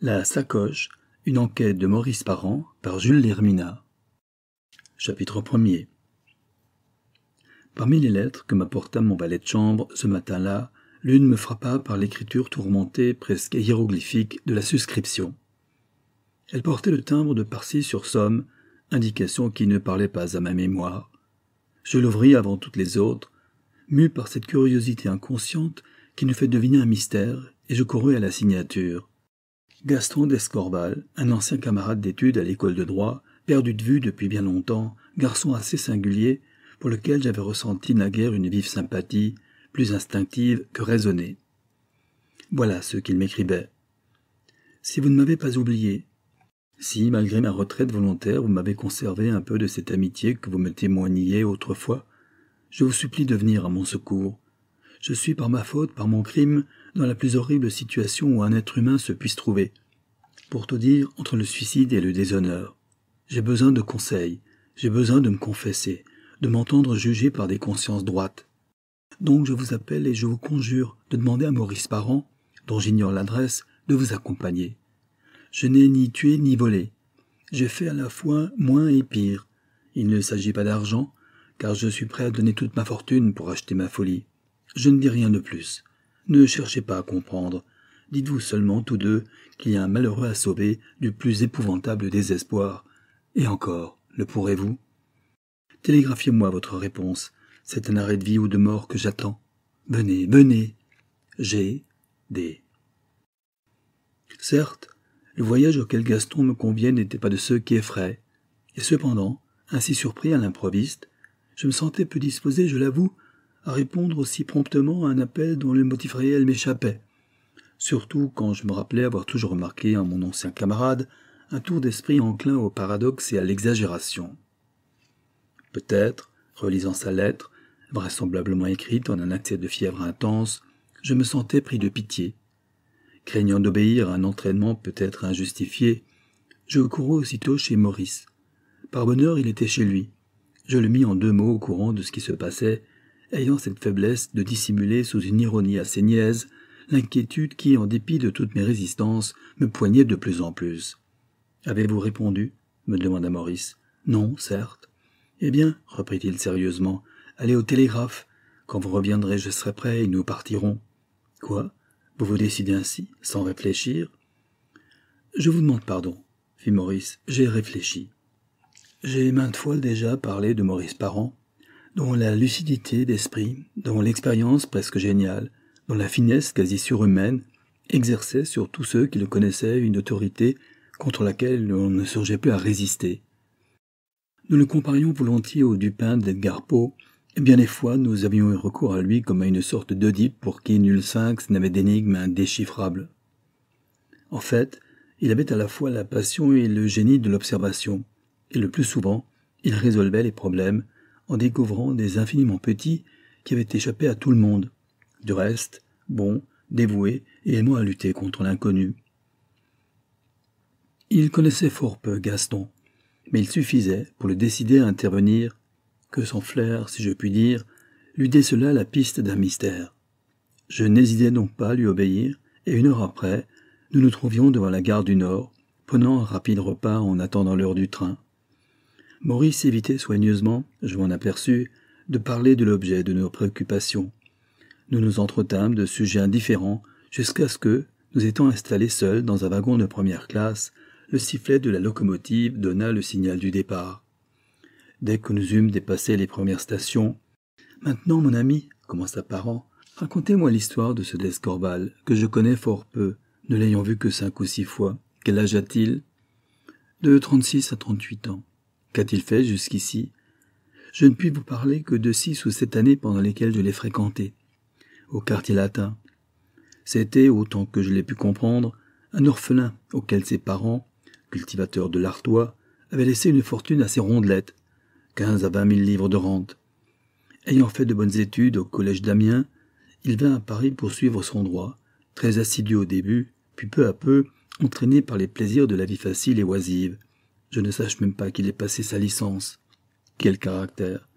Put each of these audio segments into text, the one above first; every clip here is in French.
La sacoche, une enquête de Maurice Parent par Jules Lermina. Chapitre 1 Parmi les lettres que m'apporta mon valet de chambre ce matin-là, l'une me frappa par l'écriture tourmentée, presque hiéroglyphique, de la suscription. Elle portait le timbre de Parcy-sur-Somme, indication qui ne parlait pas à ma mémoire. Je l'ouvris avant toutes les autres, mue par cette curiosité inconsciente qui nous fait deviner un mystère, et je courus à la signature. Gaston d'Escorval, un ancien camarade d'études à l'école de droit, perdu de vue depuis bien longtemps, garçon assez singulier, pour lequel j'avais ressenti naguère une vive sympathie, plus instinctive que raisonnée. Voilà ce qu'il m'écrivait. Si vous ne m'avez pas oublié, si, malgré ma retraite volontaire, vous m'avez conservé un peu de cette amitié que vous me témoigniez autrefois, je vous supplie de venir à mon secours, je suis par ma faute, par mon crime, dans la plus horrible situation où un être humain se puisse trouver. Pour tout dire, entre le suicide et le déshonneur. J'ai besoin de conseils, j'ai besoin de me confesser, de m'entendre juger par des consciences droites. Donc je vous appelle et je vous conjure de demander à Maurice Parent, dont j'ignore l'adresse, de vous accompagner. Je n'ai ni tué ni volé. J'ai fait à la fois moins et pire. Il ne s'agit pas d'argent, car je suis prêt à donner toute ma fortune pour acheter ma folie. Je ne dis rien de plus. Ne cherchez pas à comprendre. Dites-vous seulement tous deux qu'il y a un malheureux à sauver du plus épouvantable désespoir. Et encore, le pourrez-vous Télégraphiez-moi votre réponse. C'est un arrêt de vie ou de mort que j'attends. Venez, venez. J'ai des. Certes, le voyage auquel Gaston me convient n'était pas de ceux qui effraient. Et cependant, ainsi surpris à l'improviste, je me sentais peu disposé, je l'avoue, à répondre aussi promptement à un appel dont le motif réel m'échappait, surtout quand je me rappelais avoir toujours remarqué en mon ancien camarade un tour d'esprit enclin au paradoxe et à l'exagération. Peut-être, relisant sa lettre, vraisemblablement écrite en un accès de fièvre intense, je me sentais pris de pitié. Craignant d'obéir à un entraînement peut-être injustifié, je courus aussitôt chez Maurice. Par bonheur, il était chez lui. Je le mis en deux mots au courant de ce qui se passait ayant cette faiblesse de dissimuler sous une ironie assez niaise l'inquiétude qui, en dépit de toutes mes résistances, me poignait de plus en plus. Avez-vous répondu me demanda Maurice. Non, certes. Eh bien, reprit-il sérieusement, allez au télégraphe. Quand vous reviendrez, je serai prêt et nous partirons. Quoi Vous vous décidez ainsi, sans réfléchir Je vous demande pardon, fit Maurice. J'ai réfléchi. J'ai maintes fois déjà parlé de Maurice Parent, dont la lucidité d'esprit, dont l'expérience presque géniale, dont la finesse quasi surhumaine, exerçait sur tous ceux qui le connaissaient une autorité contre laquelle on ne songeait plus à résister. Nous le comparions volontiers au Dupin d'Edgar Poe, et bien des fois nous avions eu recours à lui comme à une sorte d'Oedipe pour qui nul sphinx n'avait d'énigme indéchiffrable. En fait, il avait à la fois la passion et le génie de l'observation, et le plus souvent, il résolvait les problèmes, en découvrant des infiniment petits qui avaient échappé à tout le monde. Du reste, bon, dévoué et aimant à lutter contre l'inconnu. Il connaissait fort peu Gaston, mais il suffisait, pour le décider à intervenir, que son flair, si je puis dire, lui décela la piste d'un mystère. Je n'hésitais donc pas à lui obéir, et une heure après, nous nous trouvions devant la gare du Nord, prenant un rapide repas en attendant l'heure du train. Maurice évitait soigneusement, je m'en aperçus, de parler de l'objet de nos préoccupations. Nous nous entretâmes de sujets indifférents jusqu'à ce que, nous étant installés seuls dans un wagon de première classe, le sifflet de la locomotive donna le signal du départ. Dès que nous eûmes dépassé les premières stations, Maintenant, mon ami, commença Parent, racontez-moi l'histoire de ce d'Escorval, que je connais fort peu, ne l'ayant vu que cinq ou six fois. Quel âge a-t-il De trente-six à trente-huit ans. Qu'a-t-il fait jusqu'ici Je ne puis vous parler que de six ou sept années pendant lesquelles je l'ai fréquenté, au quartier latin. C'était, autant que je l'ai pu comprendre, un orphelin auquel ses parents, cultivateurs de l'Artois, avaient laissé une fortune assez rondelette, quinze à vingt mille livres de rente. Ayant fait de bonnes études au collège d'Amiens, il vint à Paris poursuivre son droit, très assidu au début, puis peu à peu entraîné par les plaisirs de la vie facile et oisive, je ne sache même pas qu'il ait passé sa licence. Quel caractère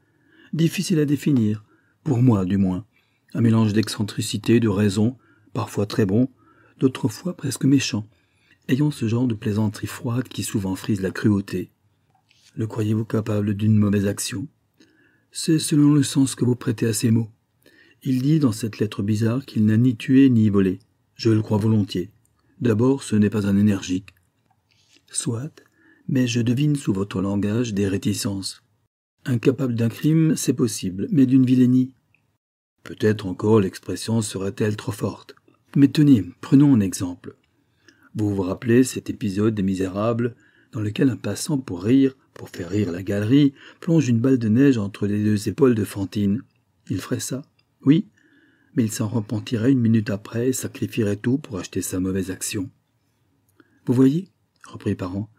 Difficile à définir, pour moi du moins. Un mélange d'excentricité, de raison, parfois très bon, d'autres fois presque méchant, ayant ce genre de plaisanterie froide qui souvent frise la cruauté. Le croyez-vous capable d'une mauvaise action C'est selon le sens que vous prêtez à ces mots. Il dit dans cette lettre bizarre qu'il n'a ni tué ni volé. Je le crois volontiers. D'abord, ce n'est pas un énergique. Soit, mais je devine sous votre langage des réticences. Incapable d'un crime, c'est possible, mais d'une vilainie. Peut-être encore l'expression serait-elle trop forte. Mais tenez, prenons un exemple. Vous vous rappelez cet épisode des Misérables, dans lequel un passant, pour rire, pour faire rire la galerie, plonge une balle de neige entre les deux épaules de Fantine. Il ferait ça, oui, mais il s'en repentirait une minute après et sacrifierait tout pour acheter sa mauvaise action. Vous voyez, reprit Parent,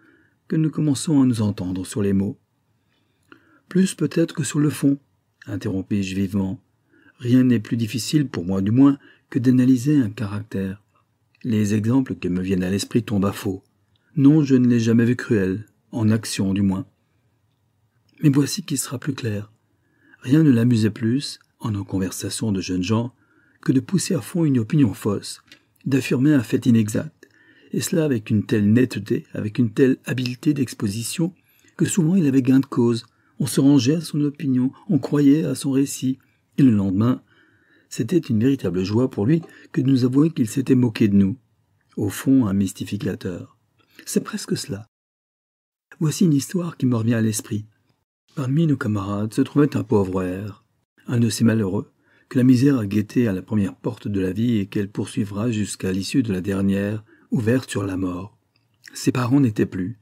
que nous commençons à nous entendre sur les mots. Plus peut-être que sur le fond, interrompis-je vivement. Rien n'est plus difficile, pour moi du moins, que d'analyser un caractère. Les exemples qui me viennent à l'esprit tombent à faux. Non, je ne l'ai jamais vu cruel, en action du moins. Mais voici qui sera plus clair. Rien ne l'amusait plus, en nos conversations de jeunes gens, que de pousser à fond une opinion fausse, d'affirmer un fait inexact, et cela avec une telle netteté, avec une telle habileté d'exposition, que souvent il avait gain de cause. On se rangeait à son opinion, on croyait à son récit, et le lendemain, c'était une véritable joie pour lui que de nous avouer qu'il s'était moqué de nous. Au fond, un mystificateur. C'est presque cela. Voici une histoire qui me revient à l'esprit. Parmi nos camarades se trouvait un pauvre air, un de ces malheureux, que la misère a guetté à la première porte de la vie et qu'elle poursuivra jusqu'à l'issue de la dernière, ouverte sur la mort. Ses parents n'étaient plus.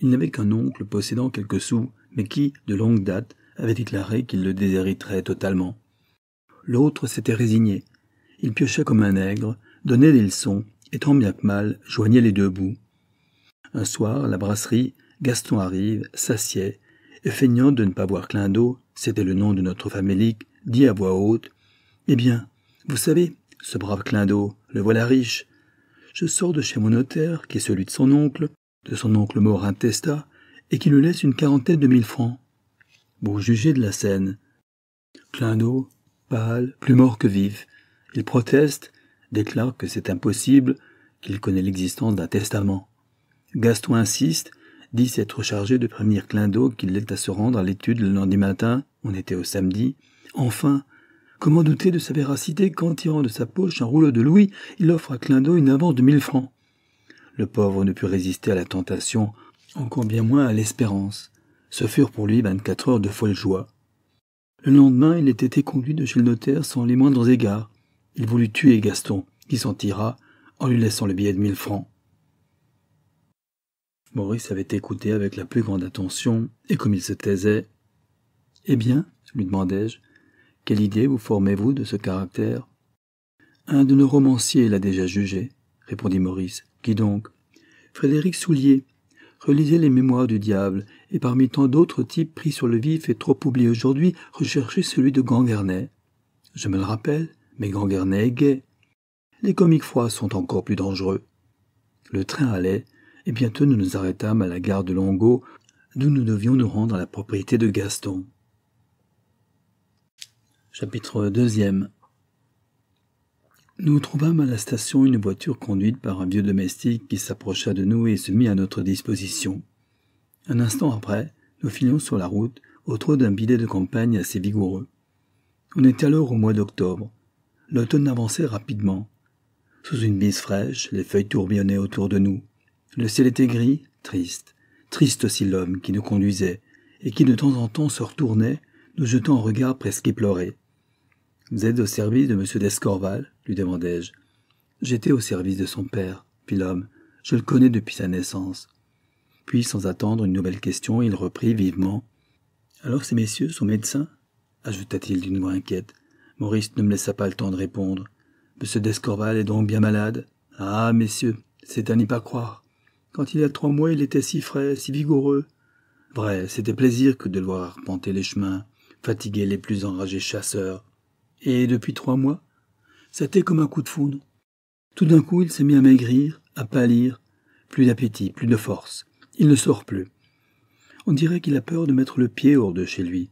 Il n'avait qu'un oncle possédant quelques sous, mais qui, de longue date, avait déclaré qu'il le déshériterait totalement. L'autre s'était résigné. Il piochait comme un nègre, donnait des leçons, et tant bien que mal, joignait les deux bouts. Un soir, à la brasserie, Gaston arrive, s'assied, et feignant de ne pas voir Clindo, c'était le nom de notre famélique, dit à voix haute Eh bien, vous savez, ce brave Clindo, le voilà riche, je sors de chez mon notaire, qui est celui de son oncle, de son oncle mort intestat, et qui lui laisse une quarantaine de mille francs. Vous jugez de la scène. Clindeau, pâle, plus mort que vif. Il proteste, déclare que c'est impossible, qu'il connaît l'existence d'un testament. Gaston insiste, dit s'être chargé de prévenir d'eau qu'il est à se rendre à l'étude le lundi matin, on était au samedi. Enfin, Comment douter de sa véracité qu'en tirant de sa poche un rouleau de louis, il offre à Clindot une avance de mille francs Le pauvre ne put résister à la tentation, encore bien moins à l'espérance. Ce furent pour lui vingt-quatre heures de folle joie. Le lendemain, il était éconduit de chez le notaire sans les moindres égards. Il voulut tuer Gaston, qui s'en tira, en lui laissant le billet de mille francs. Maurice avait écouté avec la plus grande attention, et comme il se taisait, Eh bien, lui demandai-je, quelle idée vous formez-vous de ce caractère Un de nos romanciers l'a déjà jugé, répondit Maurice. Qui donc Frédéric Soulier. Relisez les Mémoires du Diable, et parmi tant d'autres types pris sur le vif et trop oubliés aujourd'hui, recherchez celui de Gangarnay. Je me le rappelle, mais Ganguernet est gai. Les comiques froids sont encore plus dangereux. Le train allait, et bientôt nous nous arrêtâmes à la gare de Longo, d'où nous devions nous rendre à la propriété de Gaston. Chapitre 2 Nous trouvâmes à la station une voiture conduite par un vieux domestique qui s'approcha de nous et se mit à notre disposition. Un instant après, nous filions sur la route au trot d'un billet de campagne assez vigoureux. On était alors au mois d'octobre. L'automne avançait rapidement. Sous une bise fraîche, les feuilles tourbillonnaient autour de nous. Le ciel était gris, triste. Triste aussi l'homme qui nous conduisait, et qui de temps en temps se retournait, nous jetant un regard presque éploré. Vous êtes au service de M. d'Escorval lui demandai-je. J'étais au service de son père, fit l'homme. Je le connais depuis sa naissance. Puis, sans attendre une nouvelle question, il reprit vivement. Alors ces messieurs sont médecins ajouta-t-il d'une voix inquiète. Maurice ne me laissa pas le temps de répondre. Monsieur d'Escorval est donc bien malade Ah, messieurs, c'est à n'y pas croire. Quand il y a trois mois, il était si frais, si vigoureux. Vrai, c'était plaisir que de le voir arpenter les chemins, fatiguer les plus enragés chasseurs, et depuis trois mois, c'était comme un coup de foudre. Tout d'un coup, il s'est mis à maigrir, à pâlir, plus d'appétit, plus de force. Il ne sort plus. On dirait qu'il a peur de mettre le pied hors de chez lui.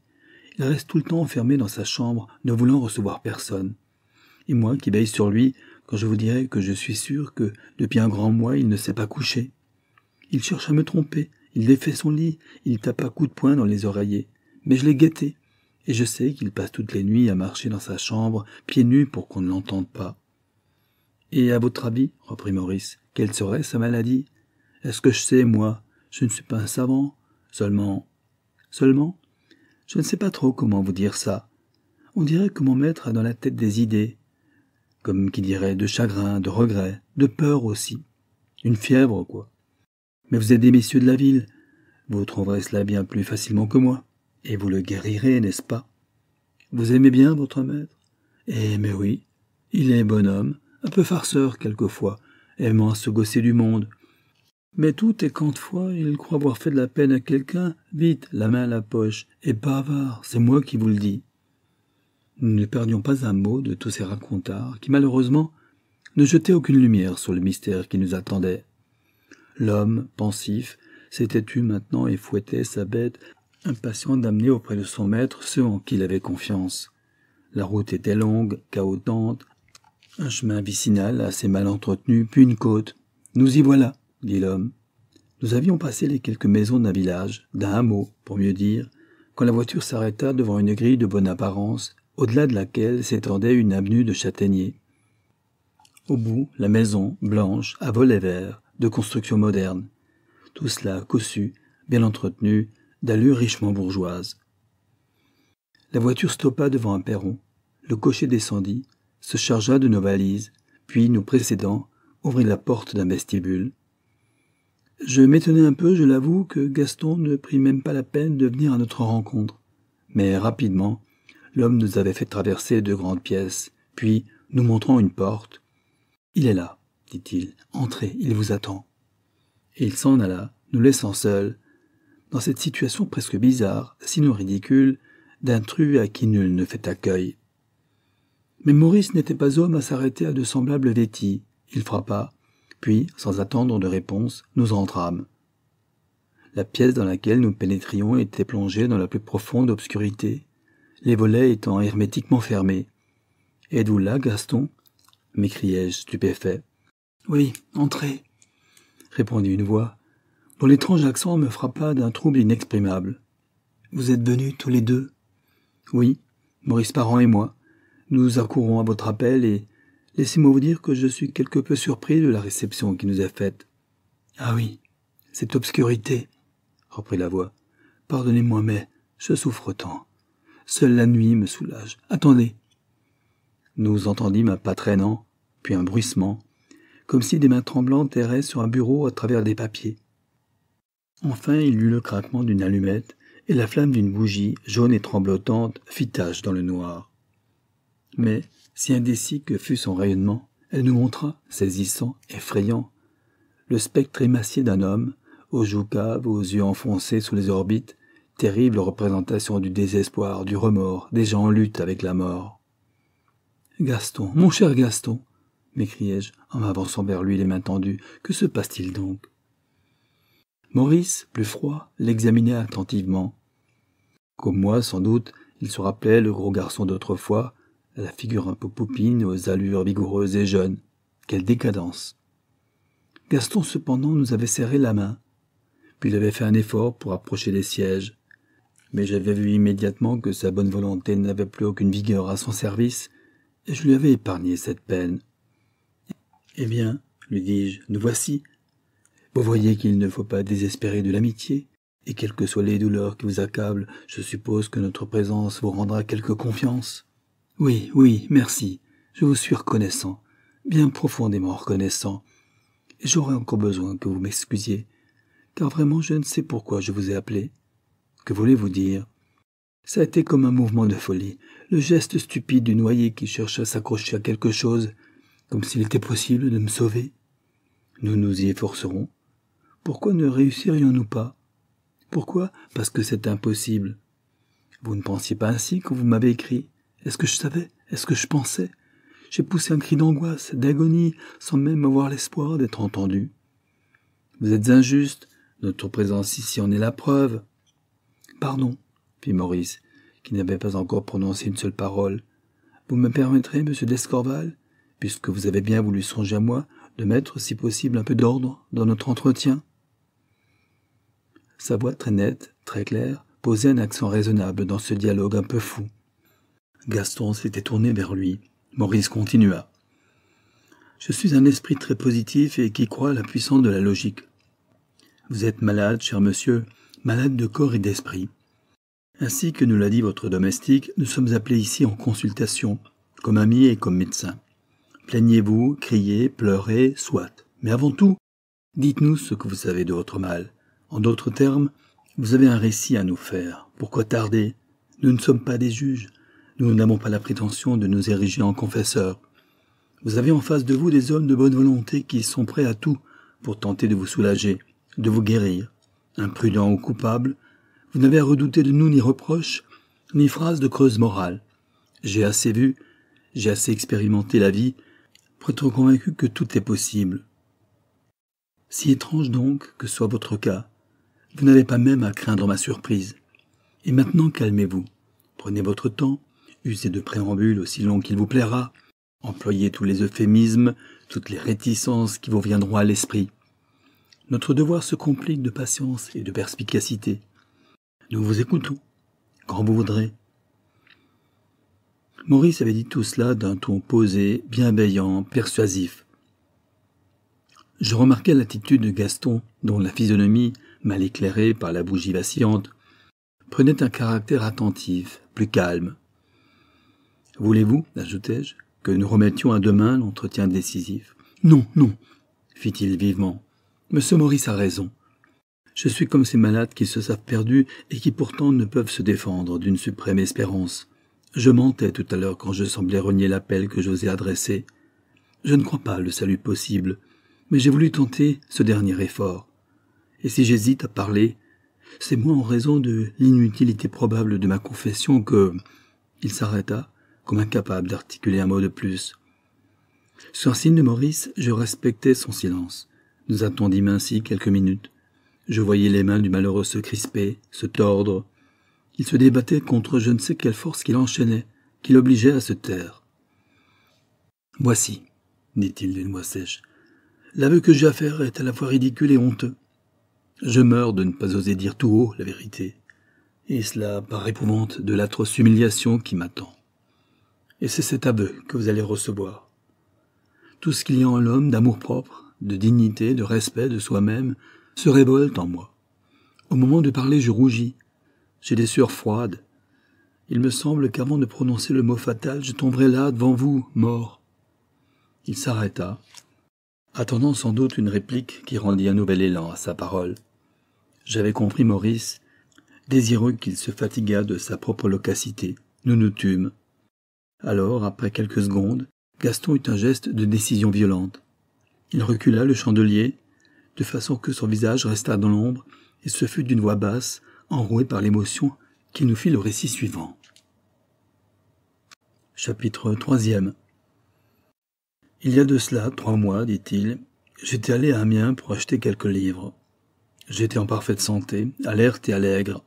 Il reste tout le temps enfermé dans sa chambre, ne voulant recevoir personne. Et moi qui veille sur lui, quand je vous dirai que je suis sûr que, depuis un grand mois, il ne s'est pas couché. Il cherche à me tromper, il défait son lit, il tape à coups de poing dans les oreillers. Mais je l'ai guetté et je sais qu'il passe toutes les nuits à marcher dans sa chambre, pieds nus pour qu'on ne l'entende pas. Et à votre avis, reprit Maurice, quelle serait sa maladie Est-ce que je sais, moi Je ne suis pas un savant. Seulement. Seulement Je ne sais pas trop comment vous dire ça. On dirait que mon maître a dans la tête des idées, comme qui dirait de chagrin, de regret, de peur aussi. Une fièvre, quoi. Mais vous êtes des messieurs de la ville. Vous trouverez cela bien plus facilement que moi et vous le guérirez, n'est-ce pas Vous aimez bien votre maître Eh mais oui, il est bon homme, un peu farceur quelquefois, aimant à se gosser du monde. Mais tout et quand fois il croit avoir fait de la peine à quelqu'un, vite, la main à la poche, et bavard, c'est moi qui vous le dis. Nous ne perdions pas un mot de tous ces racontards qui, malheureusement, ne jetaient aucune lumière sur le mystère qui nous attendait. L'homme, pensif, s'était tu maintenant et fouettait sa bête impatient d'amener auprès de son maître ceux en qui il avait confiance. La route était longue, cahotante, un chemin vicinal assez mal entretenu, puis une côte. Nous y voilà, dit l'homme. Nous avions passé les quelques maisons d'un village, d'un hameau, pour mieux dire, quand la voiture s'arrêta devant une grille de bonne apparence, au-delà de laquelle s'étendait une avenue de châtaigniers. Au bout, la maison, blanche, à volets verts, de construction moderne. Tout cela cossu, bien entretenu, d'allure richement bourgeoise. La voiture stoppa devant un perron, le cocher descendit, se chargea de nos valises, puis, nous précédant, ouvrit la porte d'un vestibule. Je m'étonnais un peu, je l'avoue, que Gaston ne prit même pas la peine de venir à notre rencontre. Mais rapidement, l'homme nous avait fait traverser deux grandes pièces, puis, nous montrant une porte, Il est là, dit-il, entrez, il vous attend. Et il s'en alla, nous laissant seuls, dans cette situation presque bizarre, sinon ridicule, d'intrus à qui nul ne fait accueil. Mais Maurice n'était pas homme à s'arrêter à de semblables vêtis. Il frappa, puis, sans attendre de réponse, nous entrâmes. La pièce dans laquelle nous pénétrions était plongée dans la plus profonde obscurité, les volets étant hermétiquement fermés. Êtes-vous là, Gaston m'écriai-je stupéfait. Oui, entrez, répondit une voix dont l'étrange accent me frappa d'un trouble inexprimable. Vous êtes venus tous les deux Oui, Maurice Parent et moi. Nous accourons à votre appel et laissez-moi vous dire que je suis quelque peu surpris de la réception qui nous est faite. Ah oui, cette obscurité, reprit la voix. Pardonnez-moi, mais je souffre tant. Seule la nuit me soulage. Attendez. Nous entendîmes un pas traînant, puis un bruissement, comme si des mains tremblantes erraient sur un bureau à travers des papiers. Enfin il eut le craquement d'une allumette, et la flamme d'une bougie, jaune et tremblotante, fit tache dans le noir. Mais, si indécis que fut son rayonnement, elle nous montra, saisissant, effrayant, le spectre émacié d'un homme, aux joues caves, aux yeux enfoncés sous les orbites, terrible représentation du désespoir, du remords, des gens en lutte avec la mort. Gaston, mon cher Gaston, m'écriai-je en m'avançant vers lui les mains tendues, que se passe-t-il donc Maurice, plus froid, l'examinait attentivement. Comme moi, sans doute, il se rappelait le gros garçon d'autrefois, à la figure un peu poupine, aux allures vigoureuses et jeunes. Quelle décadence. Gaston, cependant, nous avait serré la main. Puis il avait fait un effort pour approcher les sièges. Mais j'avais vu immédiatement que sa bonne volonté n'avait plus aucune vigueur à son service, et je lui avais épargné cette peine. Eh bien, lui dis-je, nous voici. Vous voyez qu'il ne faut pas désespérer de l'amitié, et quelles que soient les douleurs qui vous accablent, je suppose que notre présence vous rendra quelque confiance. Oui, oui, merci. Je vous suis reconnaissant, bien profondément reconnaissant. Et j'aurais encore besoin que vous m'excusiez, car vraiment je ne sais pourquoi je vous ai appelé. Que voulez-vous dire Ça a été comme un mouvement de folie, le geste stupide du noyé qui cherche à s'accrocher à quelque chose, comme s'il était possible de me sauver. Nous nous y efforcerons, pourquoi ne réussirions-nous pas Pourquoi Parce que c'est impossible. Vous ne pensiez pas ainsi quand vous m'avez écrit. Est-ce que je savais Est-ce que je pensais J'ai poussé un cri d'angoisse, d'agonie, sans même avoir l'espoir d'être entendu. Vous êtes injuste, notre présence ici en est la preuve. Pardon, fit Maurice, qui n'avait pas encore prononcé une seule parole. Vous me permettrez, monsieur d'Escorval, puisque vous avez bien voulu songer à moi, de mettre, si possible, un peu d'ordre dans notre entretien. Sa voix très nette, très claire, posait un accent raisonnable dans ce dialogue un peu fou. Gaston s'était tourné vers lui. Maurice continua. Je suis un esprit très positif et qui croit à la puissance de la logique. Vous êtes malade, cher monsieur, malade de corps et d'esprit. Ainsi que nous l'a dit votre domestique, nous sommes appelés ici en consultation, comme amis et comme médecins. Plaignez-vous, criez, pleurez, soit. Mais avant tout, dites-nous ce que vous savez de votre mal. En d'autres termes, vous avez un récit à nous faire. Pourquoi tarder Nous ne sommes pas des juges. Nous n'avons pas la prétention de nous ériger en confesseurs. Vous avez en face de vous des hommes de bonne volonté qui sont prêts à tout pour tenter de vous soulager, de vous guérir. Imprudents ou coupables, vous n'avez à redouter de nous ni reproches, ni phrases de creuse morale. J'ai assez vu, j'ai assez expérimenté la vie pour être convaincu que tout est possible. Si étrange donc que soit votre cas, vous n'avez pas même à craindre ma surprise. Et maintenant calmez-vous, prenez votre temps, usez de préambules aussi longs qu'il vous plaira, employez tous les euphémismes, toutes les réticences qui vous viendront à l'esprit. Notre devoir se complique de patience et de perspicacité. Nous vous écoutons, quand vous voudrez. Maurice avait dit tout cela d'un ton posé, bienveillant, persuasif. Je remarquai l'attitude de Gaston, dont la physionomie mal éclairé par la bougie vacillante, prenait un caractère attentif, plus calme. Voulez-vous, ajoutai-je, que nous remettions à demain l'entretien décisif Non, non, fit-il vivement. M. Maurice a raison. Je suis comme ces malades qui se savent perdus et qui pourtant ne peuvent se défendre d'une suprême espérance. Je mentais tout à l'heure quand je semblais renier l'appel que j'osais adresser. Je ne crois pas le salut possible, mais j'ai voulu tenter ce dernier effort. Et si j'hésite à parler, c'est moi en raison de l'inutilité probable de ma confession que il s'arrêta, comme incapable d'articuler un mot de plus. Sur un signe de Maurice, je respectais son silence. Nous attendîmes ainsi quelques minutes. Je voyais les mains du malheureux se crisper, se tordre. Il se débattait contre je ne sais quelle force qui l'enchaînait, qui l'obligeait à se taire. Voici, dit-il d'une voix sèche. L'aveu que j'ai à faire est à la fois ridicule et honteux. Je meurs de ne pas oser dire tout haut la vérité, et cela par épouvante de l'atroce humiliation qui m'attend. Et c'est cet aveu que vous allez recevoir. Tout ce qu'il y a en l'homme d'amour-propre, de dignité, de respect de soi-même, se révolte en moi. Au moment de parler, je rougis. J'ai des sueurs froides. Il me semble qu'avant de prononcer le mot fatal, je tomberai là devant vous, mort. Il s'arrêta, attendant sans doute une réplique qui rendit un nouvel élan à sa parole. J'avais compris Maurice, désireux qu'il se fatiguât de sa propre loquacité. Nous nous tûmes. Alors, après quelques secondes, Gaston eut un geste de décision violente. Il recula le chandelier, de façon que son visage resta dans l'ombre, et ce fut d'une voix basse, enrouée par l'émotion, qu'il nous fit le récit suivant. Chapitre 3 Il y a de cela trois mois, dit-il, j'étais allé à Amiens pour acheter quelques livres. J'étais en parfaite santé, alerte et allègre.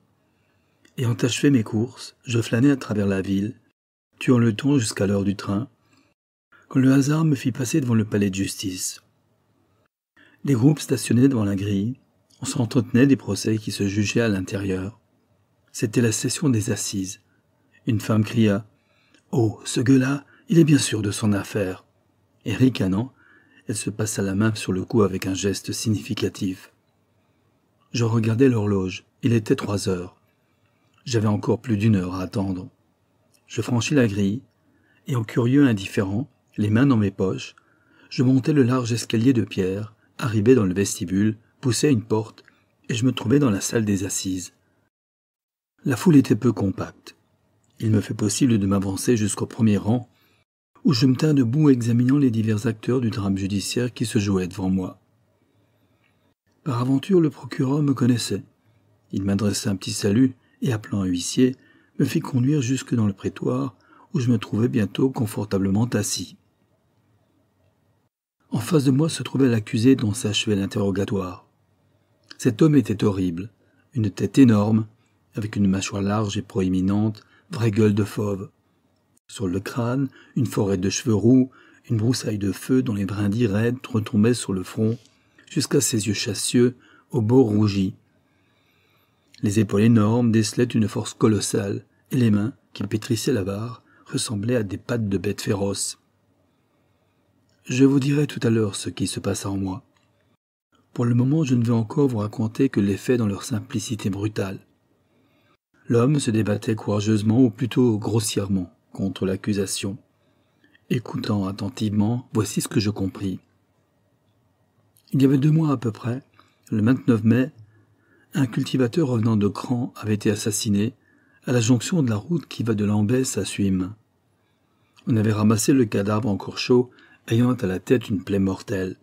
Ayant achevé mes courses, je flânais à travers la ville, tuant le temps jusqu'à l'heure du train, quand le hasard me fit passer devant le palais de justice. Les groupes stationnaient devant la grille, on s'entretenait des procès qui se jugeaient à l'intérieur. C'était la session des assises. Une femme cria Oh, ce gueux-là, il est bien sûr de son affaire. Et ricanant, elle se passa la main sur le cou avec un geste significatif. Je regardais l'horloge. Il était trois heures. J'avais encore plus d'une heure à attendre. Je franchis la grille, et en curieux indifférent, les mains dans mes poches, je montai le large escalier de pierre, arrivai dans le vestibule, poussai une porte, et je me trouvai dans la salle des assises. La foule était peu compacte. Il me fut possible de m'avancer jusqu'au premier rang, où je me tins debout examinant les divers acteurs du drame judiciaire qui se jouait devant moi. Par aventure, le procureur me connaissait. Il m'adressa un petit salut et, appelant un huissier, me fit conduire jusque dans le prétoire où je me trouvais bientôt confortablement assis. En face de moi se trouvait l'accusé dont s'achevait l'interrogatoire. Cet homme était horrible, une tête énorme, avec une mâchoire large et proéminente, vraie gueule de fauve. Sur le crâne, une forêt de cheveux roux, une broussaille de feu dont les brindilles raides retombaient sur le front, jusqu'à ses yeux chassieux, au beau rougi. Les épaules énormes décelaient une force colossale, et les mains, qui pétrissaient barre, ressemblaient à des pattes de bêtes féroces. Je vous dirai tout à l'heure ce qui se passa en moi. Pour le moment, je ne vais encore vous raconter que les faits dans leur simplicité brutale. L'homme se débattait courageusement, ou plutôt grossièrement, contre l'accusation. Écoutant attentivement, voici ce que je compris. Il y avait deux mois à peu près, le 29 mai, un cultivateur revenant de Cran avait été assassiné à la jonction de la route qui va de Lambès à Suim. On avait ramassé le cadavre encore chaud, ayant à la tête une plaie mortelle.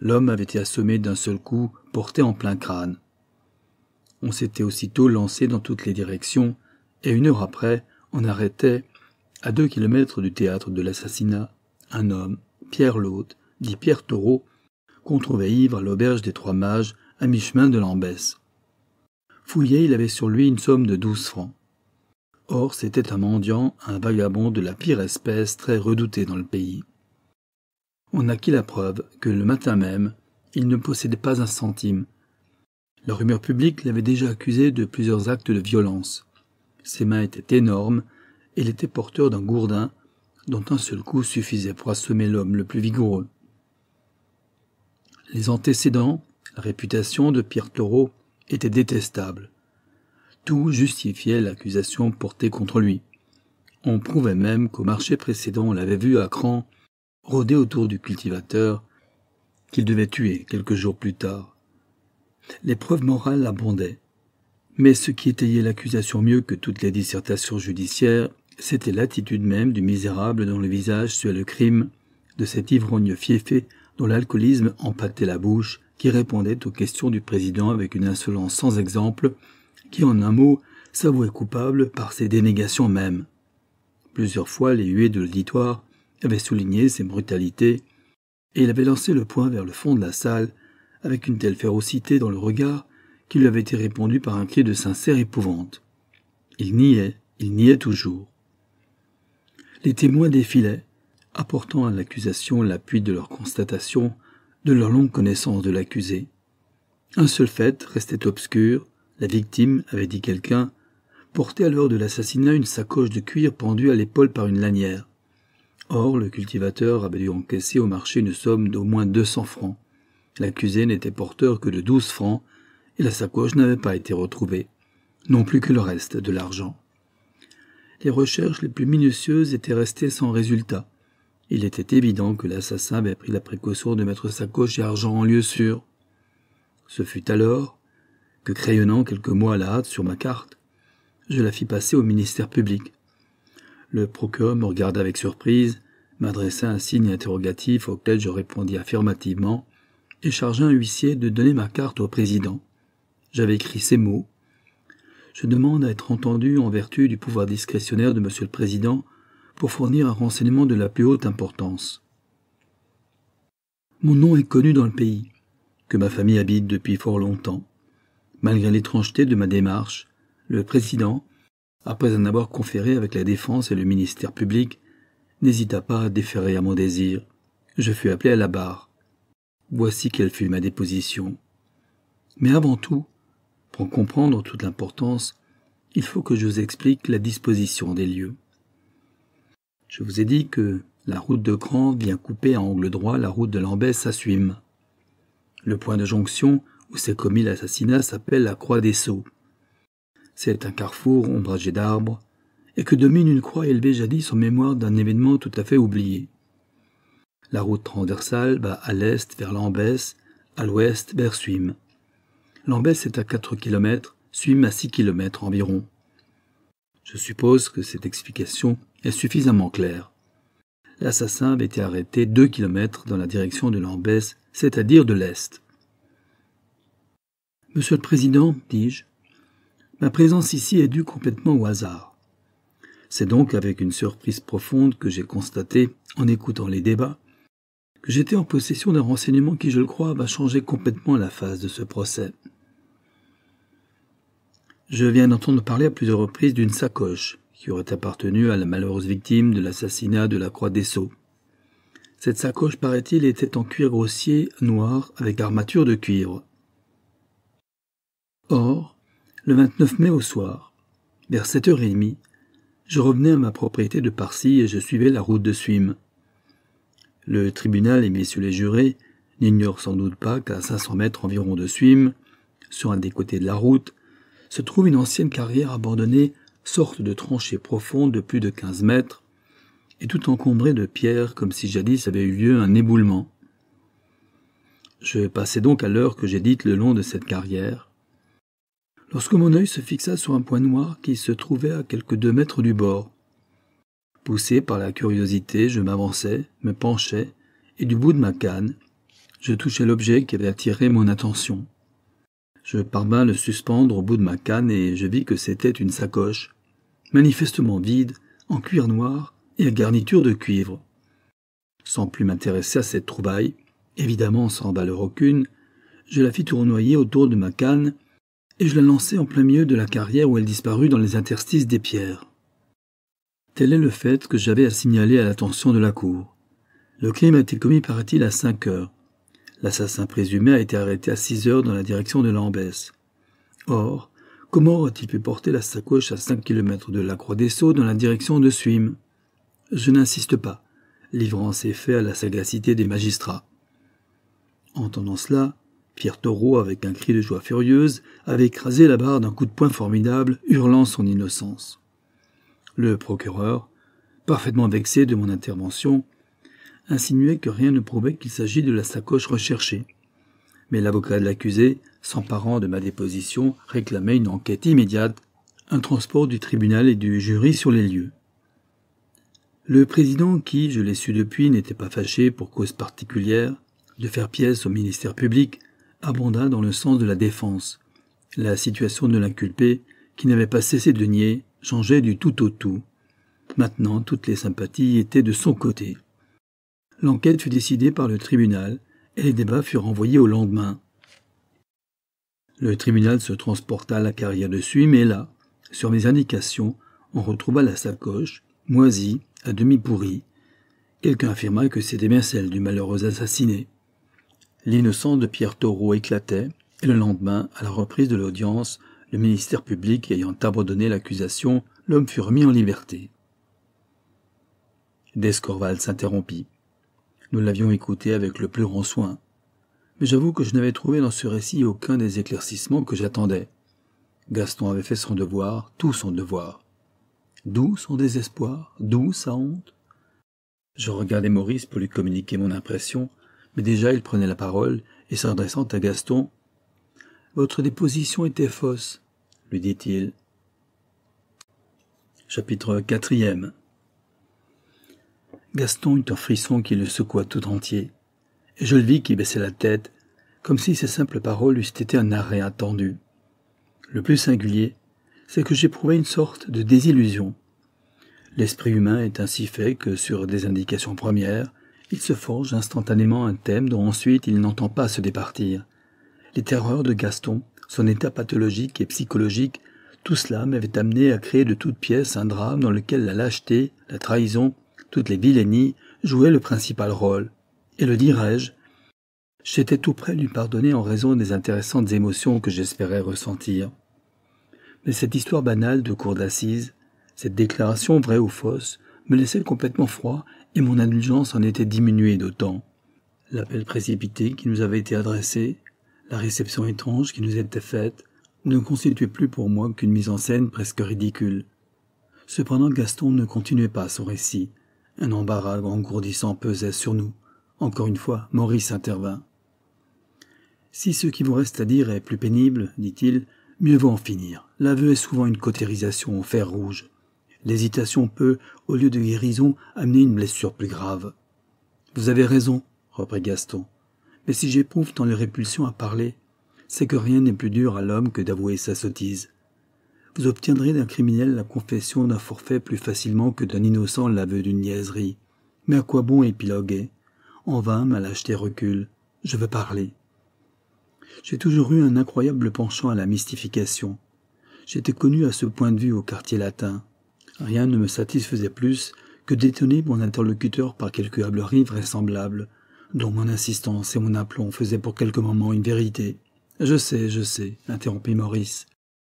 L'homme avait été assommé d'un seul coup, porté en plein crâne. On s'était aussitôt lancé dans toutes les directions, et une heure après, on arrêtait, à deux kilomètres du théâtre de l'assassinat, un homme, Pierre Lhôte, dit Pierre Taureau, qu'on trouvait ivre à l'auberge des Trois Mages, à mi-chemin de l'Ambesse. Fouillé, il avait sur lui une somme de douze francs. Or, c'était un mendiant, un vagabond de la pire espèce très redouté dans le pays. On acquit la preuve que le matin même, il ne possédait pas un centime. La rumeur publique l'avait déjà accusé de plusieurs actes de violence. Ses mains étaient énormes, et il était porteur d'un gourdin, dont un seul coup suffisait pour assommer l'homme le plus vigoureux. Les antécédents, la réputation de Pierre Thoreau étaient détestables. Tout justifiait l'accusation portée contre lui. On prouvait même qu'au marché précédent, on l'avait vu à cran rôder autour du cultivateur qu'il devait tuer quelques jours plus tard. Les preuves morales abondaient. Mais ce qui étayait l'accusation mieux que toutes les dissertations judiciaires, c'était l'attitude même du misérable dont le visage suait le crime, de cet ivrogne fiefé dont l'alcoolisme empâtait la bouche, qui répondait aux questions du président avec une insolence sans exemple, qui en un mot s'avouait coupable par ses dénégations mêmes. Plusieurs fois les huées de l'auditoire avaient souligné ses brutalités, et il avait lancé le poing vers le fond de la salle, avec une telle férocité dans le regard qu'il lui avait été répondu par un cri de sincère épouvante. Il niait, il niait toujours. Les témoins défilaient, apportant à l'accusation l'appui de leur constatation, de leur longue connaissance de l'accusé. Un seul fait restait obscur, la victime, avait dit quelqu'un, portait alors de l'assassinat une sacoche de cuir pendue à l'épaule par une lanière. Or, le cultivateur avait dû encaisser au marché une somme d'au moins deux cents francs. L'accusé n'était porteur que de douze francs, et la sacoche n'avait pas été retrouvée, non plus que le reste de l'argent. Les recherches les plus minutieuses étaient restées sans résultat. Il était évident que l'assassin avait pris la précaution de mettre sa sa et argent en lieu sûr. Ce fut alors que, crayonnant quelques mots à la hâte sur ma carte, je la fis passer au ministère public. Le procureur me regarda avec surprise, m'adressa un signe interrogatif auquel je répondis affirmativement et chargea un huissier de donner ma carte au président. J'avais écrit ces mots. Je demande à être entendu en vertu du pouvoir discrétionnaire de monsieur le président pour fournir un renseignement de la plus haute importance. Mon nom est connu dans le pays, que ma famille habite depuis fort longtemps. Malgré l'étrangeté de ma démarche, le président, après en avoir conféré avec la Défense et le ministère public, n'hésita pas à déférer à mon désir. Je fus appelé à la barre. Voici quelle fut ma déposition. Mais avant tout, pour comprendre toute l'importance, il faut que je vous explique la disposition des lieux. Je vous ai dit que la route de Cran vient couper à angle droit la route de Lambès à Suim. Le point de jonction où s'est commis l'assassinat s'appelle la Croix des Sceaux. C'est un carrefour ombragé d'arbres et que domine une croix élevée jadis en mémoire d'un événement tout à fait oublié. La route transversale va à l'est vers Lambès, à l'ouest vers Suim. Lambès est à 4 km, Suim à 6 km environ. Je suppose que cette explication est suffisamment clair. L'assassin avait été arrêté deux kilomètres dans la direction de Lambès, c'est-à-dire de l'Est. Monsieur le Président, dis-je, ma présence ici est due complètement au hasard. C'est donc avec une surprise profonde que j'ai constaté, en écoutant les débats, que j'étais en possession d'un renseignement qui, je le crois, va changer complètement la phase de ce procès. Je viens d'entendre parler à plusieurs reprises d'une sacoche, qui aurait appartenu à la malheureuse victime de l'assassinat de la Croix des Sceaux. Cette sacoche, paraît-il, était en cuir grossier noir avec armature de cuivre. Or, le 29 mai au soir, vers 7h30, je revenais à ma propriété de Parcy et je suivais la route de Suim. Le tribunal et messieurs les jurés n'ignorent sans doute pas qu'à 500 mètres environ de Suim, sur un des côtés de la route, se trouve une ancienne carrière abandonnée sorte de tranchée profonde de plus de quinze mètres, et tout encombrée de pierres comme si jadis avait eu lieu un éboulement. Je passais donc à l'heure que j'ai dite le long de cette carrière, lorsque mon œil se fixa sur un point noir qui se trouvait à quelques deux mètres du bord. Poussé par la curiosité, je m'avançais, me penchais, et du bout de ma canne, je touchais l'objet qui avait attiré mon attention. Je parvins le suspendre au bout de ma canne et je vis que c'était une sacoche, manifestement vide, en cuir noir et à garniture de cuivre. Sans plus m'intéresser à cette trouvaille, évidemment sans valeur aucune, je la fis tournoyer autour de ma canne et je la lançai en plein milieu de la carrière où elle disparut dans les interstices des pierres. Tel est le fait que j'avais à signaler à l'attention de la cour. Le crime a été commis, paraît-il, à cinq heures. L'assassin présumé a été arrêté à six heures dans la direction de Lambès. Or, Comment aurait-il pu porter la sacoche à 5 km de la Croix des Sceaux dans la direction de Suim Je n'insiste pas, livrant ses faits à la sagacité des magistrats. Entendant cela, Pierre Taureau, avec un cri de joie furieuse, avait écrasé la barre d'un coup de poing formidable, hurlant son innocence. Le procureur, parfaitement vexé de mon intervention, insinuait que rien ne prouvait qu'il s'agit de la sacoche recherchée. Mais l'avocat de l'accusé s'emparant de ma déposition, réclamait une enquête immédiate, un transport du tribunal et du jury sur les lieux. Le président, qui, je l'ai su depuis, n'était pas fâché pour cause particulière de faire pièce au ministère public, abonda dans le sens de la défense. La situation de l'inculpé, qui n'avait pas cessé de nier, changeait du tout au tout. Maintenant, toutes les sympathies étaient de son côté. L'enquête fut décidée par le tribunal et les débats furent renvoyés au lendemain. Le tribunal se transporta la carrière dessus, mais là, sur mes indications, on retrouva la sacoche, moisie, à demi pourrie. Quelqu'un affirma que c'était bien celle du malheureux assassiné. L'innocent de Pierre Taureau éclatait, et le lendemain, à la reprise de l'audience, le ministère public ayant abandonné l'accusation, l'homme fut remis en liberté. Descorval s'interrompit. Nous l'avions écouté avec le plus grand soin mais j'avoue que je n'avais trouvé dans ce récit aucun des éclaircissements que j'attendais. Gaston avait fait son devoir, tout son devoir. D'où son désespoir, d'où sa honte Je regardais Maurice pour lui communiquer mon impression, mais déjà il prenait la parole et s'adressant à Gaston Votre déposition était fausse, lui dit-il. Chapitre quatrième Gaston eut un frisson qui le secoua tout entier et je le vis qui baissait la tête, comme si ces simples paroles eussent été un arrêt attendu. Le plus singulier, c'est que j'éprouvais une sorte de désillusion. L'esprit humain est ainsi fait que, sur des indications premières, il se forge instantanément un thème dont ensuite il n'entend pas se départir. Les terreurs de Gaston, son état pathologique et psychologique, tout cela m'avait amené à créer de toutes pièces un drame dans lequel la lâcheté, la trahison, toutes les vilainies jouaient le principal rôle et le dirais-je, j'étais tout près de lui pardonner en raison des intéressantes émotions que j'espérais ressentir. Mais cette histoire banale de cour d'assises, cette déclaration vraie ou fausse, me laissait complètement froid et mon indulgence en était diminuée d'autant. L'appel précipité qui nous avait été adressé, la réception étrange qui nous était faite, ne constituait plus pour moi qu'une mise en scène presque ridicule. Cependant Gaston ne continuait pas son récit. Un embarras engourdissant pesait sur nous. Encore une fois, Maurice intervint. Si ce qui vous reste à dire est plus pénible, dit-il, mieux vaut en finir. L'aveu est souvent une cautérisation au fer rouge. L'hésitation peut, au lieu de guérison, amener une blessure plus grave. Vous avez raison, reprit Gaston. Mais si j'éprouve tant de répulsion à parler, c'est que rien n'est plus dur à l'homme que d'avouer sa sottise. Vous obtiendrez d'un criminel la confession d'un forfait plus facilement que d'un innocent l'aveu d'une niaiserie. Mais à quoi bon épiloguer en vain, ma lâcheté recule. Je veux parler. J'ai toujours eu un incroyable penchant à la mystification. J'étais connu à ce point de vue au quartier latin. Rien ne me satisfaisait plus que d'étonner mon interlocuteur par quelque hableries vraisemblables, dont mon insistance et mon aplomb faisaient pour quelques moments une vérité. Je sais, je sais, interrompit Maurice.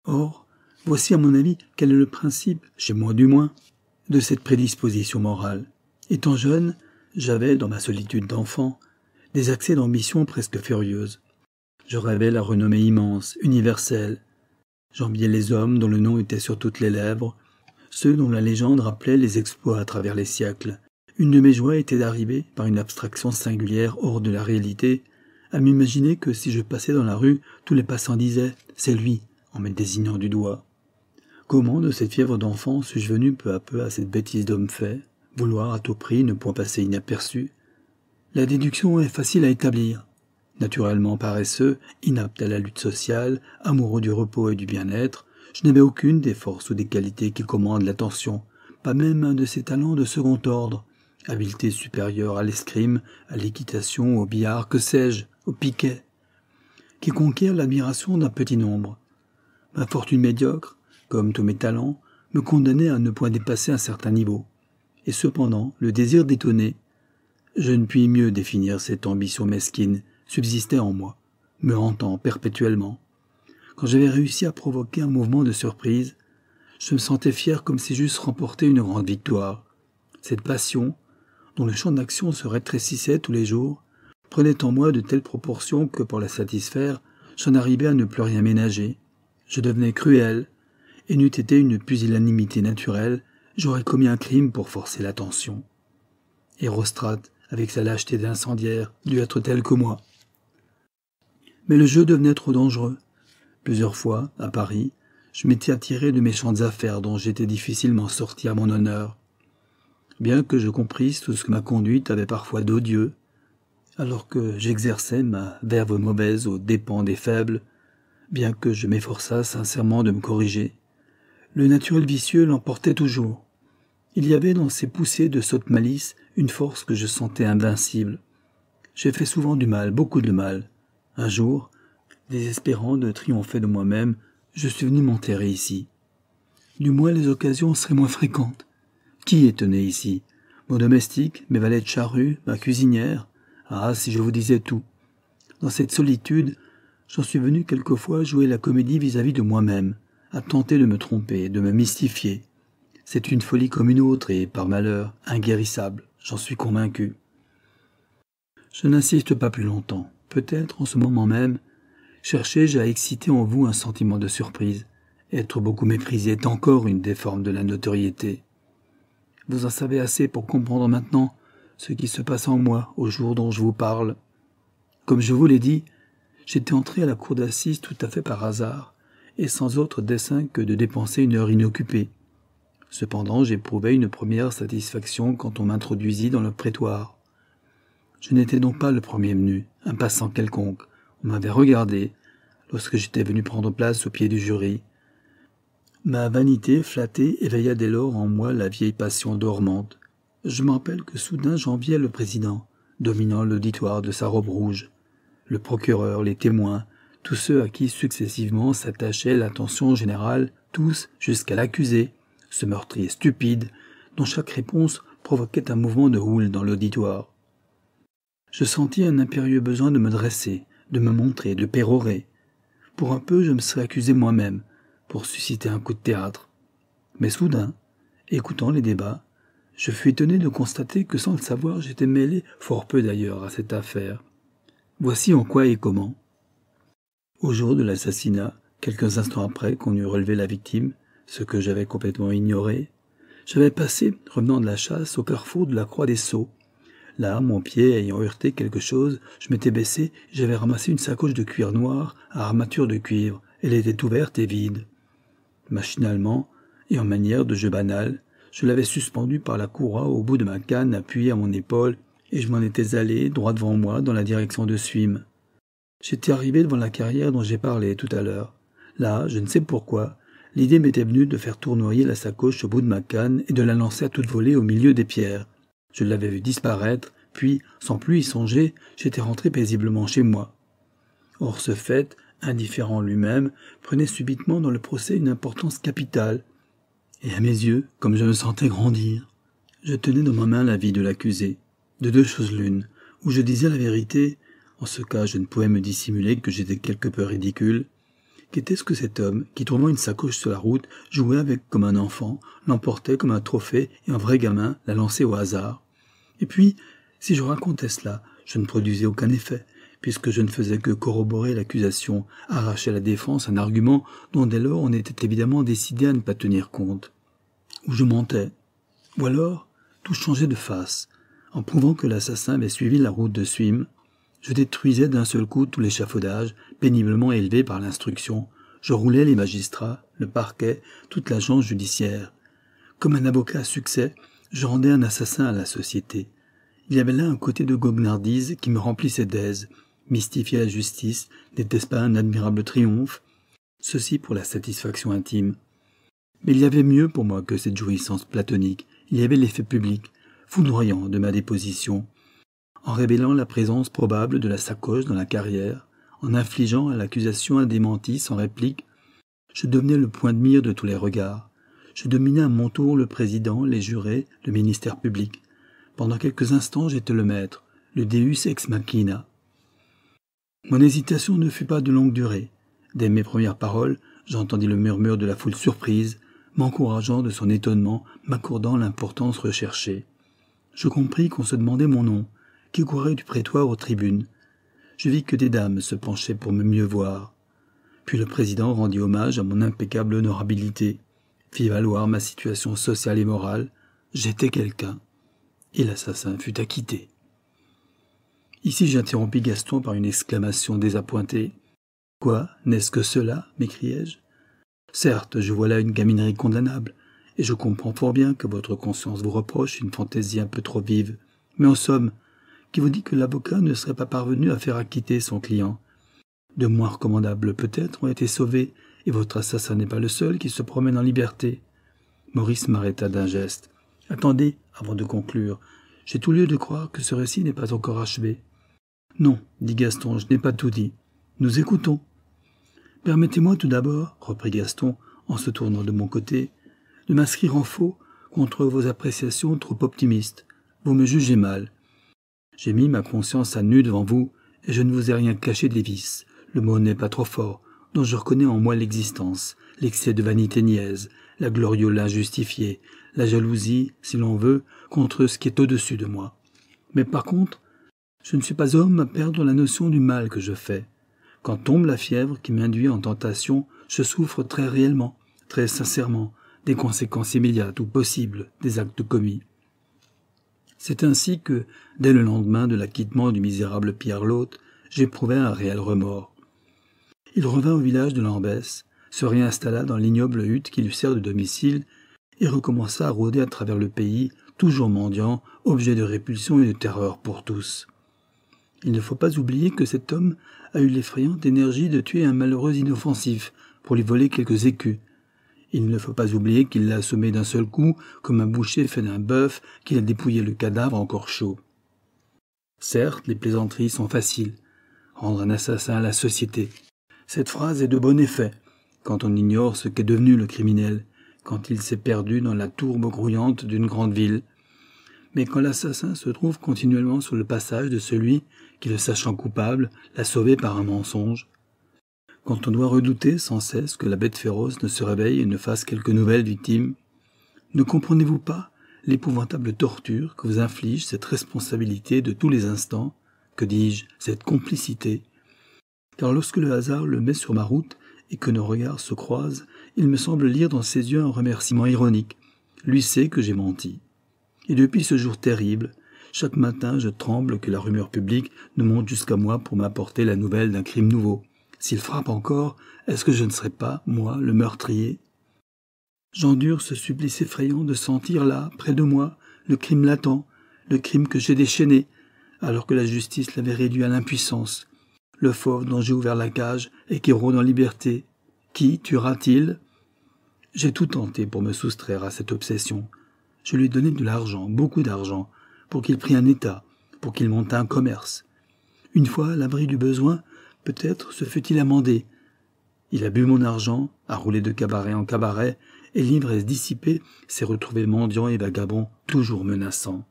Or, voici à mon avis quel est le principe, chez moi du moins, de cette prédisposition morale. Étant jeune, j'avais, dans ma solitude d'enfant, des accès d'ambition presque furieuse. Je rêvais la renommée immense, universelle. J'enviais les hommes dont le nom était sur toutes les lèvres, ceux dont la légende rappelait les exploits à travers les siècles. Une de mes joies était d'arriver, par une abstraction singulière hors de la réalité, à m'imaginer que si je passais dans la rue, tous les passants disaient C'est lui, en me désignant du doigt. Comment de cette fièvre d'enfant suis-je venu peu à peu à cette bêtise d'homme fait Vouloir à tout prix ne point passer inaperçu. La déduction est facile à établir. Naturellement paresseux, inapte à la lutte sociale, amoureux du repos et du bien-être, je n'avais aucune des forces ou des qualités qui commandent l'attention, pas même un de ces talents de second ordre, habileté supérieure à l'escrime, à l'équitation, au billard, que sais-je, au piquet, qui conquiert l'admiration d'un petit nombre. Ma fortune médiocre, comme tous mes talents, me condamnait à ne point dépasser un certain niveau et cependant le désir d'étonner, je ne puis mieux définir cette ambition mesquine, subsistait en moi, me hantant perpétuellement. Quand j'avais réussi à provoquer un mouvement de surprise, je me sentais fier comme si j'eusse remporté une grande victoire. Cette passion, dont le champ d'action se rétrécissait tous les jours, prenait en moi de telles proportions que pour la satisfaire, j'en arrivais à ne plus rien ménager. Je devenais cruel, et n'eût été une pusillanimité naturelle, J'aurais commis un crime pour forcer l'attention. Hérostrate, avec sa lâcheté d'incendiaire, dut être tel que moi. Mais le jeu devenait trop dangereux. Plusieurs fois, à Paris, je m'étais attiré de méchantes affaires dont j'étais difficilement sorti à mon honneur. Bien que je comprisse tout ce que ma conduite avait parfois d'odieux, alors que j'exerçais ma verve mauvaise aux dépens des faibles, bien que je m'efforçât sincèrement de me corriger, le naturel vicieux l'emportait toujours. Il y avait dans ces poussées de sotte malice une force que je sentais invincible. J'ai fait souvent du mal, beaucoup de mal. Un jour, désespérant de triompher de moi-même, je suis venu m'enterrer ici. Du moins les occasions seraient moins fréquentes. Qui est tenu ici Mon domestique, mes valets de charrue, ma cuisinière Ah, si je vous disais tout Dans cette solitude, j'en suis venu quelquefois jouer la comédie vis à -vis de moi-même, à tenter de me tromper, de me mystifier. C'est une folie comme une autre et, par malheur, inguérissable, j'en suis convaincu. Je n'insiste pas plus longtemps. Peut-être, en ce moment même, cherchais-je à exciter en vous un sentiment de surprise. Être beaucoup méprisé est encore une des formes de la notoriété. Vous en savez assez pour comprendre maintenant ce qui se passe en moi au jour dont je vous parle. Comme je vous l'ai dit, j'étais entré à la cour d'assises tout à fait par hasard, et sans autre dessein que de dépenser une heure inoccupée. Cependant, j'éprouvais une première satisfaction quand on m'introduisit dans le prétoire. Je n'étais donc pas le premier venu, un passant quelconque. On m'avait regardé lorsque j'étais venu prendre place au pied du jury. Ma vanité flattée éveilla dès lors en moi la vieille passion dormante. Je m'appelle rappelle que soudain j'enviais le président, dominant l'auditoire de sa robe rouge, le procureur, les témoins, tous ceux à qui successivement s'attachait l'attention générale, tous jusqu'à l'accusé ce meurtrier stupide, dont chaque réponse provoquait un mouvement de houle dans l'auditoire. Je sentis un impérieux besoin de me dresser, de me montrer, de pérorer. Pour un peu, je me serais accusé moi-même, pour susciter un coup de théâtre. Mais soudain, écoutant les débats, je fus étonné de constater que sans le savoir, j'étais mêlé, fort peu d'ailleurs, à cette affaire. Voici en quoi et comment. Au jour de l'assassinat, quelques instants après qu'on eut relevé la victime, ce que j'avais complètement ignoré, j'avais passé, revenant de la chasse, au carrefour de la Croix des Sceaux. Là, mon pied ayant heurté quelque chose, je m'étais baissé, j'avais ramassé une sacoche de cuir noir à armature de cuivre. Elle était ouverte et vide. Machinalement, et en manière de jeu banal, je l'avais suspendue par la courroie au bout de ma canne appuyée à mon épaule, et je m'en étais allé droit devant moi dans la direction de Suim. J'étais arrivé devant la carrière dont j'ai parlé tout à l'heure. Là, je ne sais pourquoi, l'idée m'était venue de faire tournoyer la sacoche au bout de ma canne et de la lancer à toute volée au milieu des pierres. Je l'avais vue disparaître, puis, sans plus y songer, j'étais rentré paisiblement chez moi. Or ce fait, indifférent lui-même, prenait subitement dans le procès une importance capitale. Et à mes yeux, comme je me sentais grandir, je tenais dans ma main la vie de l'accusé. De deux choses l'une, où je disais la vérité, en ce cas je ne pouvais me dissimuler que j'étais quelque peu ridicule, Qu'était-ce que cet homme, qui tournant une sacoche sur la route, jouait avec comme un enfant, l'emportait comme un trophée, et un vrai gamin la lançait au hasard Et puis, si je racontais cela, je ne produisais aucun effet, puisque je ne faisais que corroborer l'accusation, arracher à la défense un argument dont dès lors on était évidemment décidé à ne pas tenir compte. Ou je mentais, ou alors tout changeait de face, en prouvant que l'assassin avait suivi la route de Swim. Je détruisais d'un seul coup tout l'échafaudage, péniblement élevé par l'instruction. Je roulais les magistrats, le parquet, toute l'agence judiciaire. Comme un avocat à succès, je rendais un assassin à la société. Il y avait là un côté de goguenardise qui me remplissait d'aise. Mystifier la justice, n'était-ce pas un admirable triomphe Ceci pour la satisfaction intime. Mais il y avait mieux pour moi que cette jouissance platonique. Il y avait l'effet public, foudroyant de ma déposition en révélant la présence probable de la sacoche dans la carrière, en infligeant à l'accusation un démenti sans réplique, je devenais le point de mire de tous les regards. Je dominais à mon tour le président, les jurés, le ministère public. Pendant quelques instants, j'étais le maître, le Deus ex machina. Mon hésitation ne fut pas de longue durée. Dès mes premières paroles, j'entendis le murmure de la foule surprise, m'encourageant de son étonnement, m'accordant l'importance recherchée. Je compris qu'on se demandait mon nom, qui du prétoire aux tribunes. Je vis que des dames se penchaient pour me mieux voir. Puis le président rendit hommage à mon impeccable honorabilité, fit valoir ma situation sociale et morale. J'étais quelqu'un. Et l'assassin fut acquitté. Ici j'interrompis Gaston par une exclamation désappointée. Quoi, n'est-ce que cela m'écriai-je. Certes, je vois là une gaminerie condamnable, et je comprends fort bien que votre conscience vous reproche une fantaisie un peu trop vive. Mais en somme, qui vous dit que l'avocat ne serait pas parvenu à faire acquitter son client. De moins recommandables peut-être ont été sauvés, et votre assassin n'est pas le seul qui se promène en liberté. Maurice m'arrêta d'un geste. Attendez, avant de conclure, j'ai tout lieu de croire que ce récit n'est pas encore achevé. Non, dit Gaston, je n'ai pas tout dit. Nous écoutons. Permettez-moi tout d'abord, reprit Gaston, en se tournant de mon côté, de m'inscrire en faux contre vos appréciations trop optimistes. Vous me jugez mal. J'ai mis ma conscience à nu devant vous, et je ne vous ai rien caché de vices. Le mot n'est pas trop fort, dont je reconnais en moi l'existence, l'excès de vanité niaise, la gloriole injustifiée, la jalousie, si l'on veut, contre ce qui est au-dessus de moi. Mais par contre, je ne suis pas homme à perdre la notion du mal que je fais. Quand tombe la fièvre qui m'induit en tentation, je souffre très réellement, très sincèrement, des conséquences immédiates ou possibles des actes commis. C'est ainsi que, dès le lendemain de l'acquittement du misérable Pierre L'Hôte, j'éprouvai un réel remords. Il revint au village de Lambès, se réinstalla dans l'ignoble hutte qui lui sert de domicile, et recommença à rôder à travers le pays, toujours mendiant, objet de répulsion et de terreur pour tous. Il ne faut pas oublier que cet homme a eu l'effrayante énergie de tuer un malheureux inoffensif pour lui voler quelques écus, il ne faut pas oublier qu'il l'a assommé d'un seul coup, comme un boucher fait d'un bœuf, qu'il a dépouillé le cadavre encore chaud. Certes, les plaisanteries sont faciles. Rendre un assassin à la société. Cette phrase est de bon effet, quand on ignore ce qu'est devenu le criminel, quand il s'est perdu dans la tourbe grouillante d'une grande ville. Mais quand l'assassin se trouve continuellement sur le passage de celui qui, le sachant coupable, l'a sauvé par un mensonge, quand on doit redouter sans cesse que la bête féroce ne se réveille et ne fasse quelque nouvelle victime Ne comprenez-vous pas l'épouvantable torture que vous inflige cette responsabilité de tous les instants, que dis-je, cette complicité Car lorsque le hasard le met sur ma route et que nos regards se croisent, il me semble lire dans ses yeux un remerciement ironique. Lui sait que j'ai menti. Et depuis ce jour terrible, chaque matin je tremble que la rumeur publique ne monte jusqu'à moi pour m'apporter la nouvelle d'un crime nouveau. S'il frappe encore, est-ce que je ne serai pas, moi, le meurtrier J'endure ce supplice effrayant de sentir là, près de moi, le crime latent, le crime que j'ai déchaîné, alors que la justice l'avait réduit à l'impuissance, le fauve dont j'ai ouvert la cage et qui rôde en liberté. Qui tuera-t-il J'ai tout tenté pour me soustraire à cette obsession. Je lui donné de l'argent, beaucoup d'argent, pour qu'il prît un état, pour qu'il monte un commerce. Une fois à l'abri du besoin, Peut-être se fut-il amendé. Il a bu mon argent, a roulé de cabaret en cabaret, et l'ivresse dissipée s'est retrouvée mendiant et vagabond, toujours menaçant.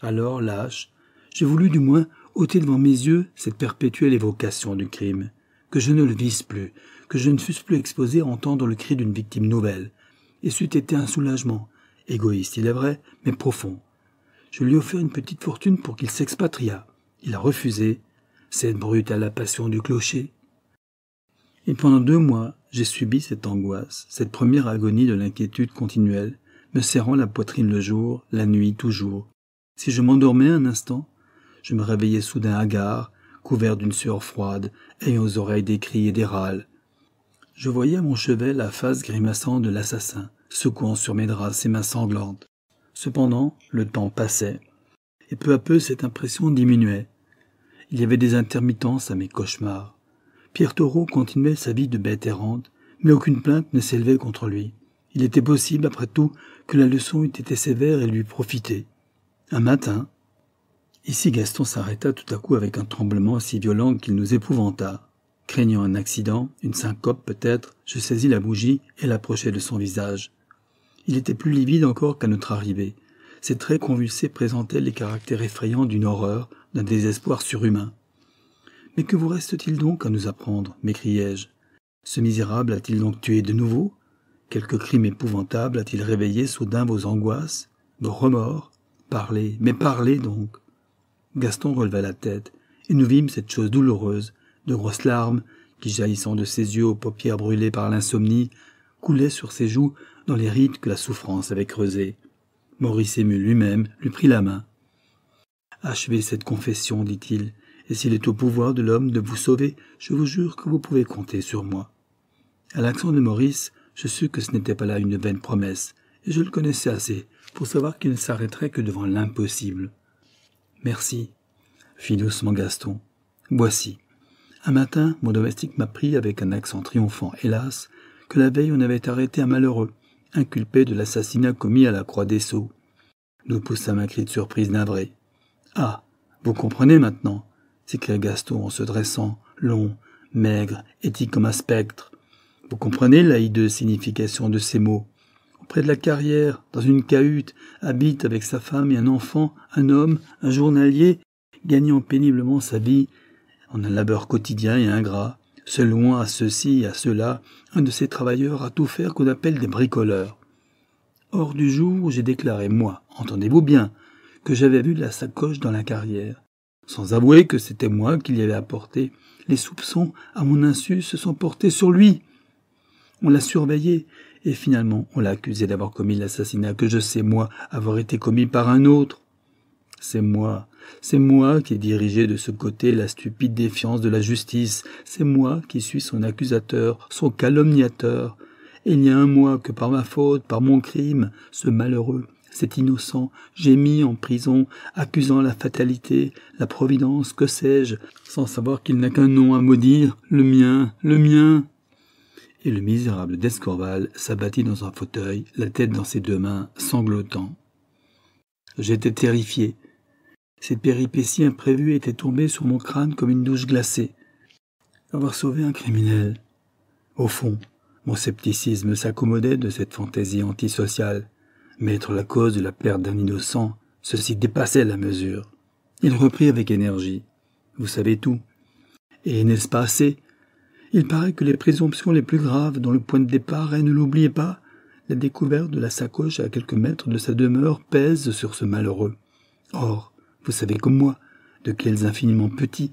Alors, lâche, j'ai voulu du moins ôter devant mes yeux cette perpétuelle évocation du crime, que je ne le visse plus, que je ne fusse plus exposé à entendre le cri d'une victime nouvelle, et c'eût été un soulagement, égoïste il est vrai, mais profond. Je lui ai offert une petite fortune pour qu'il s'expatriât. Il a refusé, cette brute à la passion du clocher. Et pendant deux mois, j'ai subi cette angoisse, cette première agonie de l'inquiétude continuelle, me serrant la poitrine le jour, la nuit toujours. Si je m'endormais un instant, je me réveillais soudain hagard, couvert d'une sueur froide, ayant aux oreilles des cris et des râles. Je voyais à mon chevet la face grimaçante de l'assassin, secouant sur mes draps ses mains sanglantes. Cependant, le temps passait, et peu à peu cette impression diminuait, il y avait des intermittences à mes cauchemars. Pierre Taureau continuait sa vie de bête errante, mais aucune plainte ne s'élevait contre lui. Il était possible, après tout, que la leçon eût été sévère et lui profité. Un matin, ici Gaston s'arrêta tout à coup avec un tremblement si violent qu'il nous épouvanta. Craignant un accident, une syncope peut-être, je saisis la bougie et l'approchai de son visage. Il était plus livide encore qu'à notre arrivée. Ses traits convulsés présentaient les caractères effrayants d'une horreur d'un désespoir surhumain. Mais que vous reste-t-il donc à nous apprendre m'écriai-je. Ce misérable a-t-il donc tué de nouveau Quelque crime épouvantable a-t-il réveillé soudain vos angoisses, vos remords Parlez, mais parlez donc Gaston releva la tête, et nous vîmes cette chose douloureuse, de grosses larmes, qui jaillissant de ses yeux aux paupières brûlées par l'insomnie, coulaient sur ses joues dans les rides que la souffrance avait creusées. Maurice ému lui-même lui prit la main. Achevez cette confession, dit-il, et s'il est au pouvoir de l'homme de vous sauver, je vous jure que vous pouvez compter sur moi. À l'accent de Maurice, je sus que ce n'était pas là une vaine promesse, et je le connaissais assez pour savoir qu'il ne s'arrêterait que devant l'impossible. Merci, fit doucement Gaston. Voici. Un matin, mon domestique m'apprit avec un accent triomphant, hélas, que la veille on avait arrêté un malheureux, inculpé de l'assassinat commis à la Croix des Sceaux. Nous poussâmes un cri de surprise ah, vous comprenez maintenant, s'écria Gaston en se dressant, long, maigre, éthique comme un spectre. Vous comprenez la hideuse signification de ces mots. Auprès de la carrière, dans une cahute, habite avec sa femme et un enfant, un homme, un journalier, gagnant péniblement sa vie, en un labeur quotidien et ingrat, se loin à ceci et à cela, un de ces travailleurs à tout faire qu'on appelle des bricoleurs. Hors du jour, j'ai déclaré, moi, entendez-vous bien, que j'avais vu de la sacoche dans la carrière. Sans avouer que c'était moi qui l'y avais apporté, les soupçons, à mon insu, se sont portés sur lui. On l'a surveillé, et finalement on l'a accusé d'avoir commis l'assassinat que je sais, moi, avoir été commis par un autre. C'est moi, c'est moi qui ai dirigé de ce côté la stupide défiance de la justice, c'est moi qui suis son accusateur, son calomniateur. Et il y a un mois que par ma faute, par mon crime, ce malheureux, cet innocent, j'ai mis en prison, accusant la fatalité, la providence, que sais-je, sans savoir qu'il n'a qu'un nom à maudire, le mien, le mien. Et le misérable d'Escorval s'abattit dans un fauteuil, la tête dans ses deux mains, sanglotant. J'étais terrifié. Cette péripétie imprévue était tombée sur mon crâne comme une douche glacée. Avoir sauvé un criminel. Au fond, mon scepticisme s'accommodait de cette fantaisie antisociale mais être la cause de la perte d'un innocent, ceci dépassait la mesure. Il reprit avec énergie. Vous savez tout. Et n'est-ce pas assez Il paraît que les présomptions les plus graves dont le point de départ est, ne l'oubliez pas, la découverte de la sacoche à quelques mètres de sa demeure pèse sur ce malheureux. Or, vous savez comme moi, de quels infiniment petits,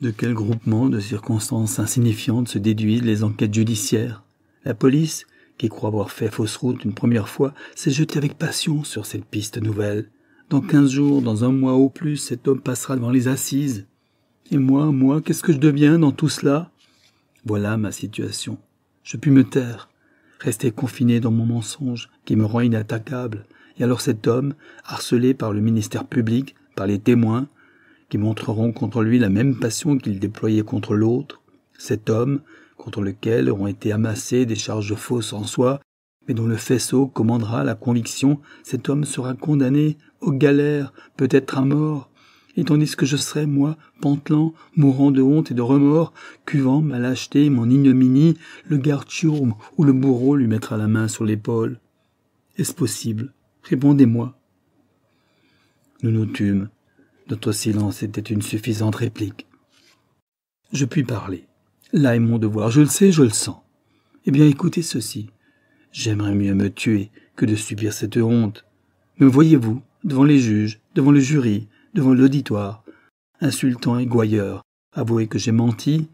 de quels groupements de circonstances insignifiantes se déduisent les enquêtes judiciaires. La police, qui croit avoir fait fausse route une première fois, s'est jeté avec passion sur cette piste nouvelle. Dans quinze jours, dans un mois au plus, cet homme passera devant les assises. Et moi, moi, qu'est-ce que je deviens dans tout cela Voilà ma situation. Je puis me taire, rester confiné dans mon mensonge qui me rend inattaquable. Et alors cet homme, harcelé par le ministère public, par les témoins, qui montreront contre lui la même passion qu'il déployait contre l'autre, cet homme, contre lequel auront été amassées des charges fausses en soi, mais dont le faisceau commandera la conviction cet homme sera condamné aux galères, peut-être à mort, et tandis que je serai, moi, pantelant, mourant de honte et de remords, cuvant ma lâcheté, mon ignominie, le garde ou le bourreau lui mettra la main sur l'épaule. Est-ce possible Répondez-moi. Nous nous tûmes. Notre silence était une suffisante réplique. Je puis parler. Là est mon devoir, je le sais, je le sens. Eh bien, écoutez ceci. J'aimerais mieux me tuer que de subir cette honte. Me voyez-vous, devant les juges, devant le jury, devant l'auditoire, insultant et gouailleur, avouer que j'ai menti,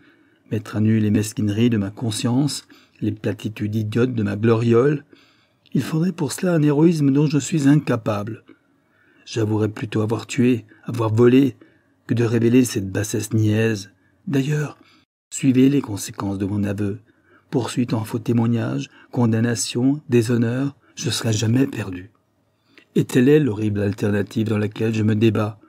mettre à nu les mesquineries de ma conscience, les platitudes idiotes de ma gloriole, il faudrait pour cela un héroïsme dont je suis incapable. J'avouerais plutôt avoir tué, avoir volé, que de révéler cette bassesse niaise. D'ailleurs, Suivez les conséquences de mon aveu. Poursuite en faux témoignage, condamnation, déshonneur, je serai jamais perdu. Et telle est l'horrible alternative dans laquelle je me débats.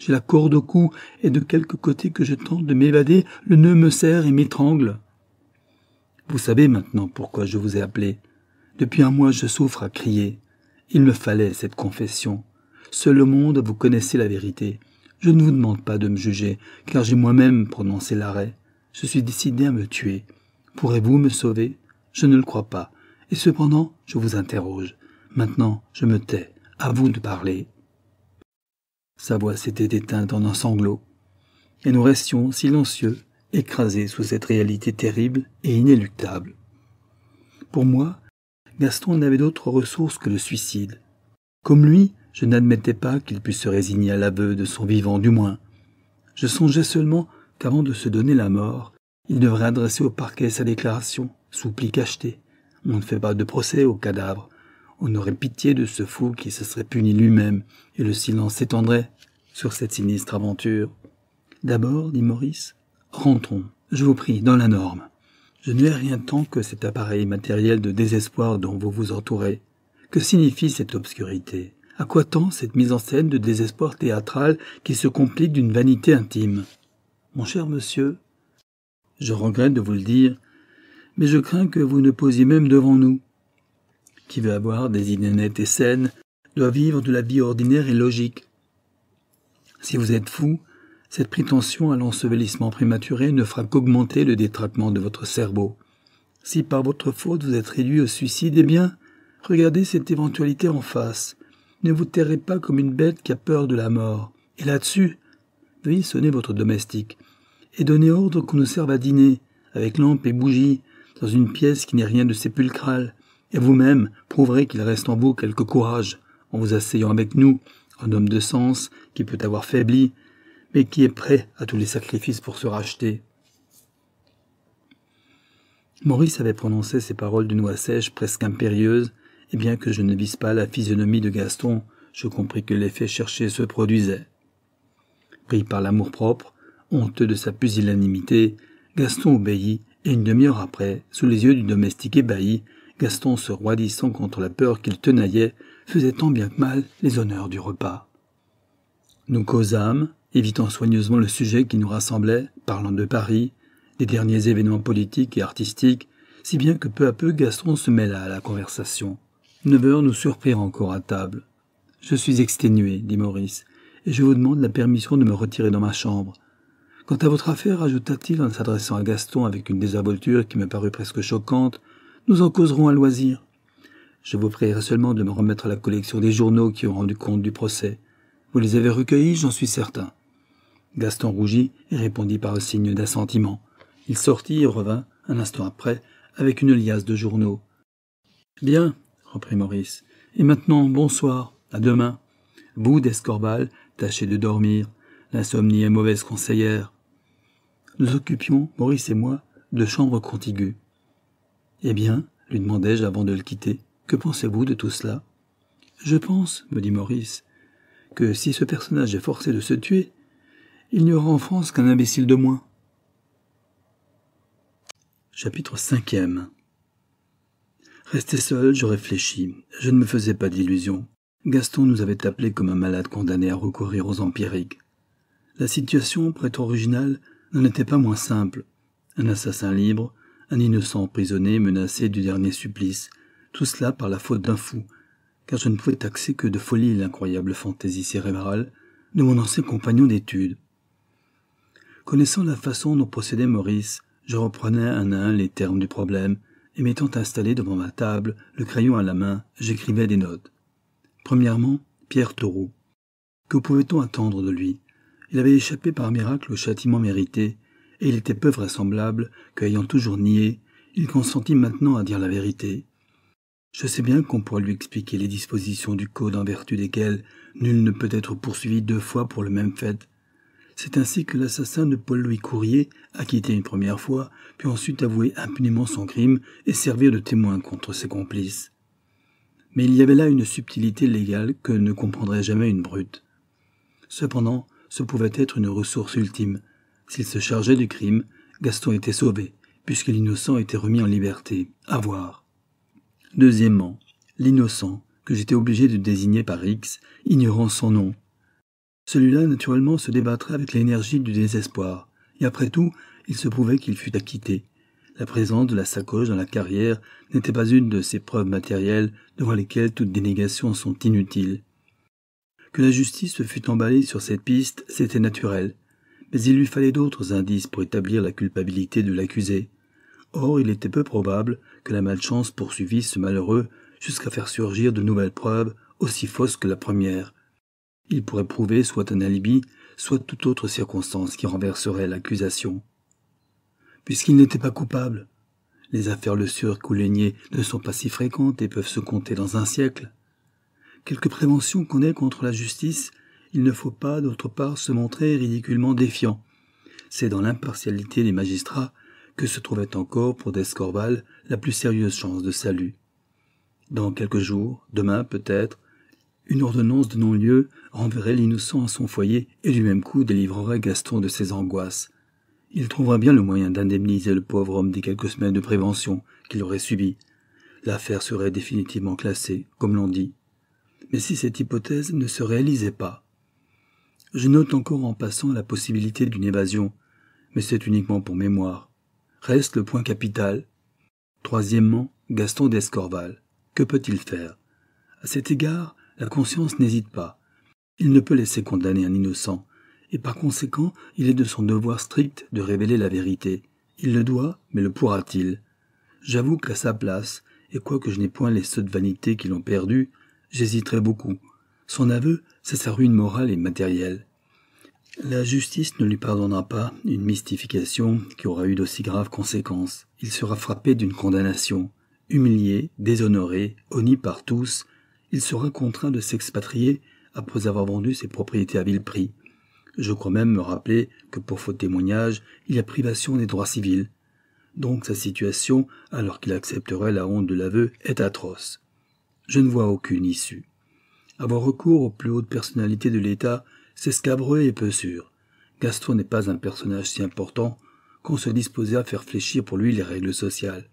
J'ai la corde au cou, et de quelque côté que je tente de m'évader, le nœud me serre et m'étrangle. Vous savez maintenant pourquoi je vous ai appelé. Depuis un mois je souffre à crier. Il me fallait cette confession. Seul le monde vous connaissez la vérité. Je ne vous demande pas de me juger, car j'ai moi-même prononcé l'arrêt. Je suis décidé à me tuer. Pourrez-vous me sauver Je ne le crois pas. Et cependant, je vous interroge. Maintenant, je me tais. À vous de parler. Sa voix s'était éteinte en un sanglot. Et nous restions silencieux, écrasés sous cette réalité terrible et inéluctable. Pour moi, Gaston n'avait d'autre ressource que le suicide. Comme lui, je n'admettais pas qu'il pût se résigner à l'aveu de son vivant du moins. Je songeais seulement qu'avant de se donner la mort, il devrait adresser au parquet sa déclaration, soupli cacheté. On ne fait pas de procès au cadavre. On aurait pitié de ce fou qui se serait puni lui-même, et le silence s'étendrait sur cette sinistre aventure. D'abord, dit Maurice, rentrons, je vous prie, dans la norme. Je ne n'ai rien tant que cet appareil matériel de désespoir dont vous vous entourez. Que signifie cette obscurité À quoi tend cette mise en scène de désespoir théâtral qui se complique d'une vanité intime mon cher monsieur, je regrette de vous le dire, mais je crains que vous ne posiez même devant nous. Qui veut avoir des idées nettes et saines doit vivre de la vie ordinaire et logique. Si vous êtes fou, cette prétention à l'ensevelissement prématuré ne fera qu'augmenter le détraquement de votre cerveau. Si par votre faute vous êtes réduit au suicide, eh bien, regardez cette éventualité en face. Ne vous tairez pas comme une bête qui a peur de la mort. Et là-dessus, Sonnez votre domestique, et donnez ordre qu'on nous serve à dîner, avec lampe et bougie, dans une pièce qui n'est rien de sépulcrale, et vous-même prouverez qu'il reste en vous quelque courage, en vous asseyant avec nous, un homme de sens, qui peut avoir faibli, mais qui est prêt à tous les sacrifices pour se racheter. Maurice avait prononcé ces paroles d'une voix sèche, presque impérieuse, et bien que je ne visse pas la physionomie de Gaston, je compris que l'effet cherché se produisait. Pris par l'amour-propre, honteux de sa pusillanimité, Gaston obéit, et une demi-heure après, sous les yeux du domestique ébahi, Gaston se roidissant contre la peur qu'il tenaillait, faisait tant bien que mal les honneurs du repas. Nous causâmes, évitant soigneusement le sujet qui nous rassemblait, parlant de Paris, des derniers événements politiques et artistiques, si bien que peu à peu Gaston se mêla à la conversation. Neuf heures nous surprirent encore à table. Je suis exténué, dit Maurice et je vous demande la permission de me retirer dans ma chambre. Quant à votre affaire, ajouta-t-il en s'adressant à Gaston avec une désinvolture qui me parut presque choquante, nous en causerons à loisir. Je vous prierai seulement de me remettre à la collection des journaux qui ont rendu compte du procès. Vous les avez recueillis, j'en suis certain. Gaston rougit et répondit par un signe d'assentiment. Il sortit et revint, un instant après, avec une liasse de journaux. Bien, reprit Maurice. Et maintenant, bonsoir, à demain. Vous, d'Escorval tâchez de dormir, l'insomnie est mauvaise conseillère. Nous occupions, Maurice et moi, de chambres contiguës. Eh bien, lui demandai-je avant de le quitter, que pensez-vous de tout cela Je pense, me dit Maurice, que si ce personnage est forcé de se tuer, il n'y aura en France qu'un imbécile de moins. Chapitre cinquième Resté seul, je réfléchis. Je ne me faisais pas d'illusions. Gaston nous avait appelés comme un malade condamné à recourir aux empiriques. La situation, prête originale, n'en était pas moins simple. Un assassin libre, un innocent emprisonné menacé du dernier supplice, tout cela par la faute d'un fou, car je ne pouvais taxer que de folie l'incroyable fantaisie cérébrale de mon ancien compagnon d'études. Connaissant la façon dont procédait Maurice, je reprenais un à un les termes du problème, et m'étant installé devant ma table, le crayon à la main, j'écrivais des notes. Premièrement, Pierre Thoreau. Que pouvait-on attendre de lui Il avait échappé par miracle au châtiment mérité, et il était peu vraisemblable qu'ayant toujours nié, il consentît maintenant à dire la vérité. Je sais bien qu'on pourrait lui expliquer les dispositions du Code en vertu desquelles nul ne peut être poursuivi deux fois pour le même fait. C'est ainsi que l'assassin de Paul-Louis Courrier, acquitté une première fois, put ensuite avouer impunément son crime et servir de témoin contre ses complices mais il y avait là une subtilité légale que ne comprendrait jamais une brute. Cependant, ce pouvait être une ressource ultime. S'il se chargeait du crime, Gaston était sauvé, puisque l'innocent était remis en liberté. À voir. Deuxièmement, l'innocent, que j'étais obligé de désigner par X, ignorant son nom. Celui-là, naturellement, se débattrait avec l'énergie du désespoir, et après tout, il se prouvait qu'il fût acquitté, la présence de la sacoche dans la carrière n'était pas une de ces preuves matérielles devant lesquelles toutes dénégations sont inutiles. Que la justice se fût emballée sur cette piste, c'était naturel, mais il lui fallait d'autres indices pour établir la culpabilité de l'accusé. Or, il était peu probable que la malchance poursuivisse ce malheureux jusqu'à faire surgir de nouvelles preuves aussi fausses que la première. Il pourrait prouver soit un alibi, soit toute autre circonstance qui renverserait l'accusation puisqu'il n'était pas coupable. Les affaires Le sur ne sont pas si fréquentes et peuvent se compter dans un siècle. Quelque prévention qu'on ait contre la justice, il ne faut pas d'autre part se montrer ridiculement défiant. C'est dans l'impartialité des magistrats que se trouvait encore pour Descorval la plus sérieuse chance de salut. Dans quelques jours, demain peut-être, une ordonnance de non-lieu renverrait l'innocent à son foyer et du même coup délivrerait Gaston de ses angoisses. Il trouvera bien le moyen d'indemniser le pauvre homme des quelques semaines de prévention qu'il aurait subi. L'affaire serait définitivement classée, comme l'on dit. Mais si cette hypothèse ne se réalisait pas, je note encore en passant la possibilité d'une évasion, mais c'est uniquement pour mémoire. Reste le point capital. Troisièmement, Gaston d'Escorval. Que peut-il faire À cet égard, la conscience n'hésite pas. Il ne peut laisser condamner un innocent et par conséquent il est de son devoir strict de révéler la vérité. Il le doit, mais le pourra-t-il J'avoue qu'à sa place, et quoique je n'ai point les sottes vanités qui l'ont perdu, j'hésiterai beaucoup. Son aveu, c'est sa ruine morale et matérielle. La justice ne lui pardonnera pas une mystification qui aura eu d'aussi graves conséquences. Il sera frappé d'une condamnation. Humilié, déshonoré, honni par tous, il sera contraint de s'expatrier après avoir vendu ses propriétés à vil prix. Je crois même me rappeler que pour faux témoignage, il y a privation des droits civils. Donc sa situation, alors qu'il accepterait la honte de l'aveu, est atroce. Je ne vois aucune issue. Avoir recours aux plus hautes personnalités de l'État, c'est scabreux et peu sûr. Gaston n'est pas un personnage si important qu'on se disposait à faire fléchir pour lui les règles sociales.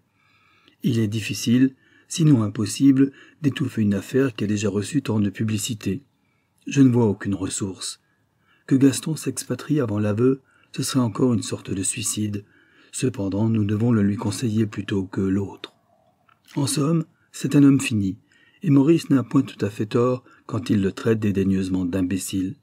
Il est difficile, sinon impossible, d'étouffer une affaire qui a déjà reçu tant de publicité. Je ne vois aucune ressource que Gaston s'expatrie avant l'aveu, ce serait encore une sorte de suicide. Cependant, nous devons le lui conseiller plutôt que l'autre. En somme, c'est un homme fini, et Maurice n'a point tout à fait tort quand il le traite dédaigneusement d'imbécile.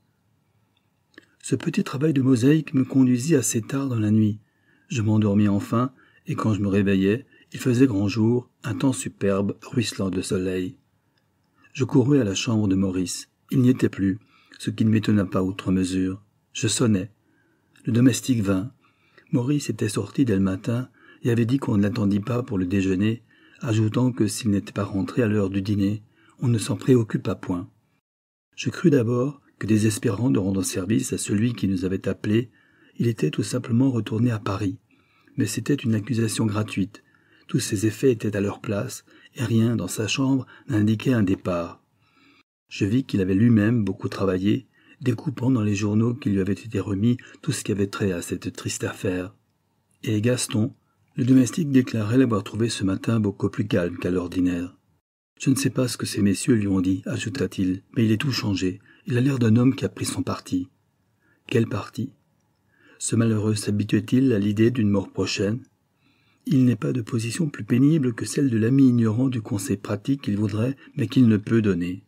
Ce petit travail de mosaïque me conduisit assez tard dans la nuit. Je m'endormis enfin, et quand je me réveillais, il faisait grand jour, un temps superbe, ruisselant de soleil. Je courus à la chambre de Maurice. Il n'y était plus ce qui ne m'étonna pas outre mesure. Je sonnai. Le domestique vint. Maurice était sorti dès le matin et avait dit qu'on ne l'attendit pas pour le déjeuner, ajoutant que s'il n'était pas rentré à l'heure du dîner, on ne s'en préoccupa point. Je crus d'abord que désespérant de rendre service à celui qui nous avait appelés, il était tout simplement retourné à Paris. Mais c'était une accusation gratuite. Tous ses effets étaient à leur place, et rien dans sa chambre n'indiquait un départ. Je vis qu'il avait lui-même beaucoup travaillé, découpant dans les journaux qui lui avaient été remis tout ce qui avait trait à cette triste affaire. Et Gaston, le domestique déclarait l'avoir trouvé ce matin beaucoup plus calme qu'à l'ordinaire. Je ne sais pas ce que ces messieurs lui ont dit, ajouta-t-il, mais il est tout changé. Il a l'air d'un homme qui a pris son parti. Quel parti Ce malheureux s'habitue-t-il à l'idée d'une mort prochaine Il n'est pas de position plus pénible que celle de l'ami ignorant du conseil pratique qu'il voudrait, mais qu'il ne peut donner.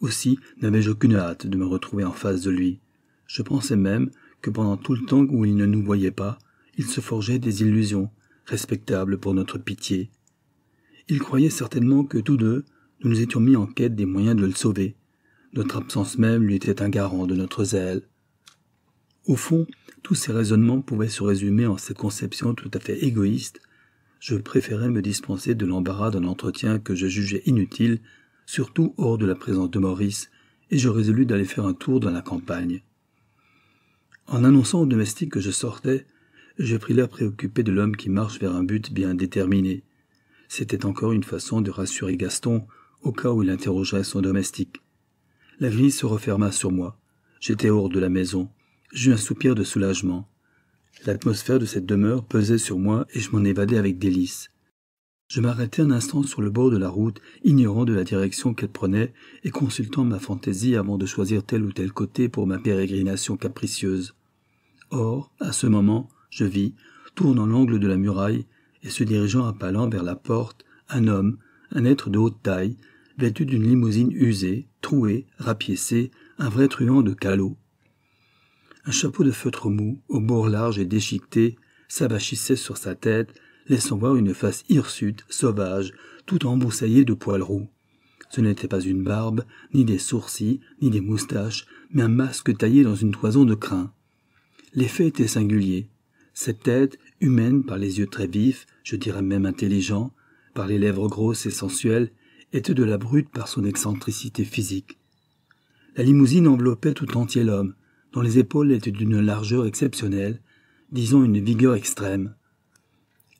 Aussi n'avais-je aucune hâte de me retrouver en face de lui. Je pensais même que pendant tout le temps où il ne nous voyait pas, il se forgeait des illusions, respectables pour notre pitié. Il croyait certainement que tous deux, nous nous étions mis en quête des moyens de le sauver. Notre absence même lui était un garant de notre zèle. Au fond, tous ces raisonnements pouvaient se résumer en ces conceptions tout à fait égoïstes. Je préférais me dispenser de l'embarras d'un entretien que je jugeais inutile surtout hors de la présence de Maurice, et je résolus d'aller faire un tour dans la campagne. En annonçant au domestique que je sortais, je pris l'air préoccupé de l'homme qui marche vers un but bien déterminé. C'était encore une façon de rassurer Gaston au cas où il interrogerait son domestique. La grille se referma sur moi. J'étais hors de la maison. J'eus un soupir de soulagement. L'atmosphère de cette demeure pesait sur moi et je m'en évadais avec délices. Je m'arrêtai un instant sur le bord de la route, ignorant de la direction qu'elle prenait, et consultant ma fantaisie avant de choisir tel ou tel côté pour ma pérégrination capricieuse. Or, à ce moment, je vis, tournant l'angle de la muraille, et se dirigeant à pas lents vers la porte, un homme, un être de haute taille, vêtu d'une limousine usée, trouée, rapiécée, un vrai truand de calot. Un chapeau de feutre mou, au bord large et déchiqueté, s'abâchissait sur sa tête, laissant voir une face hirsute, sauvage, tout emboussaillée de poils roux. Ce n'était pas une barbe, ni des sourcils, ni des moustaches, mais un masque taillé dans une toison de crin. L'effet était singulier. Cette tête, humaine par les yeux très vifs, je dirais même intelligents, par les lèvres grosses et sensuelles, était de la brute par son excentricité physique. La limousine enveloppait tout entier l'homme, dont les épaules étaient d'une largeur exceptionnelle, disons une vigueur extrême.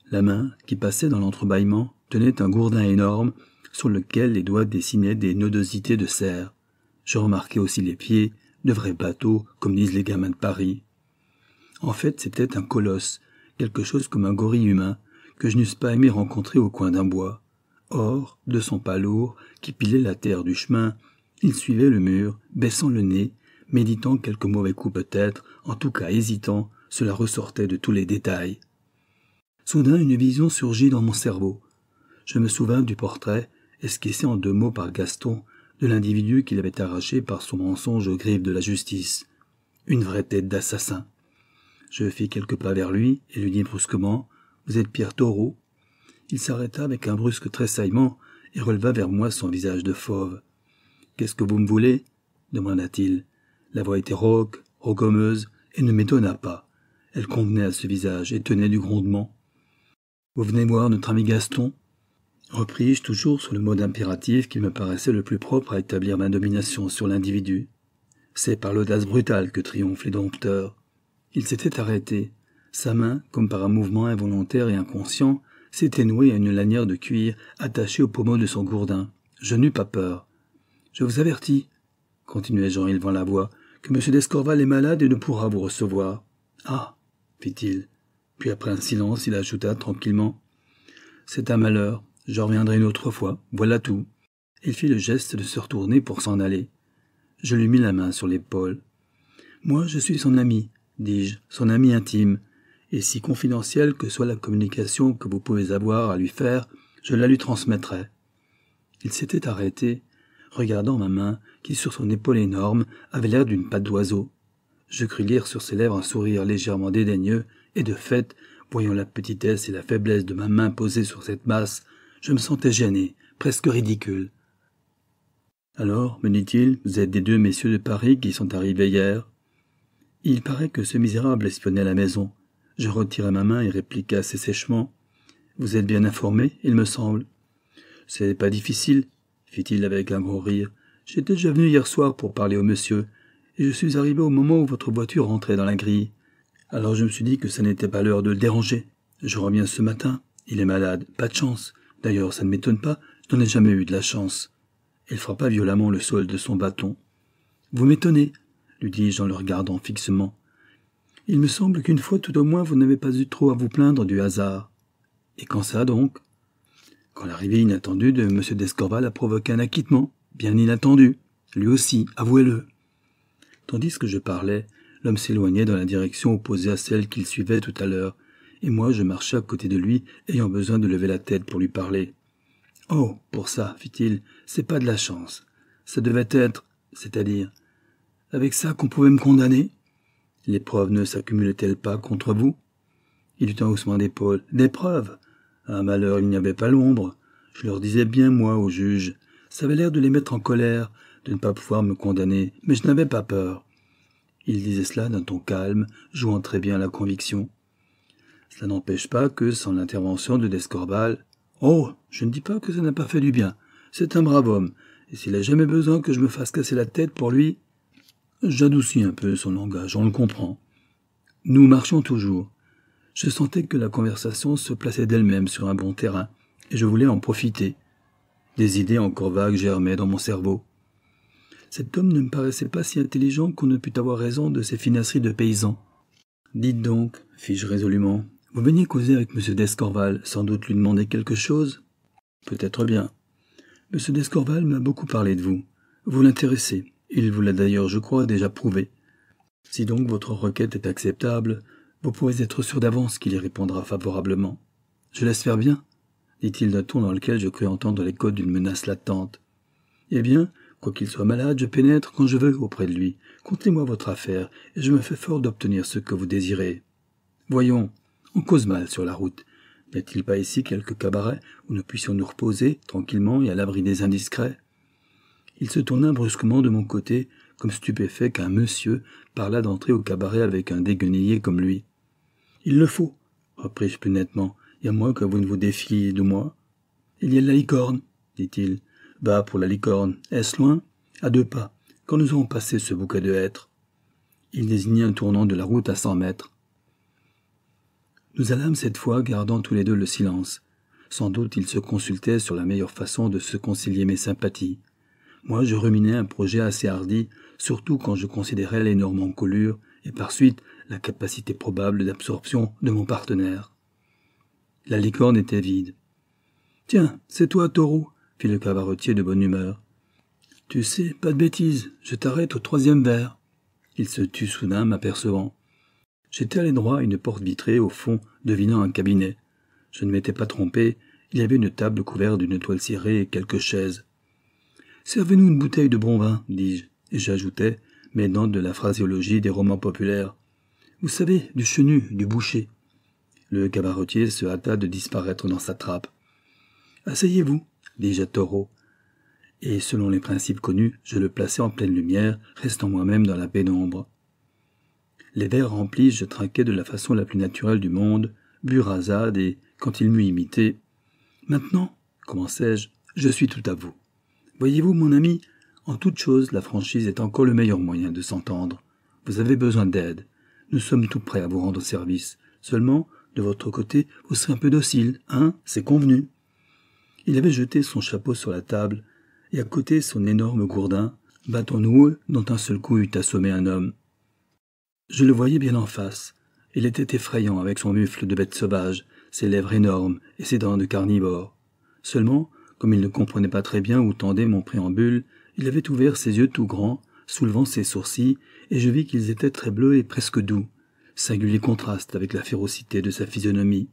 La main, qui passait dans l'entrebâillement, tenait un gourdin énorme sur lequel les doigts dessinaient des nodosités de serre. Je remarquais aussi les pieds, de vrais bateaux, comme disent les gamins de Paris. En fait, c'était un colosse, quelque chose comme un gorille humain, que je n'eusse pas aimé rencontrer au coin d'un bois. Or, de son pas lourd, qui pilait la terre du chemin, il suivait le mur, baissant le nez, méditant quelques mauvais coups peut-être, en tout cas hésitant, cela ressortait de tous les détails. Soudain, une vision surgit dans mon cerveau. Je me souvins du portrait, esquissé en deux mots par Gaston, de l'individu qu'il avait arraché par son mensonge aux griffes de la justice. Une vraie tête d'assassin. Je fis quelques pas vers lui et lui dis brusquement Vous êtes Pierre Taureau Il s'arrêta avec un brusque tressaillement et releva vers moi son visage de fauve. Qu'est-ce que vous me voulez demanda-t-il. La voix était rauque, rogommeuse, et ne m'étonna pas. Elle convenait à ce visage et tenait du grondement. Vous venez voir notre ami Gaston repris-je toujours sous le mode impératif qui me paraissait le plus propre à établir ma domination sur l'individu. C'est par l'audace brutale que triomphent les dompteurs. Il s'était arrêté. Sa main, comme par un mouvement involontaire et inconscient, s'était nouée à une lanière de cuir attachée au pommeau de son gourdin. Je n'eus pas peur. Je vous avertis, continuai-je en élevant la voix, que M. d'Escorval est malade et ne pourra vous recevoir. Ah, fit-il, puis après un silence, il ajouta tranquillement C'est un malheur, je reviendrai une autre fois, voilà tout. Il fit le geste de se retourner pour s'en aller. Je lui mis la main sur l'épaule. Moi, je suis son ami, dis-je, son ami intime, et si confidentielle que soit la communication que vous pouvez avoir à lui faire, je la lui transmettrai. Il s'était arrêté, regardant ma main, qui sur son épaule énorme avait l'air d'une patte d'oiseau. Je crus lire sur ses lèvres un sourire légèrement dédaigneux et de fait, voyant la petitesse et la faiblesse de ma main posée sur cette masse, je me sentais gêné, presque ridicule. Alors, me dit-il, vous êtes des deux messieurs de Paris qui sont arrivés hier. Il paraît que ce misérable espionnait la maison. Je retirai ma main et répliqua assez sèchement. Vous êtes bien informé, il me semble. Ce n'est pas difficile, fit-il avec un gros rire. J'étais déjà venu hier soir pour parler au monsieur, et je suis arrivé au moment où votre voiture rentrait dans la grille. Alors je me suis dit que ça n'était pas l'heure de le déranger. Je reviens ce matin, il est malade, pas de chance. D'ailleurs, ça ne m'étonne pas, je n'en ai jamais eu de la chance. Elle frappa violemment le sol de son bâton. Vous m'étonnez, lui dis-je en le regardant fixement. Il me semble qu'une fois tout au moins vous n'avez pas eu trop à vous plaindre du hasard. Et quand ça donc Quand l'arrivée inattendue de M. d'Escorval a provoqué un acquittement, bien inattendu. Lui aussi, avouez-le. Tandis que je parlais, L'homme s'éloignait dans la direction opposée à celle qu'il suivait tout à l'heure, et moi je marchais à côté de lui, ayant besoin de lever la tête pour lui parler. Oh, pour ça, fit-il, c'est pas de la chance. Ça devait être, c'est-à-dire, avec ça qu'on pouvait me condamner Les preuves ne s'accumulaient-elles pas contre vous Il eut un haussement d'épaule. Des preuves un malheur, il n'y avait pas l'ombre. Je leur disais bien, moi, au juge. Ça avait l'air de les mettre en colère, de ne pas pouvoir me condamner, mais je n'avais pas peur. Il disait cela d'un ton calme, jouant très bien la conviction. Cela n'empêche pas que, sans l'intervention de Descorbal, Oh, je ne dis pas que ça n'a pas fait du bien. C'est un brave homme, et s'il a jamais besoin que je me fasse casser la tête pour lui. J'adoucis un peu son langage, on le comprend. Nous marchions toujours. Je sentais que la conversation se plaçait d'elle-même sur un bon terrain, et je voulais en profiter. Des idées encore vagues germaient dans mon cerveau. Cet homme ne me paraissait pas si intelligent qu'on ne pût avoir raison de ses finasseries de paysan. Dites donc, fis-je résolument, vous veniez causer avec M. d'Escorval, sans doute lui demander quelque chose Peut-être bien. M. d'Escorval m'a beaucoup parlé de vous. Vous l'intéressez. Il vous l'a d'ailleurs, je crois, déjà prouvé. Si donc votre requête est acceptable, vous pouvez être sûr d'avance qu'il y répondra favorablement. Je laisse faire bien dit-il d'un ton dans lequel je crus entendre les d'une menace latente. Eh bien, qu'il soit malade, je pénètre quand je veux auprès de lui. Contez-moi votre affaire, et je me fais fort d'obtenir ce que vous désirez. Voyons, on cause mal sur la route. N'y a-t-il pas ici quelque cabaret où nous puissions nous reposer tranquillement et à l'abri des indiscrets Il se tourna brusquement de mon côté, comme stupéfait qu'un monsieur parlât d'entrer au cabaret avec un déguenillé comme lui. Il le faut, repris-je plus nettement, et à moins que vous ne vous défiez de moi. Il y a la licorne, dit-il. Bah, pour la licorne, est-ce loin À deux pas, quand nous aurons passé ce bouquet de hêtres. Il désignait un tournant de la route à cent mètres. Nous allâmes cette fois, gardant tous les deux le silence. Sans doute ils se consultaient sur la meilleure façon de se concilier mes sympathies. Moi, je ruminais un projet assez hardi, surtout quand je considérais l'énorme encolure et par suite la capacité probable d'absorption de mon partenaire. La licorne était vide. Tiens, c'est toi, taureau, fit le cabaretier de bonne humeur. Tu sais, pas de bêtises, je t'arrête au troisième verre. Il se tut soudain, m'apercevant. J'étais allé droit à une porte vitrée au fond, devinant un cabinet. Je ne m'étais pas trompé, il y avait une table couverte d'une toile cirée et quelques chaises. Servez-nous une bouteille de bon vin, dis-je, et j'ajoutais, m'aidant de la phraséologie des romans populaires. Vous savez, du chenu, du boucher. Le cabaretier se hâta de disparaître dans sa trappe. Asseyez-vous, dis-je et selon les principes connus, je le plaçai en pleine lumière, restant moi-même dans la pénombre. Les verres remplis, je trinquai de la façon la plus naturelle du monde, bu rasade, et quand il m'eut imité, Maintenant, commençai-je, je suis tout à vous. Voyez-vous, mon ami, en toute chose, la franchise est encore le meilleur moyen de s'entendre. Vous avez besoin d'aide. Nous sommes tout prêts à vous rendre service. Seulement, de votre côté, vous serez un peu docile, hein C'est convenu. Il avait jeté son chapeau sur la table, et à côté son énorme gourdin, bâton noueux dont un seul coup eût assommé un homme. Je le voyais bien en face. Il était effrayant avec son mufle de bête sauvage, ses lèvres énormes et ses dents de carnivore. Seulement, comme il ne comprenait pas très bien où tendait mon préambule, il avait ouvert ses yeux tout grands, soulevant ses sourcils, et je vis qu'ils étaient très bleus et presque doux, singulier contraste avec la férocité de sa physionomie.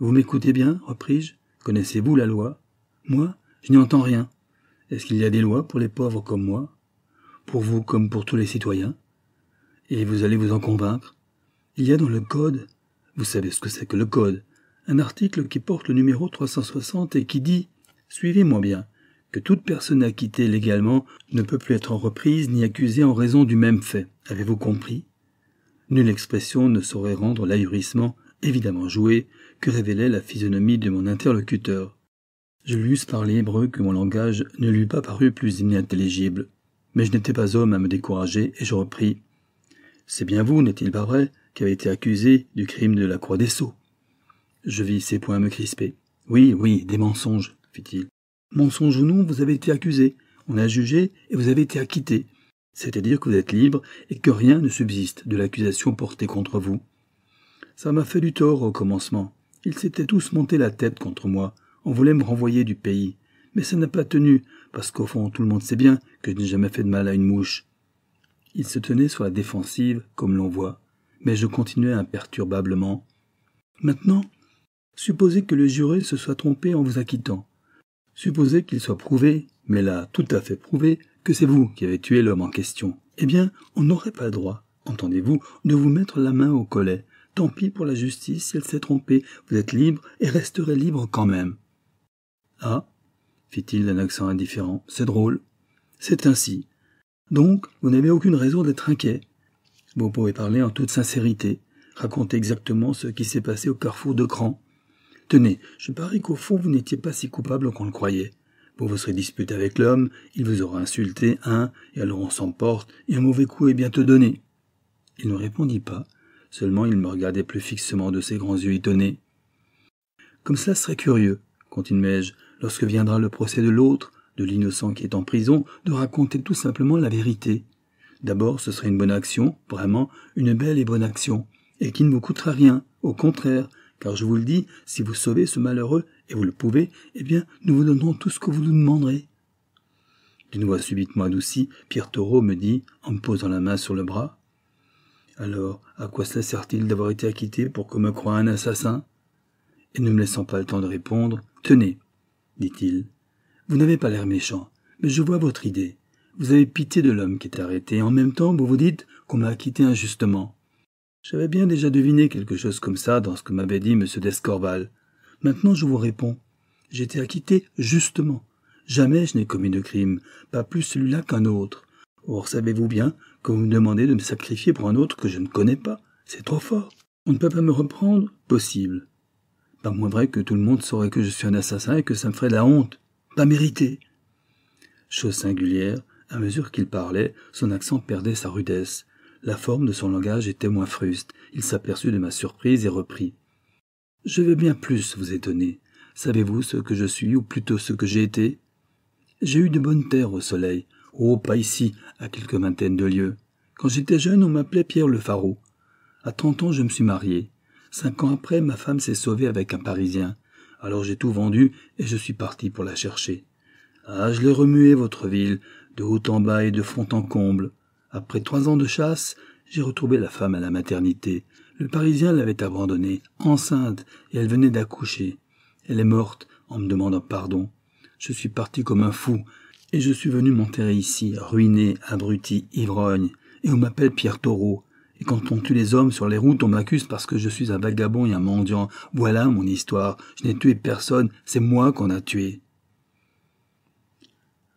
Vous m'écoutez bien repris-je. Connaissez-vous la loi Moi, je n'y entends rien. Est-ce qu'il y a des lois pour les pauvres comme moi Pour vous comme pour tous les citoyens Et vous allez vous en convaincre Il y a dans le Code, vous savez ce que c'est que le Code, un article qui porte le numéro 360 et qui dit Suivez-moi bien, que toute personne acquittée légalement ne peut plus être reprise ni accusée en raison du même fait. Avez-vous compris Nulle expression ne saurait rendre l'ahurissement, évidemment joué, que révélait la physionomie de mon interlocuteur. Je lui eusse parlé hébreu que mon langage ne lui eût pas paru plus inintelligible. Mais je n'étais pas homme à me décourager, et je repris. C'est bien vous, n'est-il pas vrai, qui avez été accusé du crime de la Croix des Sceaux Je vis ses poings me crisper. Oui, oui, des mensonges, fit-il. Mensonge ou non, vous avez été accusé. On a jugé et vous avez été acquitté. C'est-à-dire que vous êtes libre et que rien ne subsiste de l'accusation portée contre vous. Ça m'a fait du tort au commencement. Ils s'étaient tous montés la tête contre moi, on voulait me renvoyer du pays. Mais ça n'a pas tenu, parce qu'au fond tout le monde sait bien que je n'ai jamais fait de mal à une mouche. Ils se tenaient sur la défensive, comme l'on voit, mais je continuais imperturbablement. Maintenant, supposez que le juré se soit trompé en vous acquittant. Supposez qu'il soit prouvé, mais là tout à fait prouvé, que c'est vous qui avez tué l'homme en question. Eh bien, on n'aurait pas le droit, entendez-vous, de vous mettre la main au collet. Tant pis pour la justice si elle s'est trompée, vous êtes libre et resterez libre quand même. Ah, fit-il d'un accent indifférent, c'est drôle. C'est ainsi. Donc, vous n'avez aucune raison d'être inquiet. Vous pouvez parler en toute sincérité, raconter exactement ce qui s'est passé au carrefour de Cran. Tenez, je parie qu'au fond vous n'étiez pas si coupable qu'on le croyait. Vous vous serez disputé avec l'homme, il vous aura insulté, un, hein, et alors on s'emporte, et un mauvais coup est bientôt donné. Il ne répondit pas, seulement il me regardait plus fixement de ses grands yeux étonnés. Comme cela serait curieux, continuai-je, lorsque viendra le procès de l'autre, de l'innocent qui est en prison, de raconter tout simplement la vérité. D'abord, ce serait une bonne action, vraiment, une belle et bonne action, et qui ne vous coûtera rien, au contraire, car je vous le dis, si vous sauvez ce malheureux, et vous le pouvez, eh bien, nous vous donnerons tout ce que vous nous demanderez. D'une voix subitement adoucie, Pierre Taureau me dit, en me posant la main sur le bras, alors, à quoi cela sert-il d'avoir été acquitté pour qu'on me croie un assassin Et ne me laissant pas le temps de répondre, Tenez, dit-il, vous n'avez pas l'air méchant, mais je vois votre idée. Vous avez pitié de l'homme qui est arrêté, et en même temps vous vous dites qu'on m'a acquitté injustement. J'avais bien déjà deviné quelque chose comme ça dans ce que m'avait dit M. d'Escorval. Maintenant je vous réponds. J'étais acquitté justement. Jamais je n'ai commis de crime, pas plus celui-là qu'un autre. Or, savez-vous bien que vous me demandez de me sacrifier pour un autre que je ne connais pas C'est trop fort. On ne peut pas me reprendre Possible. Pas moins vrai que tout le monde saurait que je suis un assassin et que ça me ferait la honte. Pas mérité. Chose singulière, à mesure qu'il parlait, son accent perdait sa rudesse. La forme de son langage était moins fruste. Il s'aperçut de ma surprise et reprit. Je veux bien plus vous étonner. Savez-vous ce que je suis, ou plutôt ce que j'ai été J'ai eu de bonnes terres au soleil, Oh, pas ici, à quelques vingtaines de lieues. Quand j'étais jeune, on m'appelait Pierre le À trente ans, je me suis marié. Cinq ans après, ma femme s'est sauvée avec un Parisien. Alors j'ai tout vendu et je suis parti pour la chercher. Ah, je l'ai remuée, votre ville, de haut en bas et de fond en comble. Après trois ans de chasse, j'ai retrouvé la femme à la maternité. Le Parisien l'avait abandonnée, enceinte, et elle venait d'accoucher. Elle est morte en me demandant pardon. Je suis parti comme un fou, et je suis venu m'enterrer ici, ruiné, abruti, ivrogne, et on m'appelle Pierre Taureau. Et quand on tue les hommes sur les routes, on m'accuse parce que je suis un vagabond et un mendiant. Voilà mon histoire. Je n'ai tué personne, c'est moi qu'on a tué.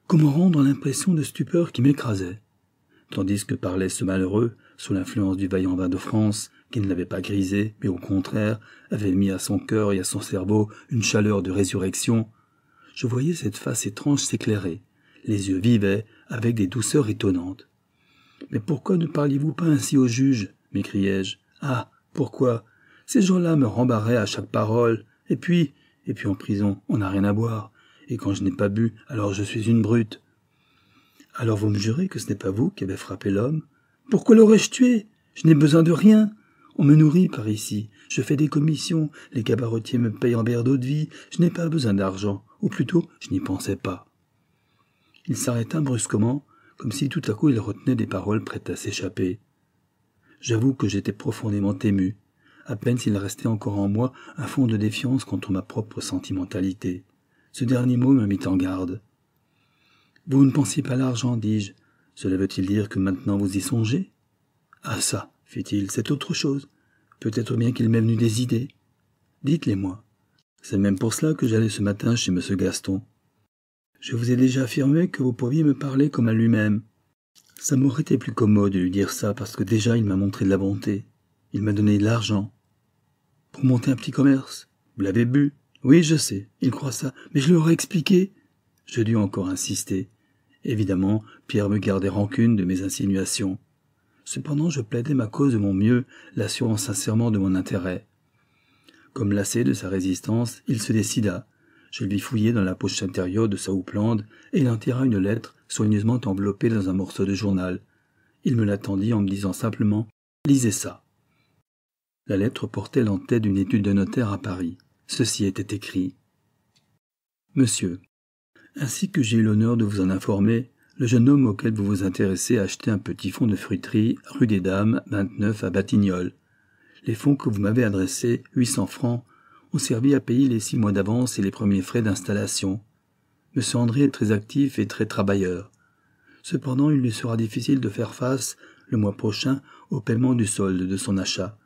Comment rendre l'impression de stupeur qui m'écrasait Tandis que parlait ce malheureux, sous l'influence du vaillant vin de France, qui ne l'avait pas grisé, mais au contraire avait mis à son cœur et à son cerveau une chaleur de résurrection, je voyais cette face étrange s'éclairer, les yeux vivaient avec des douceurs étonnantes. Mais pourquoi ne parliez-vous pas ainsi au juge m'écriai-je. Ah, pourquoi Ces gens-là me rembarraient à chaque parole. Et puis, et puis en prison, on n'a rien à boire. Et quand je n'ai pas bu, alors je suis une brute. Alors vous me jurez que ce n'est pas vous qui avez frappé l'homme Pourquoi l'aurais-je tué Je n'ai besoin de rien. On me nourrit par ici. Je fais des commissions. Les cabaretiers me payent en verre d'eau de vie. Je n'ai pas besoin d'argent. Ou plutôt, je n'y pensais pas. Il s'arrêta brusquement, comme si tout à coup il retenait des paroles prêtes à s'échapper. J'avoue que j'étais profondément ému. À peine s'il restait encore en moi un fond de défiance contre ma propre sentimentalité. Ce dernier mot me mit en garde. Vous ne pensez pas à l'argent, dis-je. Cela veut-il dire que maintenant vous y songez Ah ça, fit-il, c'est autre chose. Peut-être bien qu'il m'est venu des idées. Dites-les-moi. C'est même pour cela que j'allais ce matin chez M. Gaston. Je vous ai déjà affirmé que vous pouviez me parler comme à lui-même. Ça m'aurait été plus commode de lui dire ça parce que déjà il m'a montré de la bonté. Il m'a donné de l'argent. Pour monter un petit commerce. Vous l'avez bu. Oui, je sais. Il croit ça. Mais je lui aurais expliqué. Je dus encore insister. Évidemment, Pierre me gardait rancune de mes insinuations. Cependant, je plaidais ma cause de mon mieux, l'assurant sincèrement de mon intérêt. Comme lassé de sa résistance, il se décida. Je lui fouillai dans la poche intérieure de sa houppelande et il en tira une lettre soigneusement enveloppée dans un morceau de journal. Il me l'attendit en me disant simplement Lisez ça. La lettre portait l'entête d'une étude de notaire à Paris. Ceci était écrit Monsieur, ainsi que j'ai eu l'honneur de vous en informer, le jeune homme auquel vous vous intéressez a acheté un petit fonds de fruiterie rue des Dames, 29 à Batignolles. Les fonds que vous m'avez adressés, 800 francs, ont servi à payer les six mois d'avance et les premiers frais d'installation. M. André est très actif et très travailleur. Cependant, il lui sera difficile de faire face, le mois prochain, au paiement du solde de son achat.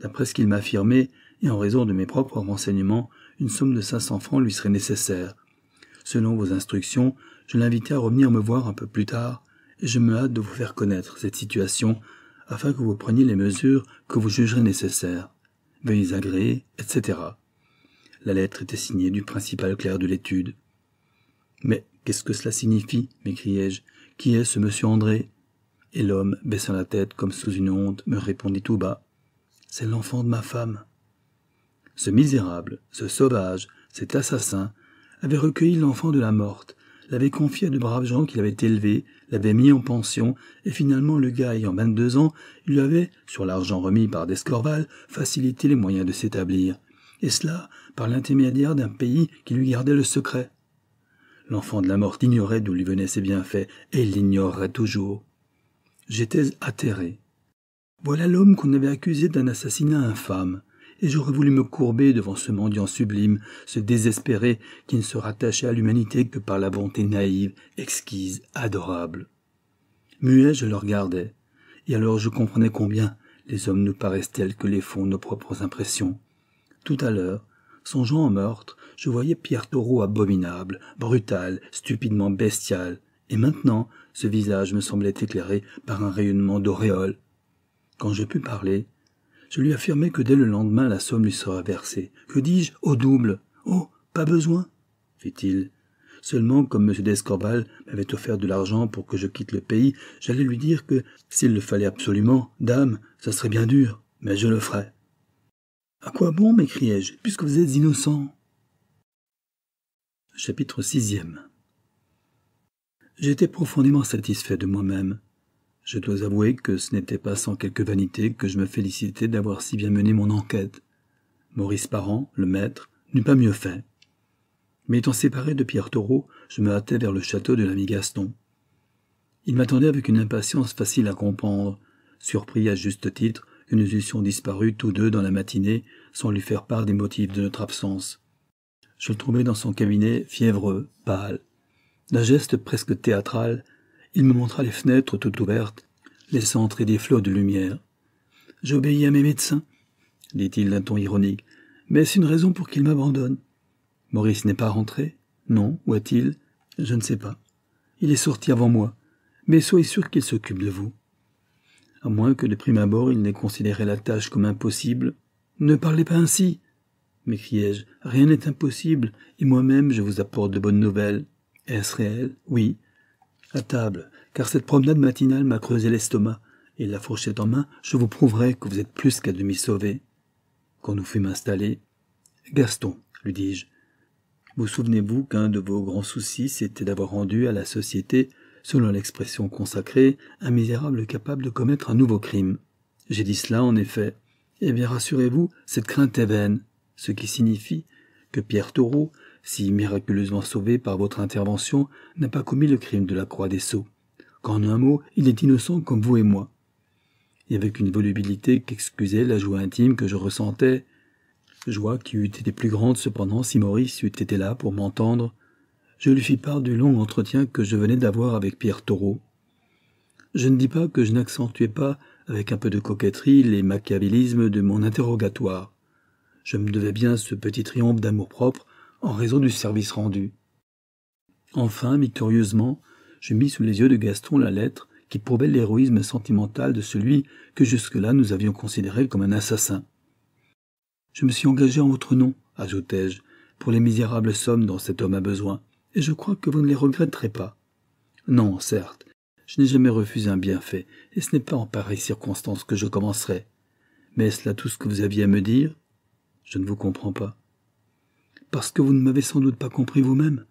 D'après ce qu'il m'a affirmé, et en raison de mes propres renseignements, une somme de 500 francs lui serait nécessaire. Selon vos instructions, je l'invitais à revenir me voir un peu plus tard, et je me hâte de vous faire connaître cette situation, afin que vous preniez les mesures que vous jugerez nécessaires. Veuillez agréer, etc. La lettre était signée du principal clerc de l'étude. Mais qu'est-ce que cela signifie m'écriai-je. Qui est ce monsieur André Et l'homme, baissant la tête comme sous une honte, me répondit tout bas. C'est l'enfant de ma femme. Ce misérable, ce sauvage, cet assassin, avait recueilli l'enfant de la morte, l'avait confié à de braves gens qui l'avaient élevé, l'avait mis en pension, et finalement le gars ayant vingt-deux ans, il lui avait, sur l'argent remis par Descorval, facilité les moyens de s'établir. Et cela, par l'intermédiaire d'un pays qui lui gardait le secret. L'enfant de la mort ignorait d'où lui venaient ses bienfaits, et l'ignorait toujours. J'étais atterré. Voilà l'homme qu'on avait accusé d'un assassinat infâme, et j'aurais voulu me courber devant ce mendiant sublime, ce désespéré qui ne se rattachait à l'humanité que par la bonté naïve, exquise, adorable. Muet, je le regardais, et alors je comprenais combien les hommes nous paraissent tels que les font nos propres impressions. Tout à l'heure, songeant au meurtre, je voyais Pierre Taureau abominable, brutal, stupidement bestial, et maintenant ce visage me semblait éclairé par un rayonnement d'auréole. Quand je pus parler, je lui affirmai que dès le lendemain la somme lui serait versée. Que dis-je Au double. Oh, pas besoin, fit-il. Seulement, comme M. Descorbal m'avait offert de l'argent pour que je quitte le pays, j'allais lui dire que, s'il le fallait absolument, dame, ça serait bien dur, mais je le ferais. À quoi bon, m'écriai-je, puisque vous êtes innocent Chapitre sixième J'étais profondément satisfait de moi-même. Je dois avouer que ce n'était pas sans quelque vanité que je me félicitais d'avoir si bien mené mon enquête. Maurice Parent, le maître, n'eût pas mieux fait. Mais étant séparé de Pierre Taureau, je me hâtais vers le château de l'ami Gaston. Il m'attendait avec une impatience facile à comprendre, surpris à juste titre que nous eussions disparus tous deux dans la matinée sans lui faire part des motifs de notre absence. Je le trouvai dans son cabinet, fiévreux, pâle. D'un geste presque théâtral, il me montra les fenêtres toutes ouvertes, laissant entrer des flots de lumière. J'obéis à mes médecins, dit-il d'un ton ironique, mais c'est une raison pour qu'il m'abandonne. »« Maurice n'est pas rentré Non, où est-il Je ne sais pas. Il est sorti avant moi, mais soyez sûr qu'il s'occupe de vous à moins que de prime abord il n'ait considéré la tâche comme impossible. Ne parlez pas ainsi m'écriai-je. Rien n'est impossible, et moi-même je vous apporte de bonnes nouvelles. Est-ce réel Oui. À table, car cette promenade matinale m'a creusé l'estomac, et la fourchette en main, je vous prouverai que vous êtes plus qu'à demi sauvé. Quand nous fûmes installés, Gaston, lui dis-je, vous souvenez-vous qu'un de vos grands soucis, c'était d'avoir rendu à la société selon l'expression consacrée, un misérable capable de commettre un nouveau crime. J'ai dit cela, en effet. Eh bien, rassurez-vous, cette crainte est vaine, ce qui signifie que Pierre Taureau, si miraculeusement sauvé par votre intervention, n'a pas commis le crime de la croix des sceaux. Qu'en un mot, il est innocent comme vous et moi. Et avec une volubilité qu'excusait la joie intime que je ressentais, joie qui eût été plus grande cependant si Maurice eût été là pour m'entendre, je lui fis part du long entretien que je venais d'avoir avec Pierre Taureau. Je ne dis pas que je n'accentuais pas avec un peu de coquetterie les machiavélismes de mon interrogatoire. Je me devais bien ce petit triomphe d'amour-propre en raison du service rendu. Enfin, victorieusement, je mis sous les yeux de Gaston la lettre qui prouvait l'héroïsme sentimental de celui que jusque-là nous avions considéré comme un assassin. Je me suis engagé en votre nom, ajoutai-je, pour les misérables sommes dont cet homme a besoin et je crois que vous ne les regretterez pas. Non, certes, je n'ai jamais refusé un bienfait, et ce n'est pas en pareille circonstance que je commencerai. Mais est-ce là tout ce que vous aviez à me dire Je ne vous comprends pas. Parce que vous ne m'avez sans doute pas compris vous-même.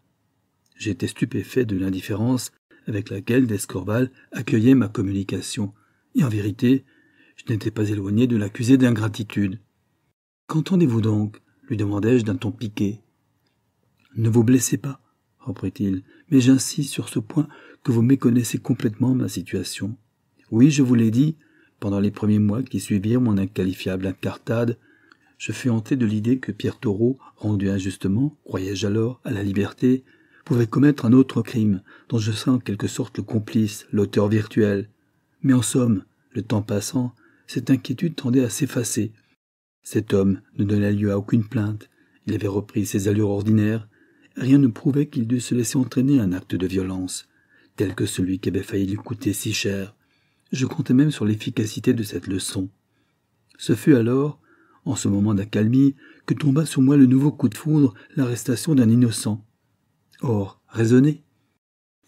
J'étais stupéfait de l'indifférence avec laquelle d'Escorval accueillait ma communication, et en vérité, je n'étais pas éloigné de l'accuser d'ingratitude. Qu'entendez-vous donc lui demandai-je d'un ton piqué. Ne vous blessez pas, reprit-il, mais j'insiste sur ce point que vous méconnaissez complètement ma situation. Oui, je vous l'ai dit, pendant les premiers mois qui suivirent mon inqualifiable incartade, je fus hanté de l'idée que Pierre Thoreau, rendu injustement, croyais-je alors, à la liberté, pouvait commettre un autre crime, dont je serais en quelque sorte le complice, l'auteur virtuel. Mais en somme, le temps passant, cette inquiétude tendait à s'effacer. Cet homme ne donnait lieu à aucune plainte. Il avait repris ses allures ordinaires, rien ne prouvait qu'il dût se laisser entraîner un acte de violence, tel que celui qui avait failli lui coûter si cher. Je comptais même sur l'efficacité de cette leçon. Ce fut alors, en ce moment d'accalmie, que tomba sur moi le nouveau coup de foudre, l'arrestation d'un innocent. Or, raisonnez.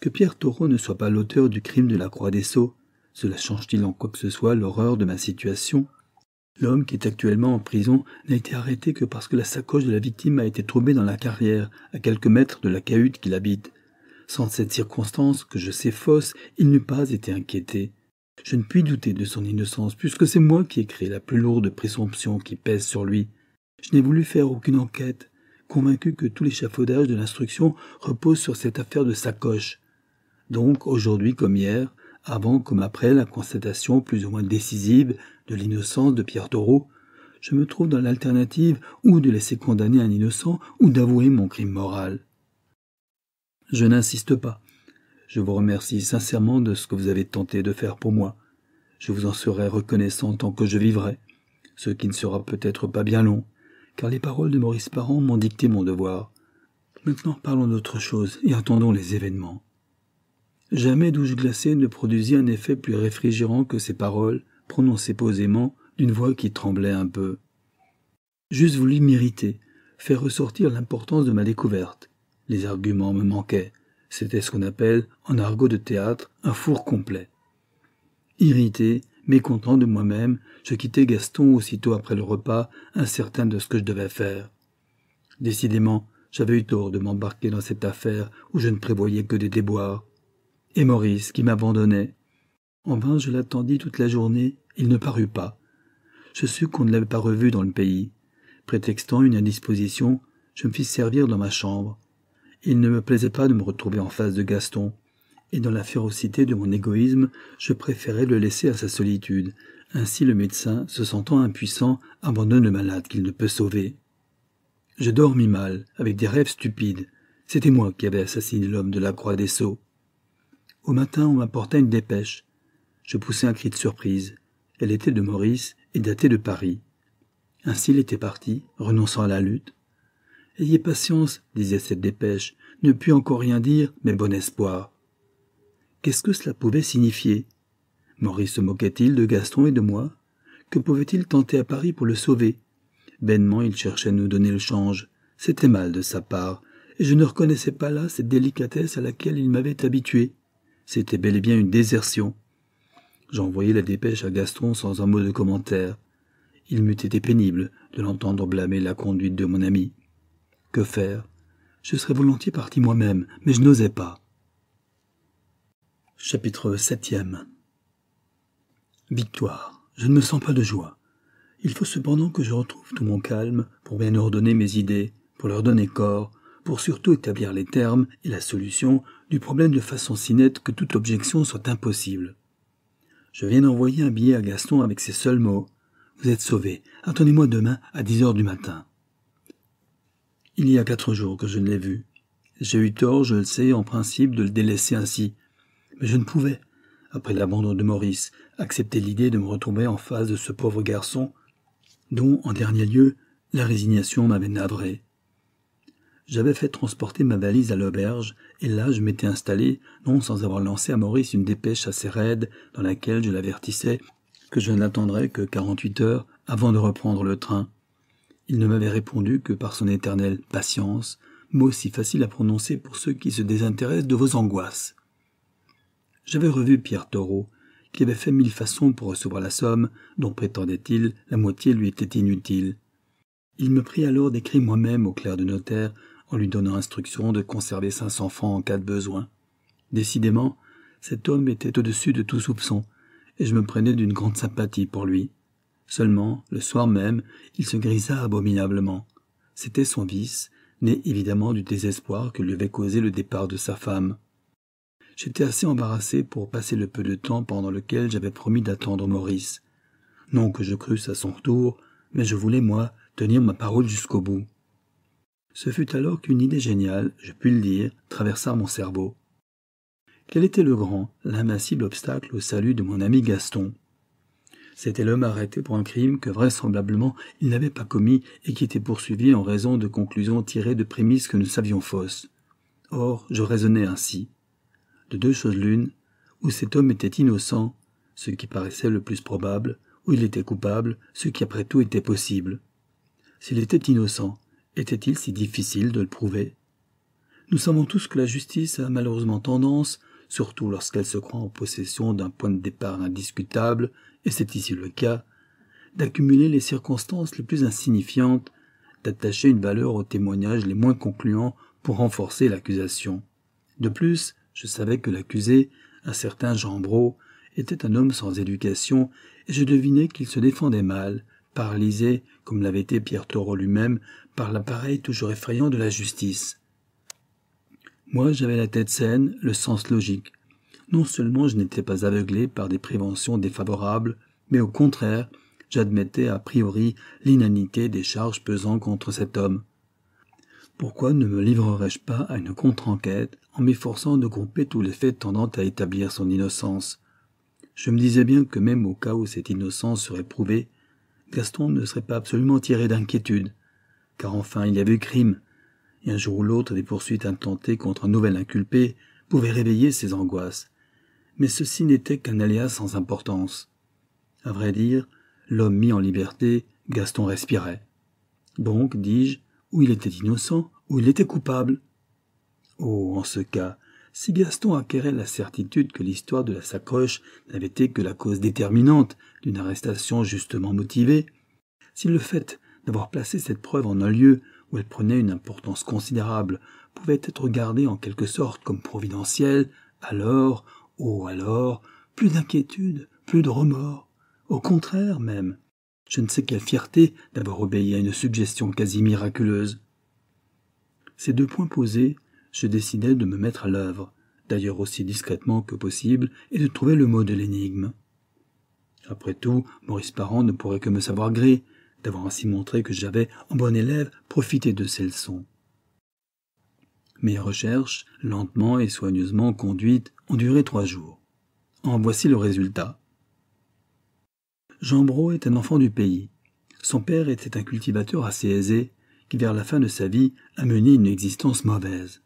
Que Pierre Taureau ne soit pas l'auteur du crime de la Croix des Sceaux, cela change-t-il en quoi que ce soit l'horreur de ma situation L'homme qui est actuellement en prison n'a été arrêté que parce que la sacoche de la victime a été trouvée dans la carrière, à quelques mètres de la cahute qu'il habite. Sans cette circonstance, que je sais fausse, il n'eût pas été inquiété. Je ne puis douter de son innocence, puisque c'est moi qui ai créé la plus lourde présomption qui pèse sur lui. Je n'ai voulu faire aucune enquête, convaincu que tout l'échafaudage de l'instruction repose sur cette affaire de sacoche. Donc, aujourd'hui comme hier, avant comme après la constatation plus ou moins décisive de l'innocence de Pierre Taureau, je me trouve dans l'alternative ou de laisser condamner un innocent ou d'avouer mon crime moral. Je n'insiste pas. Je vous remercie sincèrement de ce que vous avez tenté de faire pour moi. Je vous en serai reconnaissant tant que je vivrai, ce qui ne sera peut-être pas bien long, car les paroles de Maurice Parent m'ont dicté mon devoir. Maintenant parlons d'autre chose et attendons les événements. Jamais douche glacée ne produisit un effet plus réfrigérant que ces paroles, prononcées posément, d'une voix qui tremblait un peu. J'eusse voulu m'irriter, faire ressortir l'importance de ma découverte. Les arguments me manquaient. C'était ce qu'on appelle, en argot de théâtre, un four complet. Irrité, mécontent de moi-même, je quittai Gaston aussitôt après le repas, incertain de ce que je devais faire. Décidément, j'avais eu tort de m'embarquer dans cette affaire où je ne prévoyais que des déboires et Maurice qui m'abandonnait. En vain je l'attendis toute la journée, il ne parut pas. Je sus qu'on ne l'avait pas revu dans le pays. Prétextant une indisposition, je me fis servir dans ma chambre. Il ne me plaisait pas de me retrouver en face de Gaston, et dans la férocité de mon égoïsme, je préférais le laisser à sa solitude. Ainsi le médecin, se sentant impuissant, abandonne le malade qu'il ne peut sauver. Je dormis mal, avec des rêves stupides. C'était moi qui avais assassiné l'homme de la Croix des Sceaux. Au matin, on m'apporta une dépêche. Je poussai un cri de surprise. Elle était de Maurice et datée de Paris. Ainsi il était parti, renonçant à la lutte. Ayez patience, disait cette dépêche, ne puis encore rien dire, mais bon espoir. Qu'est-ce que cela pouvait signifier Maurice se moquait-il de Gaston et de moi Que pouvait-il tenter à Paris pour le sauver vainement il cherchait à nous donner le change. C'était mal de sa part, et je ne reconnaissais pas là cette délicatesse à laquelle il m'avait habitué. C'était bel et bien une désertion. J'envoyai la dépêche à Gaston sans un mot de commentaire. Il m'eût été pénible de l'entendre blâmer la conduite de mon ami. Que faire Je serais volontiers parti moi-même, mais je n'osais pas. Chapitre septième Victoire. Je ne me sens pas de joie. Il faut cependant que je retrouve tout mon calme pour bien ordonner mes idées, pour leur donner corps, pour surtout établir les termes et la solution du problème de façon si nette que toute objection soit impossible. Je viens d'envoyer un billet à Gaston avec ces seuls mots. Vous êtes sauvé. Attendez-moi demain à dix heures du matin. Il y a quatre jours que je ne l'ai vu. J'ai eu tort, je le sais, en principe, de le délaisser ainsi. Mais je ne pouvais, après l'abandon de Maurice, accepter l'idée de me retrouver en face de ce pauvre garçon, dont, en dernier lieu, la résignation m'avait navré. J'avais fait transporter ma valise à l'auberge, et là je m'étais installé, non sans avoir lancé à Maurice une dépêche assez raide, dans laquelle je l'avertissais que je n'attendrais que quarante-huit heures avant de reprendre le train. Il ne m'avait répondu que par son éternelle patience, mot si facile à prononcer pour ceux qui se désintéressent de vos angoisses. J'avais revu Pierre Thoreau, qui avait fait mille façons pour recevoir la somme, dont prétendait-il la moitié lui était inutile. Il me prit alors d'écrire moi-même au clerc de notaire en lui donnant instruction de conserver cinq cents francs en cas de besoin. Décidément, cet homme était au-dessus de tout soupçon, et je me prenais d'une grande sympathie pour lui. Seulement, le soir même, il se grisa abominablement. C'était son vice, né évidemment du désespoir que lui avait causé le départ de sa femme. J'étais assez embarrassé pour passer le peu de temps pendant lequel j'avais promis d'attendre Maurice. Non que je crusse à son retour, mais je voulais, moi, tenir ma parole jusqu'au bout. Ce fut alors qu'une idée géniale, je puis le dire, traversa mon cerveau. Quel était le grand, l'invincible obstacle au salut de mon ami Gaston C'était l'homme arrêté pour un crime que vraisemblablement il n'avait pas commis et qui était poursuivi en raison de conclusions tirées de prémices que nous savions fausses. Or, je raisonnais ainsi. De deux choses l'une, ou cet homme était innocent, ce qui paraissait le plus probable, ou il était coupable, ce qui après tout était possible. S'il était innocent, était-il si difficile de le prouver Nous savons tous que la justice a malheureusement tendance, surtout lorsqu'elle se croit en possession d'un point de départ indiscutable, et c'est ici le cas, d'accumuler les circonstances les plus insignifiantes, d'attacher une valeur aux témoignages les moins concluants pour renforcer l'accusation. De plus, je savais que l'accusé, un certain Jean Brault, était un homme sans éducation, et je devinais qu'il se défendait mal, paralysé, comme l'avait été Pierre Thoreau lui-même, par l'appareil toujours effrayant de la justice. Moi, j'avais la tête saine, le sens logique. Non seulement je n'étais pas aveuglé par des préventions défavorables, mais au contraire, j'admettais a priori l'inanité des charges pesant contre cet homme. Pourquoi ne me livrerais-je pas à une contre-enquête en m'efforçant de grouper tous les faits tendant à établir son innocence Je me disais bien que même au cas où cette innocence serait prouvée, Gaston ne serait pas absolument tiré d'inquiétude, car enfin il y avait crime, et un jour ou l'autre des poursuites intentées contre un nouvel inculpé pouvaient réveiller ses angoisses. Mais ceci n'était qu'un aléas sans importance. À vrai dire, l'homme mis en liberté, Gaston respirait. Donc, dis-je, ou il était innocent, ou il était coupable. Oh, en ce cas, si Gaston acquérait la certitude que l'histoire de la sacoche n'avait été que la cause déterminante d'une arrestation justement motivée, si le fait d'avoir placé cette preuve en un lieu où elle prenait une importance considérable pouvait être regardé en quelque sorte comme providentiel, alors, oh alors, plus d'inquiétude, plus de remords. Au contraire même, je ne sais quelle fierté d'avoir obéi à une suggestion quasi miraculeuse. Ces deux points posés, je décidai de me mettre à l'œuvre, d'ailleurs aussi discrètement que possible, et de trouver le mot de l'énigme. Après tout, Maurice Parent ne pourrait que me savoir gré d'avoir ainsi montré que j'avais, en bon élève, profité de ses leçons. Mes recherches, lentement et soigneusement conduites, ont duré trois jours. En voici le résultat. Jean est un enfant du pays. Son père était un cultivateur assez aisé, qui vers la fin de sa vie a mené une existence mauvaise.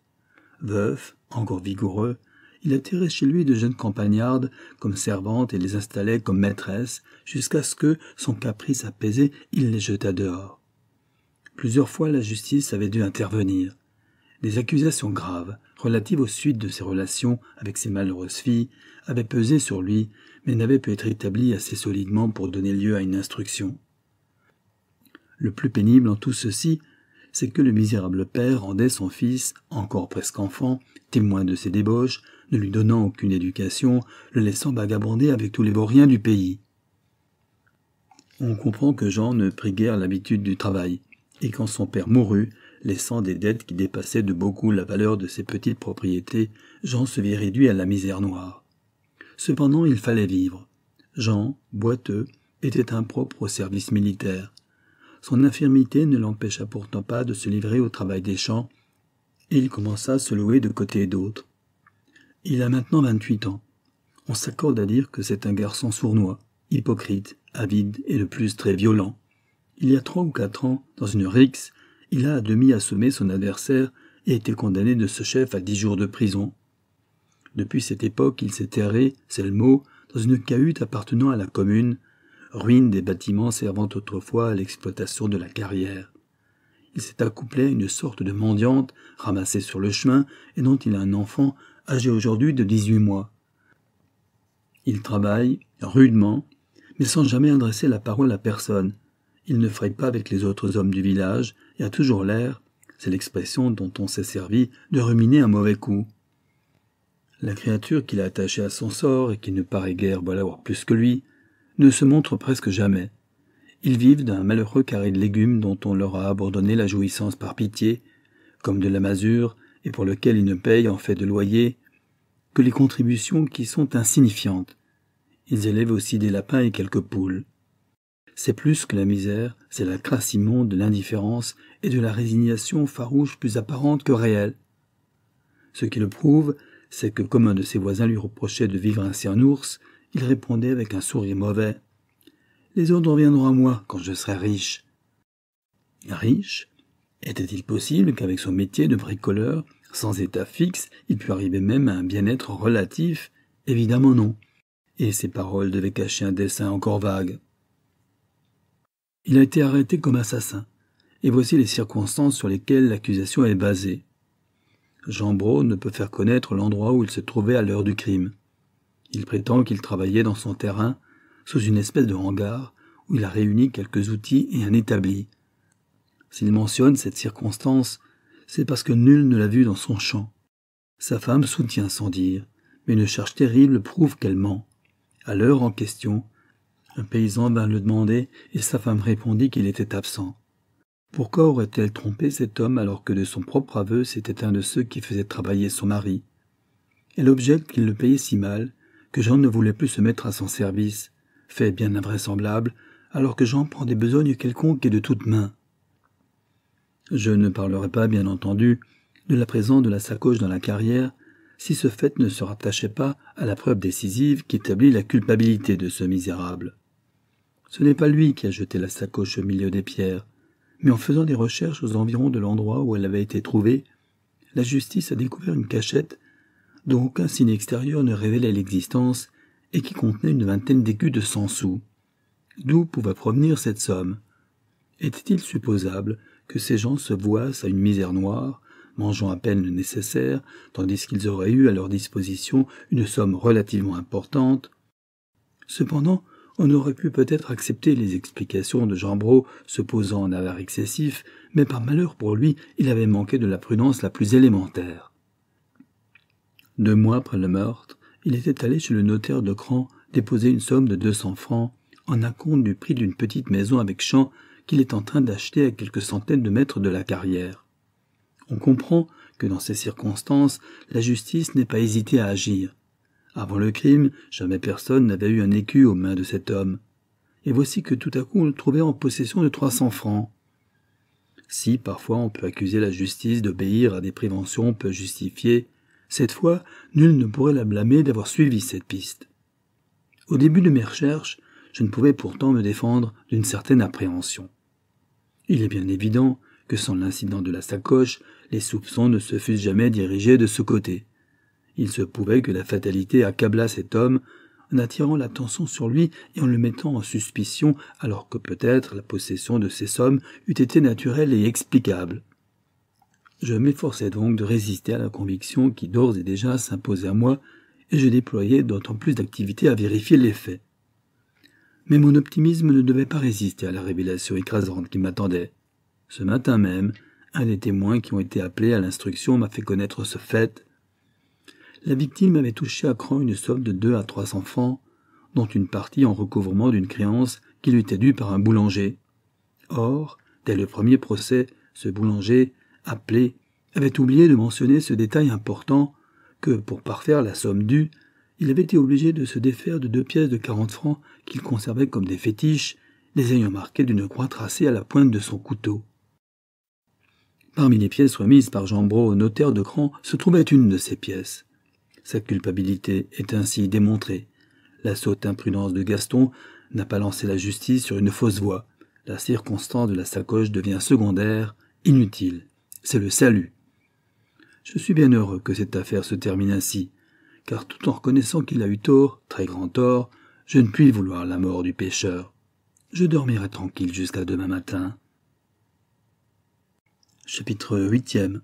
Veuf, encore vigoureux, il attirait chez lui de jeunes campagnardes comme servantes et les installait comme maîtresses, jusqu'à ce que, son caprice apaisé, il les jetât dehors. Plusieurs fois la justice avait dû intervenir. Des accusations graves, relatives aux suites de ses relations avec ses malheureuses filles, avaient pesé sur lui, mais n'avaient pu être établies assez solidement pour donner lieu à une instruction. Le plus pénible en tout ceci c'est que le misérable père rendait son fils, encore presque enfant, témoin de ses débauches, ne lui donnant aucune éducation, le laissant vagabonder avec tous les vauriens du pays. On comprend que Jean ne prit guère l'habitude du travail, et quand son père mourut, laissant des dettes qui dépassaient de beaucoup la valeur de ses petites propriétés, Jean se vit réduit à la misère noire. Cependant il fallait vivre. Jean, boiteux, était impropre au service militaire. Son infirmité ne l'empêcha pourtant pas de se livrer au travail des champs, et il commença à se louer de côté et d'autre. Il a maintenant vingt-huit ans. On s'accorde à dire que c'est un garçon sournois, hypocrite, avide et le plus très violent. Il y a trois ou quatre ans, dans une rixe, il a à demi assommé son adversaire et été condamné de ce chef à dix jours de prison. Depuis cette époque, il s'est erré, c'est le mot, dans une cahute appartenant à la commune, ruine des bâtiments servant autrefois à l'exploitation de la carrière. Il s'est accouplé à une sorte de mendiante ramassée sur le chemin et dont il a un enfant âgé aujourd'hui de dix-huit mois. Il travaille rudement, mais sans jamais adresser la parole à personne. Il ne fraye pas avec les autres hommes du village et a toujours l'air, c'est l'expression dont on s'est servi, de ruminer un mauvais coup. La créature qu'il a attachée à son sort et qui ne paraît guère valoir plus que lui, ne se montrent presque jamais. Ils vivent d'un malheureux carré de légumes dont on leur a abandonné la jouissance par pitié, comme de la masure, et pour lequel ils ne payent en fait de loyer que les contributions qui sont insignifiantes. Ils élèvent aussi des lapins et quelques poules. C'est plus que la misère, c'est la crasse de l'indifférence et de la résignation farouche plus apparente que réelle. Ce qui le prouve, c'est que comme un de ses voisins lui reprochait de vivre ainsi en ours, il répondait avec un sourire mauvais. Les autres reviendront à moi quand je serai riche. Riche Était-il possible qu'avec son métier de bricoleur, sans état fixe, il pût arriver même à un bien-être relatif Évidemment non. Et ses paroles devaient cacher un dessein encore vague. Il a été arrêté comme assassin, et voici les circonstances sur lesquelles l'accusation est basée. Jean Brault ne peut faire connaître l'endroit où il se trouvait à l'heure du crime. Il prétend qu'il travaillait dans son terrain, sous une espèce de hangar, où il a réuni quelques outils et un établi. S'il mentionne cette circonstance, c'est parce que nul ne l'a vu dans son champ. Sa femme soutient sans dire, mais une charge terrible prouve qu'elle ment. À l'heure en question, un paysan vint le demander et sa femme répondit qu'il était absent. Pourquoi aurait-elle trompé cet homme alors que de son propre aveu c'était un de ceux qui faisaient travailler son mari Elle objecte qu'il le payait si mal que Jean ne voulait plus se mettre à son service, fait bien invraisemblable, alors que Jean prend des besognes quelconques et de toutes mains. Je ne parlerai pas, bien entendu, de la présence de la sacoche dans la carrière, si ce fait ne se rattachait pas à la preuve décisive qui établit la culpabilité de ce misérable. Ce n'est pas lui qui a jeté la sacoche au milieu des pierres, mais en faisant des recherches aux environs de l'endroit où elle avait été trouvée, la justice a découvert une cachette dont aucun signe extérieur ne révélait l'existence, et qui contenait une vingtaine d'écus de cent sous. D'où pouvait provenir cette somme Était-il supposable que ces gens se voissent à une misère noire, mangeant à peine le nécessaire, tandis qu'ils auraient eu à leur disposition une somme relativement importante Cependant, on aurait pu peut-être accepter les explications de Gembro se posant en avare excessif, mais par malheur pour lui, il avait manqué de la prudence la plus élémentaire. Deux mois après le meurtre, il était allé chez le notaire de Cran déposer une somme de deux cents francs en un compte du prix d'une petite maison avec champ qu'il est en train d'acheter à quelques centaines de mètres de la carrière. On comprend que dans ces circonstances, la justice n'ait pas hésité à agir. Avant le crime, jamais personne n'avait eu un écu aux mains de cet homme. Et voici que tout à coup on le trouvait en possession de trois cents francs. Si parfois on peut accuser la justice d'obéir à des préventions peu justifiées, cette fois, nul ne pourrait la blâmer d'avoir suivi cette piste. Au début de mes recherches, je ne pouvais pourtant me défendre d'une certaine appréhension. Il est bien évident que sans l'incident de la sacoche, les soupçons ne se fussent jamais dirigés de ce côté. Il se pouvait que la fatalité accablât cet homme en attirant l'attention sur lui et en le mettant en suspicion alors que peut-être la possession de ces sommes eût été naturelle et explicable. Je m'efforçais donc de résister à la conviction qui d'ores et déjà s'imposait à moi, et je déployais d'autant plus d'activités à vérifier les faits. Mais mon optimisme ne devait pas résister à la révélation écrasante qui m'attendait. Ce matin même, un des témoins qui ont été appelés à l'instruction m'a fait connaître ce fait. La victime avait touché à cran une somme de deux à trois cents francs, dont une partie en recouvrement d'une créance qui lui était due par un boulanger. Or, dès le premier procès, ce boulanger appelé avait oublié de mentionner ce détail important que, pour parfaire la somme due, il avait été obligé de se défaire de deux pièces de quarante francs qu'il conservait comme des fétiches, les ayant marquées d'une croix tracée à la pointe de son couteau. Parmi les pièces remises par Jean au notaire de Cran se trouvait une de ces pièces. Sa culpabilité est ainsi démontrée. La saute imprudence de Gaston n'a pas lancé la justice sur une fausse voie. La circonstance de la sacoche devient secondaire, inutile c'est le salut. Je suis bien heureux que cette affaire se termine ainsi, car tout en reconnaissant qu'il a eu tort, très grand tort, je ne puis vouloir la mort du pêcheur. Je dormirai tranquille jusqu'à demain matin. Chapitre huitième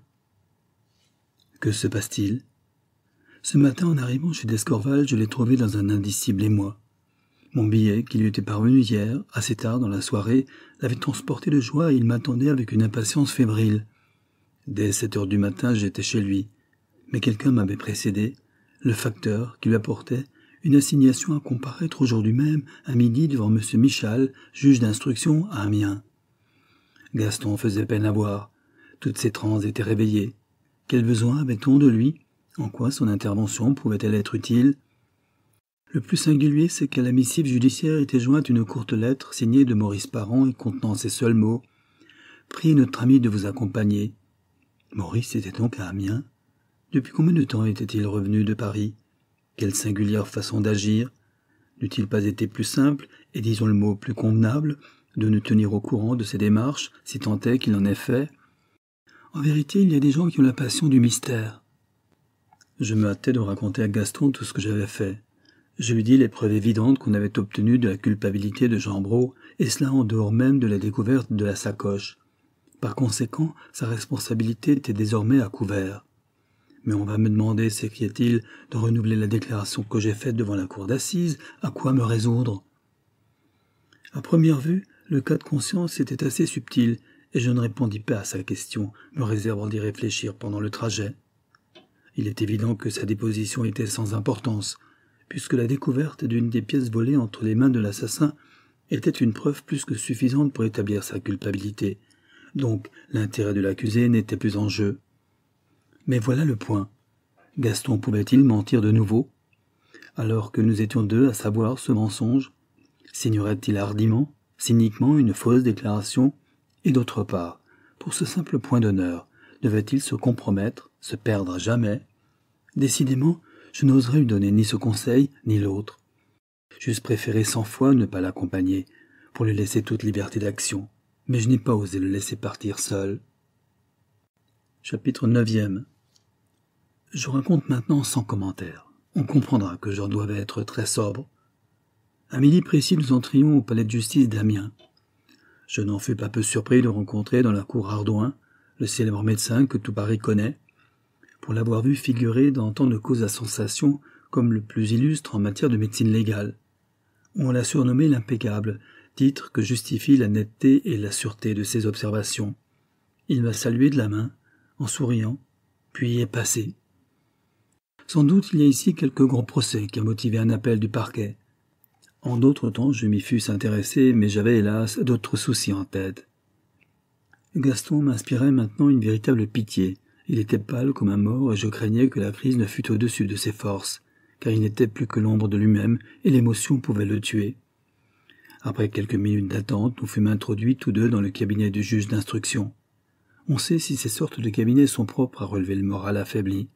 Que se passe-t-il Ce matin, en arrivant chez Descorval, je l'ai trouvé dans un indicible émoi. Mon billet, qui lui était parvenu hier, assez tard dans la soirée, l'avait transporté de joie et il m'attendait avec une impatience fébrile. Dès sept heures du matin, j'étais chez lui. Mais quelqu'un m'avait précédé, le facteur qui lui apportait une assignation à comparaître aujourd'hui même à midi devant M. Michal, juge d'instruction à Amiens. Gaston faisait peine à voir. Toutes ses transes étaient réveillées. Quel besoin avait-on de lui En quoi son intervention pouvait-elle être utile Le plus singulier, c'est qu'à la missive judiciaire était jointe une courte lettre signée de Maurice Parent et contenant ces seuls mots Priez notre ami de vous accompagner. Maurice était donc à Amiens. Depuis combien de temps était-il revenu de Paris Quelle singulière façon d'agir N'eût-il pas été plus simple, et disons le mot plus convenable, de nous tenir au courant de ses démarches, si tant est qu'il en ait fait En vérité, il y a des gens qui ont la passion du mystère. Je me hâtais de raconter à Gaston tout ce que j'avais fait. Je lui dis les preuves évidentes qu'on avait obtenues de la culpabilité de Jean Brault, et cela en dehors même de la découverte de la sacoche. Par conséquent, sa responsabilité était désormais à couvert. Mais on va me demander, t il de renouveler la déclaration que j'ai faite devant la cour d'assises, à quoi me résoudre À première vue, le cas de conscience était assez subtil, et je ne répondis pas à sa question, me réservant d'y réfléchir pendant le trajet. Il est évident que sa déposition était sans importance, puisque la découverte d'une des pièces volées entre les mains de l'assassin était une preuve plus que suffisante pour établir sa culpabilité, donc l'intérêt de l'accusé n'était plus en jeu. Mais voilà le point. Gaston pouvait-il mentir de nouveau Alors que nous étions deux à savoir ce mensonge, signerait-il hardiment, cyniquement, une fausse déclaration Et d'autre part, pour ce simple point d'honneur, devait-il se compromettre, se perdre à jamais Décidément, je n'oserais lui donner ni ce conseil, ni l'autre. J'eusse préféré cent fois ne pas l'accompagner, pour lui laisser toute liberté d'action mais je n'ai pas osé le laisser partir seul. Chapitre 9 Je raconte maintenant sans commentaire. On comprendra que j'en dois être très sobre. À midi précis, nous entrions au palais de justice d'Amiens. Je n'en fus pas peu surpris de rencontrer dans la cour Ardouin, le célèbre médecin que tout Paris connaît, pour l'avoir vu figurer dans tant de causes à sensation comme le plus illustre en matière de médecine légale. On l'a surnommé l'impeccable, titre que justifie la netteté et la sûreté de ses observations. Il m'a salué de la main, en souriant, puis est passé. Sans doute il y a ici quelque grand procès qui a motivé un appel du parquet. En d'autres temps, je m'y fusse intéressé, mais j'avais hélas d'autres soucis en tête. Gaston m'inspirait maintenant une véritable pitié. Il était pâle comme un mort et je craignais que la crise ne fût au-dessus de ses forces, car il n'était plus que l'ombre de lui-même et l'émotion pouvait le tuer. Après quelques minutes d'attente, nous fûmes introduits tous deux dans le cabinet du juge d'instruction. On sait si ces sortes de cabinets sont propres à relever le moral affaibli.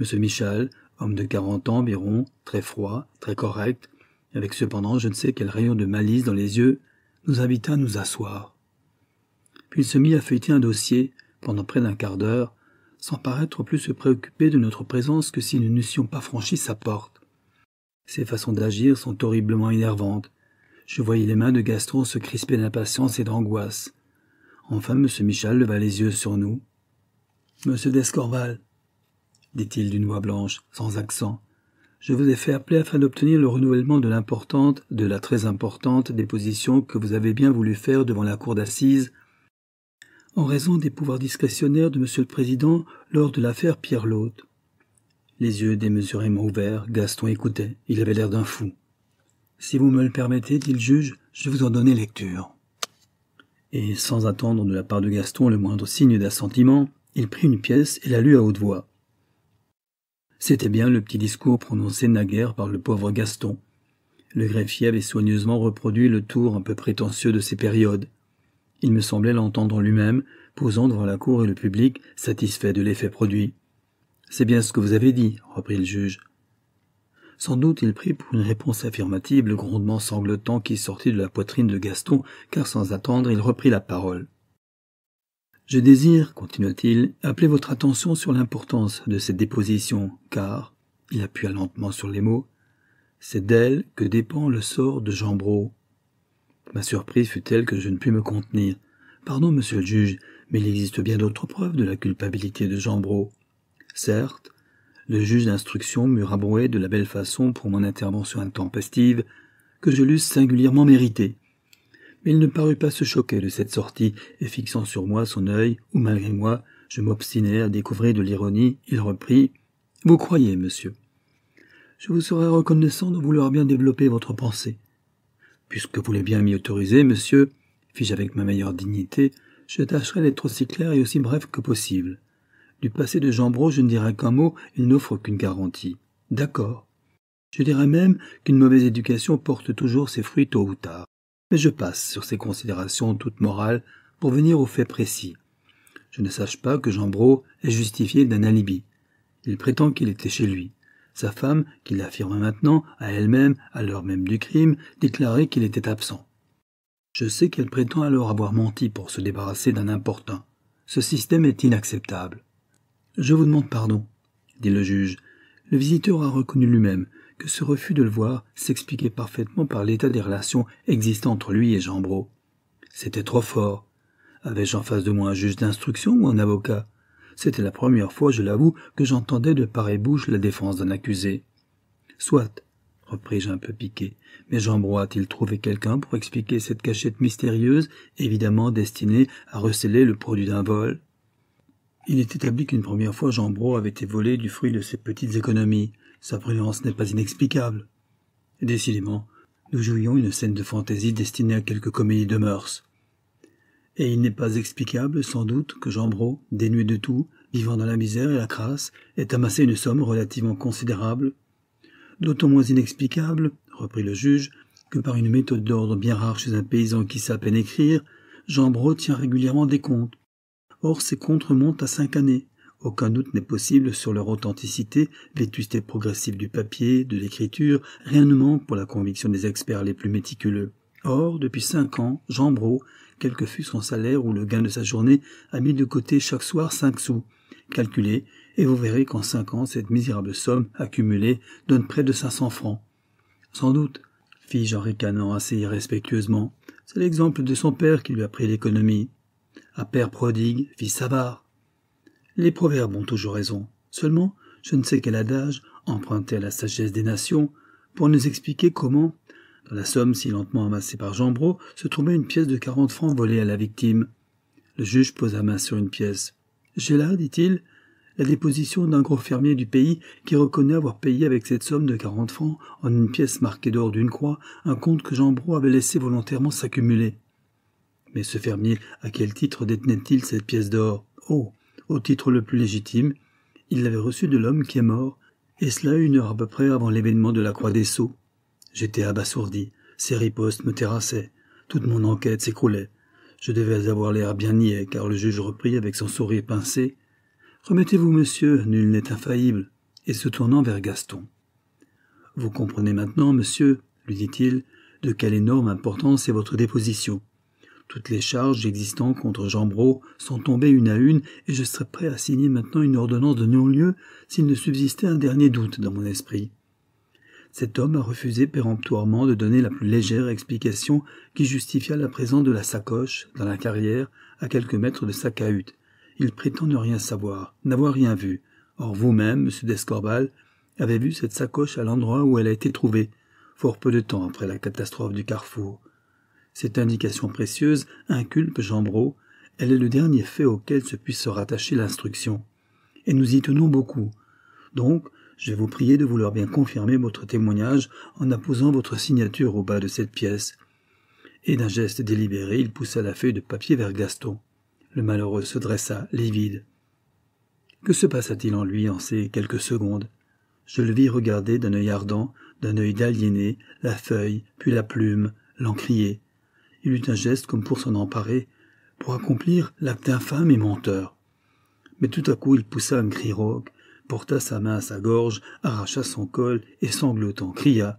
M. Michal, homme de quarante ans environ, très froid, très correct, avec cependant je ne sais quel rayon de malice dans les yeux, nous invita à nous asseoir. Puis il se mit à feuilleter un dossier pendant près d'un quart d'heure, sans paraître plus se préoccuper de notre présence que si nous n'eussions pas franchi sa porte. Ses façons d'agir sont horriblement énervantes, je voyais les mains de Gaston se crisper d'impatience et d'angoisse. Enfin, M. Michel leva les yeux sur nous. Monsieur d'Escorval, dit-il d'une voix blanche, sans accent, je vous ai fait appeler afin d'obtenir le renouvellement de l'importante, de la très importante déposition que vous avez bien voulu faire devant la cour d'assises en raison des pouvoirs discrétionnaires de Monsieur le Président lors de l'affaire Pierre Lhôte. Les yeux démesurément ouverts, Gaston écoutait. Il avait l'air d'un fou. Si vous me le permettez, dit le juge, je vous en donnerai lecture. Et sans attendre de la part de Gaston le moindre signe d'assentiment, il prit une pièce et la lut à haute voix. C'était bien le petit discours prononcé naguère par le pauvre Gaston. Le greffier avait soigneusement reproduit le tour un peu prétentieux de ces périodes. Il me semblait l'entendre lui-même, posant devant la cour et le public, satisfait de l'effet produit. C'est bien ce que vous avez dit, reprit le juge. Sans doute il prit pour une réponse affirmative le grondement sanglotant qui sortit de la poitrine de Gaston, car sans attendre il reprit la parole. Je désire, continua-t-il, appeler votre attention sur l'importance de cette déposition, car, il appuya lentement sur les mots, c'est d'elle que dépend le sort de Jean Ma surprise fut telle que je ne pus me contenir. Pardon, monsieur le juge, mais il existe bien d'autres preuves de la culpabilité de Jean Certes, le juge d'instruction m'eût raboué de la belle façon pour mon intervention intempestive, que je l'eusse singulièrement méritée. Mais il ne parut pas se choquer de cette sortie, et fixant sur moi son œil, où malgré moi, je m'obstinai à découvrir de l'ironie, il reprit Vous croyez, monsieur Je vous serais reconnaissant de vouloir bien développer votre pensée. Puisque vous voulez bien m'y autoriser, monsieur, fis-je avec ma meilleure dignité, je tâcherai d'être aussi clair et aussi bref que possible. Du passé de Jambro, je ne dirai qu'un mot, il n'offre qu'une garantie. D'accord. Je dirais même qu'une mauvaise éducation porte toujours ses fruits tôt ou tard. Mais je passe sur ces considérations toutes morales pour venir aux faits précis. Je ne sache pas que Jambro est justifié d'un alibi. Il prétend qu'il était chez lui. Sa femme, qui l'affirme maintenant, à elle-même, à l'heure même du crime, déclaré qu'il était absent. Je sais qu'elle prétend alors avoir menti pour se débarrasser d'un important. »« Ce système est inacceptable. Je vous demande pardon, dit le juge. Le visiteur a reconnu lui-même que ce refus de le voir s'expliquait parfaitement par l'état des relations existant entre lui et Jean C'était trop fort. Avais-je en face de moi un juge d'instruction ou un avocat C'était la première fois, je l'avoue, que j'entendais de pareille bouche la défense d'un accusé. Soit, repris-je un peu piqué, mais Jean a-t-il trouvé quelqu'un pour expliquer cette cachette mystérieuse, évidemment destinée à receler le produit d'un vol il est établi qu'une première fois Jean Brault avait été volé du fruit de ses petites économies. Sa prudence n'est pas inexplicable. Décidément, nous jouions une scène de fantaisie destinée à quelque comédie de mœurs. Et il n'est pas explicable, sans doute, que Jean Brault, dénué de tout, vivant dans la misère et la crasse, ait amassé une somme relativement considérable. D'autant moins inexplicable, reprit le juge, que par une méthode d'ordre bien rare chez un paysan qui sait à peine écrire, Jean Brault tient régulièrement des comptes, Or, ces comptes remontent à cinq années. Aucun doute n'est possible sur leur authenticité, vétusté progressive du papier, de l'écriture, rien ne manque pour la conviction des experts les plus méticuleux. Or, depuis cinq ans, Jean Brault, quel que fût son salaire ou le gain de sa journée, a mis de côté chaque soir cinq sous. Calculez, et vous verrez qu'en cinq ans, cette misérable somme, accumulée, donne près de cinq cents francs. Sans doute, fis-je en ricanant assez irrespectueusement. C'est l'exemple de son père qui lui a pris l'économie à père prodigue, fils Savard. » Les proverbes ont toujours raison. Seulement, je ne sais quel adage, emprunté à la sagesse des nations, pour nous expliquer comment, dans la somme si lentement amassée par Jambro, se trouvait une pièce de quarante francs volée à la victime. Le juge posa main sur une pièce. J'ai là, dit-il, la déposition d'un gros fermier du pays qui reconnaît avoir payé avec cette somme de quarante francs, en une pièce marquée d'or d'une croix, un compte que Jambro avait laissé volontairement s'accumuler. Mais ce fermier, à quel titre détenait-il cette pièce d'or Oh, au titre le plus légitime, il l'avait reçue de l'homme qui est mort, et cela une heure à peu près avant l'événement de la Croix des Sceaux. J'étais abasourdi, ses ripostes me terrassaient, toute mon enquête s'écroulait. Je devais avoir l'air bien niais, car le juge reprit avec son sourire pincé. Remettez-vous, monsieur, nul n'est infaillible, et se tournant vers Gaston. Vous comprenez maintenant, monsieur, lui dit-il, de quelle énorme importance est votre déposition. Toutes les charges existantes contre Jean Brault sont tombées une à une, et je serais prêt à signer maintenant une ordonnance de non-lieu s'il ne subsistait un dernier doute dans mon esprit. Cet homme a refusé péremptoirement de donner la plus légère explication qui justifia la présence de la sacoche dans la carrière à quelques mètres de sa cahute. Il prétend ne rien savoir, n'avoir rien vu. Or vous-même, monsieur d'Escorbal, avez vu cette sacoche à l'endroit où elle a été trouvée, fort peu de temps après la catastrophe du carrefour. Cette indication précieuse inculpe Jambro. elle est le dernier fait auquel se puisse se rattacher l'instruction. Et nous y tenons beaucoup. Donc, je vais vous prier de vouloir bien confirmer votre témoignage en apposant votre signature au bas de cette pièce. Et d'un geste délibéré, il poussa la feuille de papier vers Gaston. Le malheureux se dressa, livide. Que se passa-t-il en lui en ces quelques secondes Je le vis regarder d'un œil ardent, d'un œil d'aliéné, la feuille, puis la plume, l'encrier. Il eut un geste comme pour s'en emparer, pour accomplir l'acte infâme et menteur. Mais tout à coup il poussa un cri rauque, porta sa main à sa gorge, arracha son col et sanglotant cria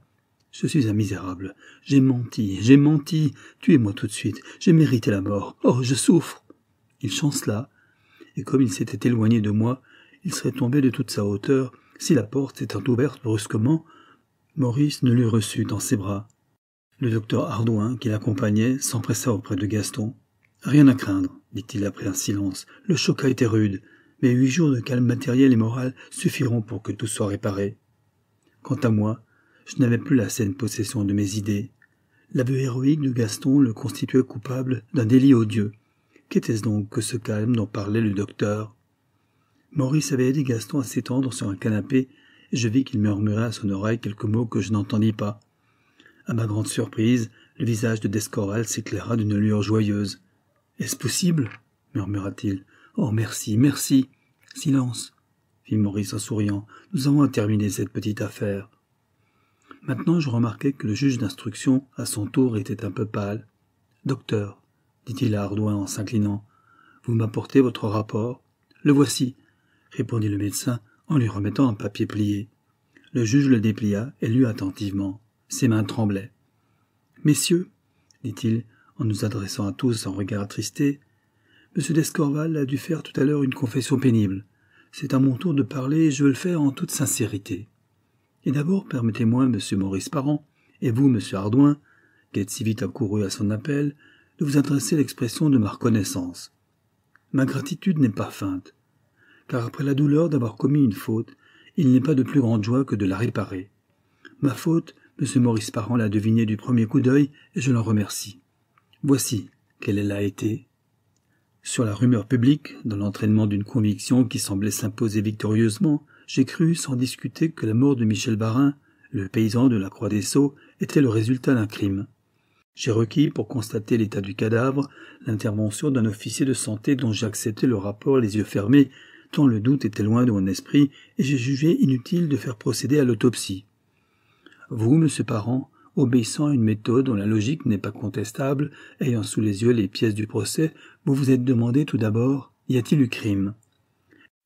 je suis un misérable. J'ai menti, j'ai menti. Tuez-moi tout de suite. J'ai mérité la mort. Oh, je souffre. Il chancela, et comme il s'était éloigné de moi, il serait tombé de toute sa hauteur si la porte s'étant ouverte brusquement, Maurice ne l'eût reçu dans ses bras. Le docteur Ardouin, qui l'accompagnait, s'empressa auprès de Gaston. Rien à craindre, dit-il après un silence. Le choc a été rude, mais huit jours de calme matériel et moral suffiront pour que tout soit réparé. Quant à moi, je n'avais plus la saine possession de mes idées. L'aveu héroïque de Gaston le constituait coupable d'un délit odieux. Qu'était-ce donc que ce calme dont parlait le docteur Maurice avait aidé Gaston à s'étendre sur un canapé, et je vis qu'il murmurait à son oreille quelques mots que je n'entendis pas. À ma grande surprise, le visage de Descoral s'éclaira d'une lueur joyeuse. Est-ce possible murmura-t-il. Oh, merci, merci. Silence, fit Maurice en souriant. Nous avons terminé cette petite affaire. Maintenant, je remarquai que le juge d'instruction, à son tour, était un peu pâle. Docteur, dit-il à Ardouin en s'inclinant, vous m'apportez votre rapport Le voici, répondit le médecin en lui remettant un papier plié. Le juge le déplia et lut attentivement. Ses mains tremblaient. Messieurs, dit-il, en nous adressant à tous en regard attristé, Monsieur d'Escorval a dû faire tout à l'heure une confession pénible. C'est à mon tour de parler et je veux le faire en toute sincérité. Et d'abord, permettez-moi, monsieur Maurice Parent, et vous, monsieur Ardouin, qui êtes si vite accouru à son appel, de vous adresser l'expression de ma reconnaissance. Ma gratitude n'est pas feinte, car après la douleur d'avoir commis une faute, il n'est pas de plus grande joie que de la réparer. Ma faute, M. Maurice Parent l'a deviné du premier coup d'œil et je l'en remercie. Voici quelle elle a été. Sur la rumeur publique, dans l'entraînement d'une conviction qui semblait s'imposer victorieusement, j'ai cru sans discuter que la mort de Michel Barin, le paysan de la Croix des Sceaux, était le résultat d'un crime. J'ai requis, pour constater l'état du cadavre, l'intervention d'un officier de santé dont j'acceptais le rapport les yeux fermés, tant le doute était loin de mon esprit, et j'ai jugé inutile de faire procéder à l'autopsie vous, monsieur Parent, obéissant à une méthode dont la logique n'est pas contestable, ayant sous les yeux les pièces du procès, vous vous êtes demandé tout d'abord y a-t-il eu crime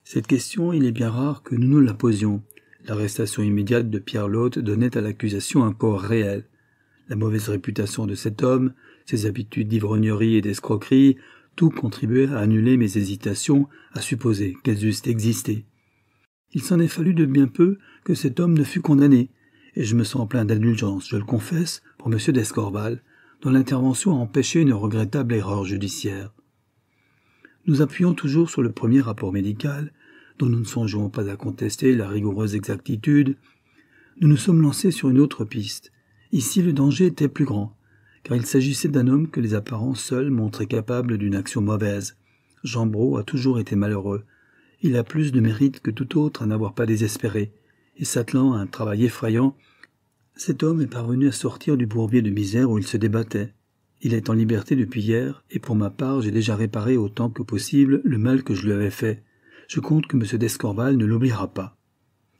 Cette question, il est bien rare que nous nous la posions. L'arrestation immédiate de Pierre Lhôte donnait à l'accusation un corps réel. La mauvaise réputation de cet homme, ses habitudes d'ivrognerie et d'escroquerie, tout contribuait à annuler mes hésitations à supposer qu'elles eussent existé. Il s'en est fallu de bien peu que cet homme ne fût condamné, et je me sens plein d'indulgence, je le confesse, pour M. d'Escorval, dont l'intervention a empêché une regrettable erreur judiciaire. Nous appuyons toujours sur le premier rapport médical, dont nous ne songeons pas à contester la rigoureuse exactitude, nous nous sommes lancés sur une autre piste. Ici, le danger était plus grand, car il s'agissait d'un homme que les apparences seules montraient capable d'une action mauvaise. Brault a toujours été malheureux. Il a plus de mérite que tout autre à n'avoir pas désespéré, et s'attelant à un travail effrayant, cet homme est parvenu à sortir du bourbier de misère où il se débattait. Il est en liberté depuis hier, et pour ma part j'ai déjà réparé autant que possible le mal que je lui avais fait. Je compte que M. d'Escorval ne l'oubliera pas.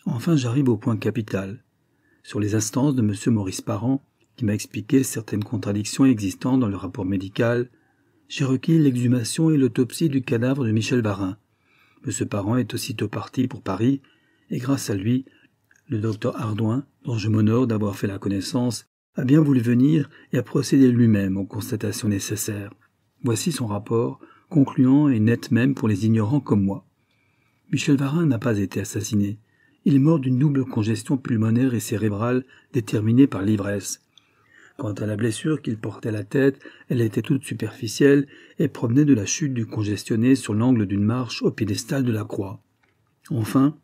Enfin j'arrive au point capital. Sur les instances de M. Maurice Parent, qui m'a expliqué certaines contradictions existantes dans le rapport médical, j'ai requis l'exhumation et l'autopsie du cadavre de Michel Varin. M. Parent est aussitôt parti pour Paris, et grâce à lui, le docteur Ardouin, dont je m'honore d'avoir fait la connaissance, a bien voulu venir et a procédé lui-même aux constatations nécessaires. Voici son rapport, concluant et net même pour les ignorants comme moi. Michel Varin n'a pas été assassiné. Il est mort d'une double congestion pulmonaire et cérébrale déterminée par l'ivresse. Quant à la blessure qu'il portait à la tête, elle était toute superficielle et provenait de la chute du congestionné sur l'angle d'une marche au piédestal de la croix. Enfin,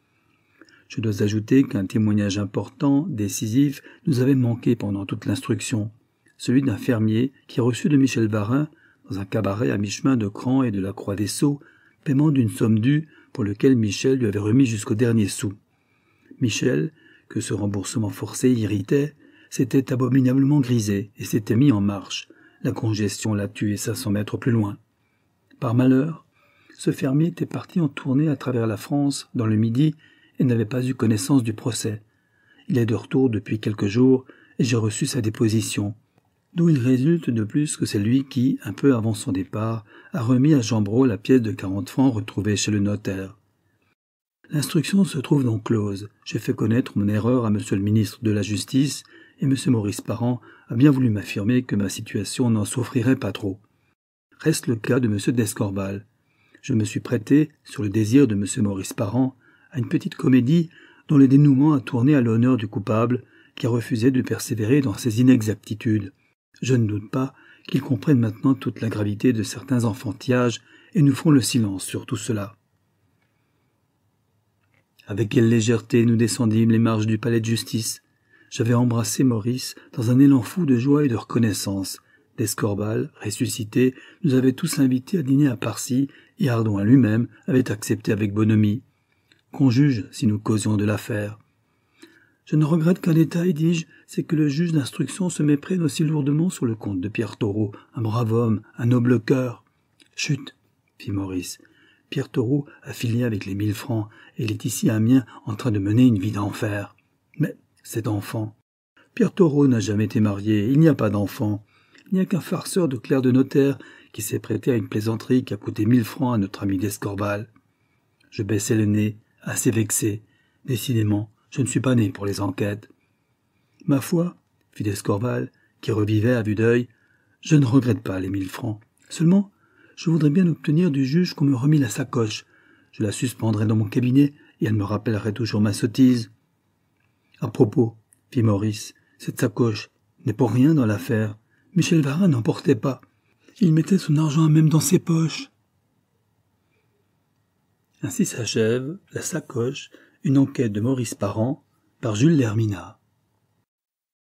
je dois ajouter qu'un témoignage important, décisif, nous avait manqué pendant toute l'instruction, celui d'un fermier qui reçut de Michel Varin, dans un cabaret à mi-chemin de Cran et de la Croix des Sceaux, paiement d'une somme due pour lequel Michel lui avait remis jusqu'au dernier sou. Michel, que ce remboursement forcé irritait, s'était abominablement grisé et s'était mis en marche. La congestion l'a tué cinq cents mètres plus loin. Par malheur, ce fermier était parti en tournée à travers la France dans le Midi et n'avait pas eu connaissance du procès. Il est de retour depuis quelques jours et j'ai reçu sa déposition, d'où il résulte de plus que c'est lui qui, un peu avant son départ, a remis à jambro la pièce de quarante francs retrouvée chez le notaire. L'instruction se trouve donc close. J'ai fait connaître mon erreur à M. le ministre de la Justice et M. Maurice Parent a bien voulu m'affirmer que ma situation n'en souffrirait pas trop. Reste le cas de M. Descorbal. Je me suis prêté, sur le désir de M. Maurice Parent, une petite comédie dont le dénouement a tourné à l'honneur du coupable qui a refusé de persévérer dans ses inexactitudes. Je ne doute pas qu'ils comprennent maintenant toute la gravité de certains enfantillages et nous font le silence sur tout cela. Avec quelle légèreté nous descendîmes les marches du palais de justice. J'avais embrassé Maurice dans un élan fou de joie et de reconnaissance. Descorbal, ressuscité, nous avait tous invités à dîner à Parcy, et Ardouin lui-même avait accepté avec bonhomie qu'on juge si nous causions de l'affaire. Je ne regrette qu'un détail, dis-je, c'est que le juge d'instruction se méprenne aussi lourdement sur le compte de Pierre Taureau, un brave homme, un noble cœur. Chut, fit Maurice. Pierre Taureau a filé avec les mille francs, et il est ici à mien en train de mener une vie d'enfer. Mais cet enfant. Pierre Taureau n'a jamais été marié, il n'y a pas d'enfant. Il n'y a qu'un farceur de clerc de notaire qui s'est prêté à une plaisanterie qui a coûté mille francs à notre ami d'Escorval. Je baissai le nez assez vexé. Décidément, je ne suis pas né pour les enquêtes. Ma foi, fit d'Escorval, qui revivait à vue d'œil, je ne regrette pas les mille francs. Seulement, je voudrais bien obtenir du juge qu'on me remît la sacoche. Je la suspendrai dans mon cabinet et elle me rappellerait toujours ma sottise. À propos, fit Maurice, cette sacoche n'est pour rien dans l'affaire. Michel Varin n'en portait pas. Il mettait son argent même dans ses poches. Ainsi s'achève La sacoche, une enquête de Maurice Parent par Jules Lermina.